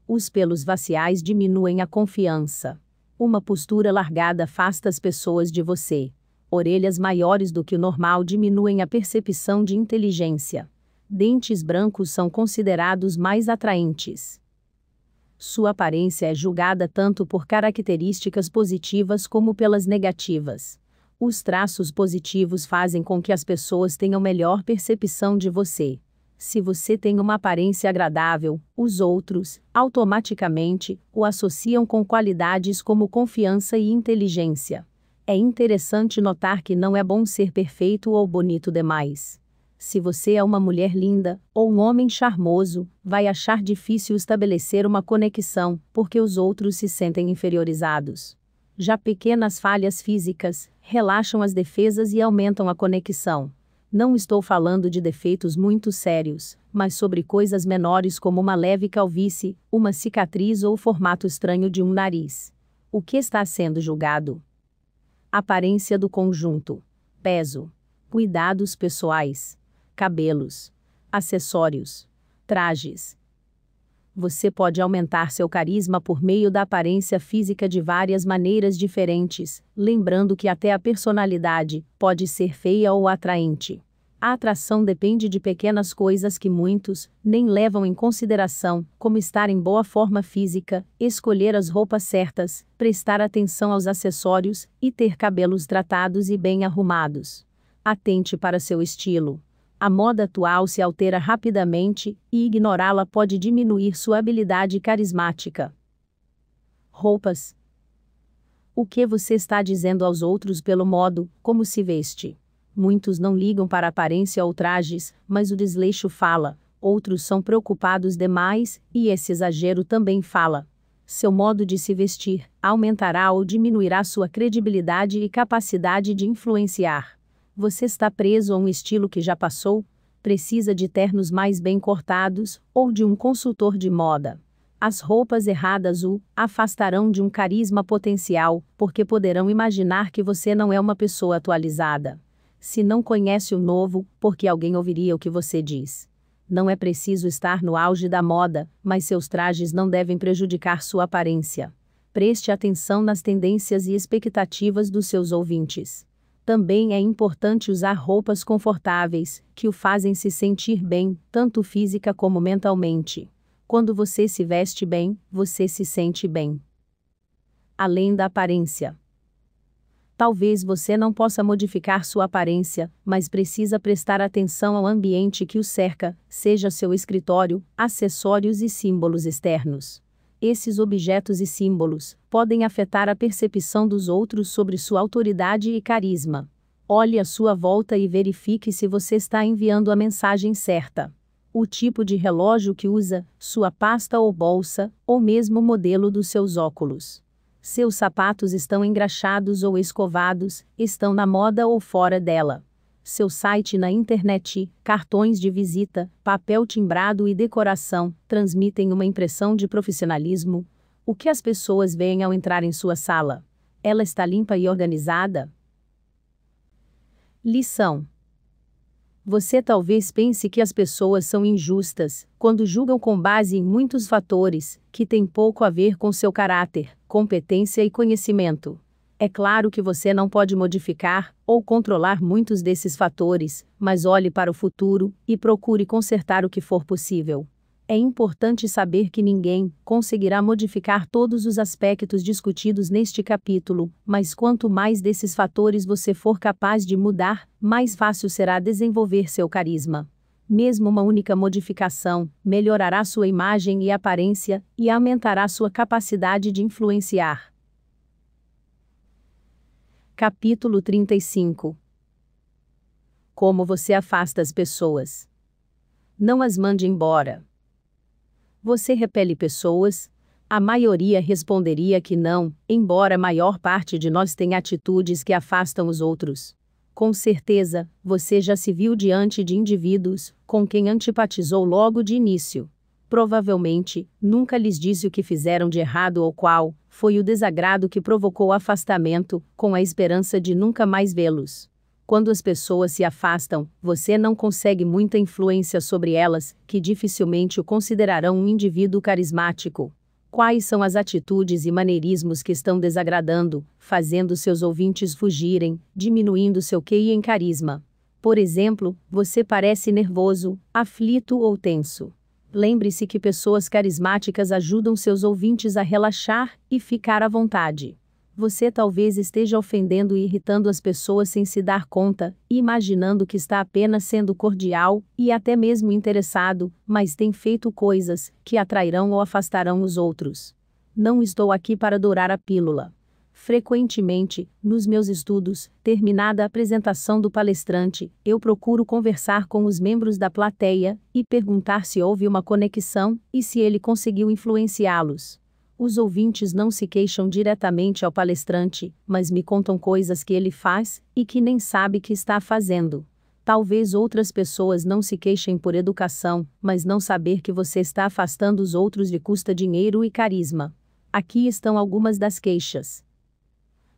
Os pelos faciais diminuem a confiança. Uma postura largada afasta as pessoas de você. Orelhas maiores do que o normal diminuem a percepção de inteligência. Dentes brancos são considerados mais atraentes. Sua aparência é julgada tanto por características positivas como pelas negativas. Os traços positivos fazem com que as pessoas tenham melhor percepção de você. Se você tem uma aparência agradável, os outros, automaticamente, o associam com qualidades como confiança e inteligência. É interessante notar que não é bom ser perfeito ou bonito demais. Se você é uma mulher linda ou um homem charmoso, vai achar difícil estabelecer uma conexão, porque os outros se sentem inferiorizados. Já pequenas falhas físicas, relaxam as defesas e aumentam a conexão. Não estou falando de defeitos muito sérios, mas sobre coisas menores como uma leve calvície, uma cicatriz ou o formato estranho de um nariz. O que está sendo julgado? Aparência do conjunto, peso, cuidados pessoais, cabelos, acessórios, trajes, você pode aumentar seu carisma por meio da aparência física de várias maneiras diferentes, lembrando que até a personalidade pode ser feia ou atraente. A atração depende de pequenas coisas que muitos nem levam em consideração, como estar em boa forma física, escolher as roupas certas, prestar atenção aos acessórios e ter cabelos tratados e bem arrumados. Atente para seu estilo. A moda atual se altera rapidamente e ignorá-la pode diminuir sua habilidade carismática. Roupas. O que você está dizendo aos outros pelo modo como se veste? Muitos não ligam para aparência ou trajes, mas o desleixo fala, outros são preocupados demais, e esse exagero também fala. Seu modo de se vestir aumentará ou diminuirá sua credibilidade e capacidade de influenciar. Você está preso a um estilo que já passou? Precisa de ternos mais bem cortados ou de um consultor de moda? As roupas erradas o afastarão de um carisma potencial, porque poderão imaginar que você não é uma pessoa atualizada. Se não conhece o novo, porque alguém ouviria o que você diz não é preciso estar no auge da moda, mas seus trajes não devem prejudicar sua aparência. Preste atenção nas tendências e expectativas dos seus ouvintes. Também é importante usar roupas confortáveis, que o fazem se sentir bem, tanto física como mentalmente. Quando você se veste bem, você se sente bem. Além da aparência. Talvez você não possa modificar sua aparência, mas precisa prestar atenção ao ambiente que o cerca, seja seu escritório, acessórios e símbolos externos esses objetos e símbolos podem afetar a percepção dos outros sobre sua autoridade e carisma. Olhe à sua volta e verifique se você está enviando a mensagem certa. O tipo de relógio que usa, sua pasta ou bolsa, ou mesmo o modelo dos seus óculos. Seus sapatos estão engraxados ou escovados, estão na moda ou fora dela seu site na internet, cartões de visita, papel timbrado e decoração transmitem uma impressão de profissionalismo. O que as pessoas veem ao entrar em sua sala? Ela está limpa e organizada? Lição: Você talvez pense que as pessoas são injustas quando julgam com base em muitos fatores que têm pouco a ver com seu caráter, competência e conhecimento. É claro que você não pode modificar ou controlar muitos desses fatores, mas olhe para o futuro e procure consertar o que for possível. É importante saber que ninguém conseguirá modificar todos os aspectos discutidos neste capítulo, mas quanto mais desses fatores você for capaz de mudar, mais fácil será desenvolver seu carisma. Mesmo uma única modificação melhorará sua imagem e aparência e aumentará sua capacidade de influenciar. Capítulo 35 Como você afasta as pessoas. Não as mande embora. Você repele pessoas? A maioria responderia que não, embora a maior parte de nós tenha atitudes que afastam os outros. Com certeza, você já se viu diante de indivíduos com quem antipatizou logo de início. Provavelmente, nunca lhes disse o que fizeram de errado ou qual foi o desagrado que provocou afastamento, com a esperança de nunca mais vê-los. Quando as pessoas se afastam, você não consegue muita influência sobre elas, que dificilmente o considerarão um indivíduo carismático. Quais são as atitudes e maneirismos que estão desagradando, fazendo seus ouvintes fugirem, diminuindo seu QI em carisma? Por exemplo, você parece nervoso, aflito ou tenso lembre-se que pessoas carismáticas ajudam seus ouvintes a relaxar e ficar à vontade. Você talvez esteja ofendendo e irritando as pessoas sem se dar conta, imaginando que está apenas sendo cordial e até mesmo interessado, mas tem feito coisas que atrairão ou afastarão os outros. Não estou aqui para dourar a pílula Frequentemente, nos meus estudos, terminada a apresentação do palestrante, eu procuro conversar com os membros da plateia e perguntar se houve uma conexão e se ele conseguiu influenciá-los. Os ouvintes não se queixam diretamente ao palestrante, mas me contam coisas que ele faz e que nem sabe que está fazendo. Talvez outras pessoas não se queixem por educação, mas não saber que você está afastando os outros lhe custa dinheiro e carisma. Aqui estão algumas das queixas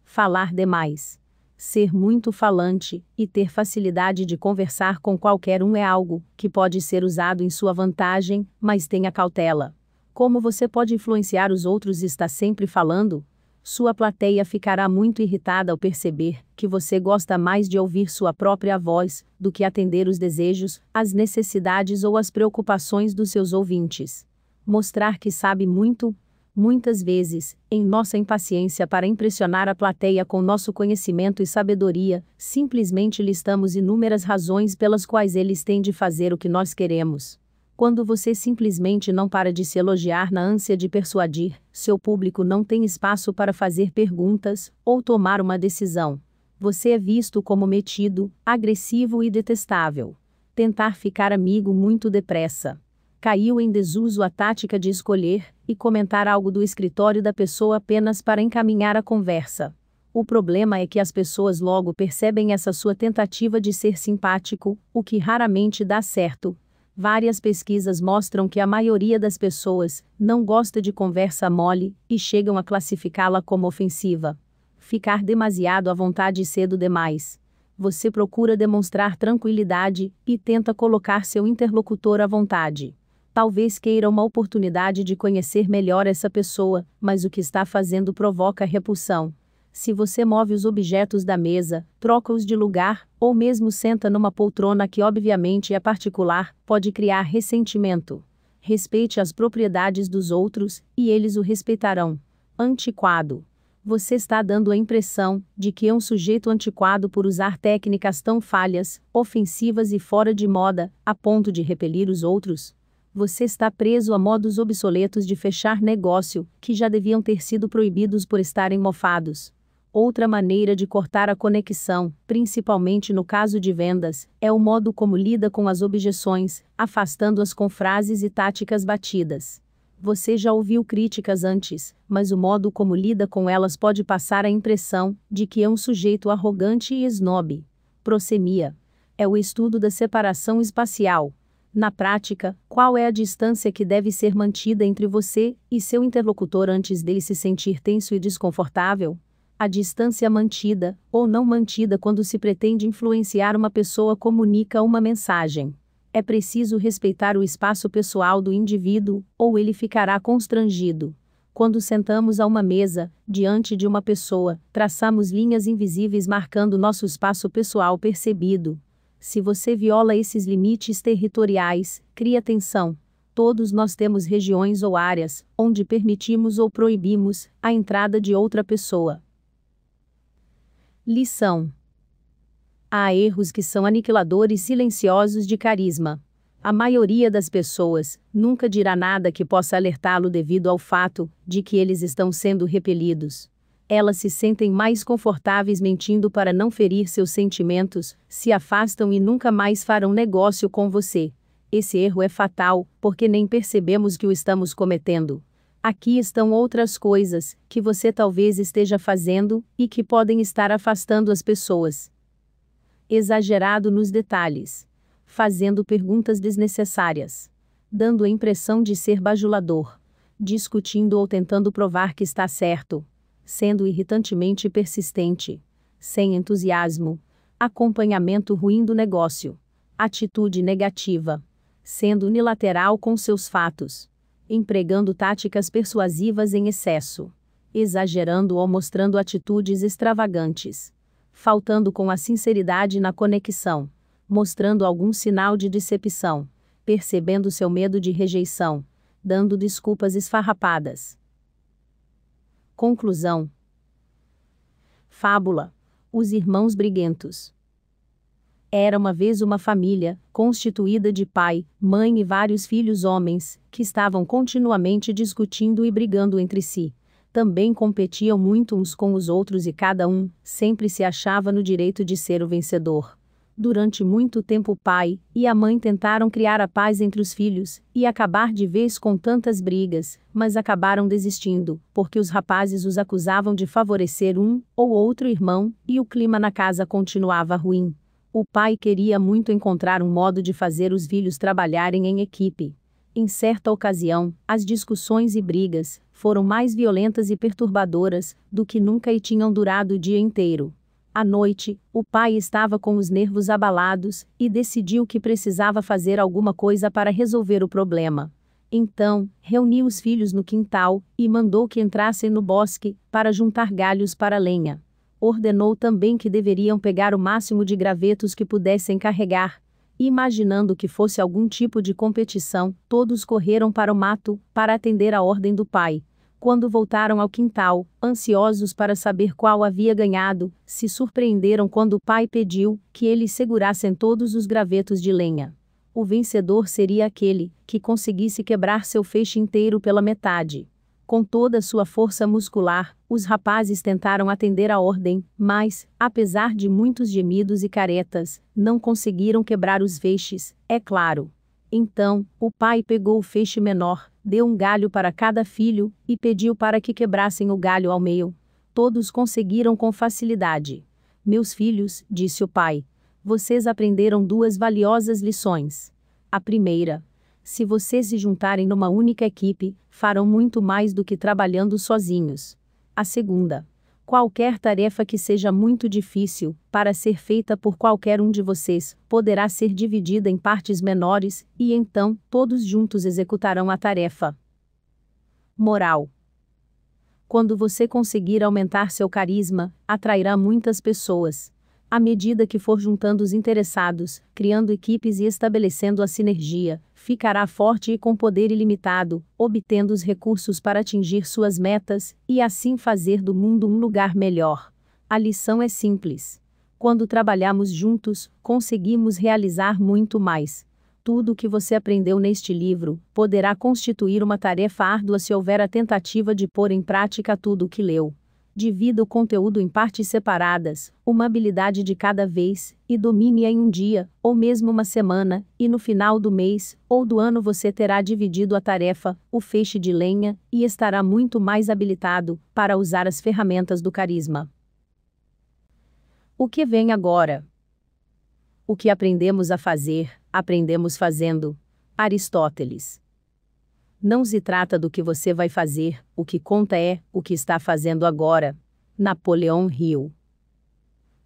falar demais. Ser muito falante e ter facilidade de conversar com qualquer um é algo que pode ser usado em sua vantagem, mas tenha cautela. Como você pode influenciar os outros e está sempre falando? Sua plateia ficará muito irritada ao perceber que você gosta mais de ouvir sua própria voz do que atender os desejos, as necessidades ou as preocupações dos seus ouvintes. Mostrar que sabe muito Muitas vezes, em nossa impaciência para impressionar a plateia com nosso conhecimento e sabedoria, simplesmente listamos inúmeras razões pelas quais eles têm de fazer o que nós queremos. Quando você simplesmente não para de se elogiar na ânsia de persuadir, seu público não tem espaço para fazer perguntas ou tomar uma decisão. Você é visto como metido, agressivo e detestável. Tentar ficar amigo muito depressa caiu em desuso a tática de escolher e comentar algo do escritório da pessoa apenas para encaminhar a conversa. O problema é que as pessoas logo percebem essa sua tentativa de ser simpático, o que raramente dá certo. Várias pesquisas mostram que a maioria das pessoas não gosta de conversa mole e chegam a classificá-la como ofensiva. Ficar demasiado à vontade cedo demais você procura demonstrar tranquilidade e tenta colocar seu interlocutor à vontade. Talvez queira uma oportunidade de conhecer melhor essa pessoa, mas o que está fazendo provoca repulsão. Se você move os objetos da mesa, troca-os de lugar, ou mesmo senta numa poltrona que obviamente é particular, pode criar ressentimento. Respeite as propriedades dos outros, e eles o respeitarão. Antiquado você está dando a impressão de que é um sujeito antiquado por usar técnicas tão falhas, ofensivas e fora de moda, a ponto de repelir os outros? você está preso a modos obsoletos de fechar negócio, que já deviam ter sido proibidos por estarem mofados. Outra maneira de cortar a conexão, principalmente no caso de vendas, é o modo como lida com as objeções, afastando-as com frases e táticas batidas. Você já ouviu críticas antes, mas o modo como lida com elas pode passar a impressão de que é um sujeito arrogante e snob. Prosemia é o estudo da separação espacial, na prática, qual é a distância que deve ser mantida entre você e seu interlocutor antes dele se sentir tenso e desconfortável? A distância mantida ou não mantida quando se pretende influenciar uma pessoa comunica uma mensagem. É preciso respeitar o espaço pessoal do indivíduo, ou ele ficará constrangido. Quando sentamos a uma mesa, diante de uma pessoa, traçamos linhas invisíveis marcando nosso espaço pessoal percebido, se você viola esses limites territoriais, cria tensão. Todos nós temos regiões ou áreas onde permitimos ou proibimos a entrada de outra pessoa. Lição: Há erros que são aniquiladores silenciosos de carisma. A maioria das pessoas nunca dirá nada que possa alertá-lo devido ao fato de que eles estão sendo repelidos. Elas se sentem mais confortáveis mentindo para não ferir seus sentimentos, se afastam e nunca mais farão negócio com você. Esse erro é fatal, porque nem percebemos que o estamos cometendo. Aqui estão outras coisas que você talvez esteja fazendo e que podem estar afastando as pessoas. Exagerado nos detalhes. Fazendo perguntas desnecessárias. Dando a impressão de ser bajulador. Discutindo ou tentando provar que está certo sendo irritantemente persistente, sem entusiasmo, acompanhamento ruim do negócio, atitude negativa, sendo unilateral com seus fatos, empregando táticas persuasivas em excesso, exagerando ou mostrando atitudes extravagantes, faltando com a sinceridade na conexão, mostrando algum sinal de decepção, percebendo seu medo de rejeição, dando desculpas esfarrapadas Conclusão. Fábula: Os irmãos briguentos. Era uma vez uma família, constituída de pai, mãe e vários filhos homens, que estavam continuamente discutindo e brigando entre si. Também competiam muito uns com os outros e cada um sempre se achava no direito de ser o vencedor. Durante muito tempo o pai e a mãe tentaram criar a paz entre os filhos e acabar de vez com tantas brigas, mas acabaram desistindo, porque os rapazes os acusavam de favorecer um ou outro irmão e o clima na casa continuava ruim. O pai queria muito encontrar um modo de fazer os filhos trabalharem em equipe. Em certa ocasião, as discussões e brigas foram mais violentas e perturbadoras do que nunca e tinham durado o dia inteiro. À noite, o pai estava com os nervos abalados e decidiu que precisava fazer alguma coisa para resolver o problema. Então, reuniu os filhos no quintal e mandou que entrassem no bosque para juntar galhos para lenha. Ordenou também que deveriam pegar o máximo de gravetos que pudessem carregar. Imaginando que fosse algum tipo de competição, todos correram para o mato para atender a ordem do pai. Quando voltaram ao quintal, ansiosos para saber qual havia ganhado, se surpreenderam quando o pai pediu que eles segurassem todos os gravetos de lenha. O vencedor seria aquele que conseguisse quebrar seu feixe inteiro pela metade. Com toda sua força muscular, os rapazes tentaram atender a ordem, mas, apesar de muitos gemidos e caretas, não conseguiram quebrar os feixes, é claro. Então, o pai pegou o feixe menor, deu um galho para cada filho, e pediu para que quebrassem o galho ao meio. Todos conseguiram com facilidade. Meus filhos, disse o pai, vocês aprenderam duas valiosas lições. A primeira: se vocês se juntarem numa única equipe, farão muito mais do que trabalhando sozinhos. A segunda: Qualquer tarefa que seja muito difícil, para ser feita por qualquer um de vocês, poderá ser dividida em partes menores, e então, todos juntos executarão a tarefa. Moral: Quando você conseguir aumentar seu carisma, atrairá muitas pessoas. À medida que for juntando os interessados, criando equipes e estabelecendo a sinergia, ficará forte e com poder ilimitado, obtendo os recursos para atingir suas metas e assim fazer do mundo um lugar melhor. A lição é simples. Quando trabalhamos juntos, conseguimos realizar muito mais. Tudo o que você aprendeu neste livro poderá constituir uma tarefa árdua se houver a tentativa de pôr em prática tudo o que leu. Divida o conteúdo em partes separadas, uma habilidade de cada vez, e domine-a em um dia, ou mesmo uma semana, e no final do mês ou do ano você terá dividido a tarefa, o feixe de lenha, e estará muito mais habilitado para usar as ferramentas do carisma. O que vem agora? O que aprendemos a fazer, aprendemos fazendo. Aristóteles. Não se trata do que você vai fazer, o que conta é o que está fazendo agora. Napoleão Hill.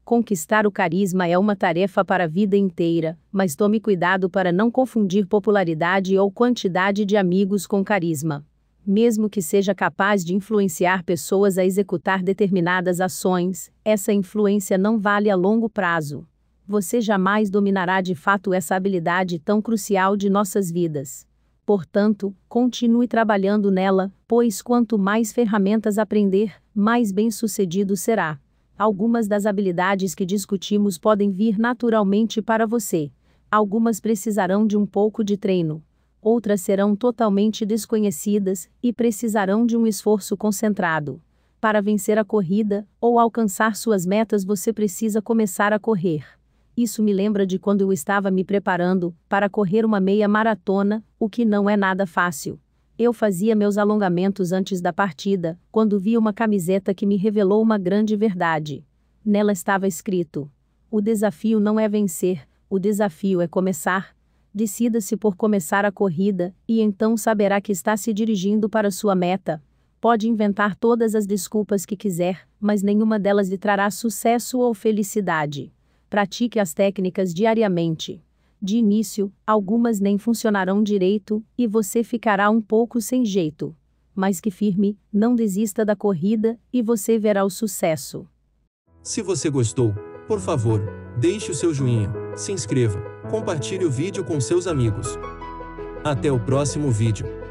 Conquistar o carisma é uma tarefa para a vida inteira, mas tome cuidado para não confundir popularidade ou quantidade de amigos com carisma. Mesmo que seja capaz de influenciar pessoas a executar determinadas ações, essa influência não vale a longo prazo. Você jamais dominará de fato essa habilidade tão crucial de nossas vidas. Portanto, continue trabalhando nela, pois quanto mais ferramentas aprender, mais bem-sucedido será. Algumas das habilidades que discutimos podem vir naturalmente para você. Algumas precisarão de um pouco de treino. Outras serão totalmente desconhecidas e precisarão de um esforço concentrado. Para vencer a corrida ou alcançar suas metas, você precisa começar a correr. Isso me lembra de quando eu estava me preparando para correr uma meia maratona, o que não é nada fácil. Eu fazia meus alongamentos antes da partida, quando vi uma camiseta que me revelou uma grande verdade. Nela estava escrito: O desafio não é vencer, o desafio é começar. Decida-se por começar a corrida, e então saberá que está se dirigindo para sua meta. Pode inventar todas as desculpas que quiser, mas nenhuma delas lhe trará sucesso ou felicidade. Pratique as técnicas diariamente. De início, algumas nem funcionarão direito e você ficará um pouco sem jeito. Mas que firme, não desista da corrida e você verá o sucesso. Se você gostou, por favor, deixe o seu joinha, se inscreva, compartilhe o vídeo com seus amigos. Até o próximo vídeo.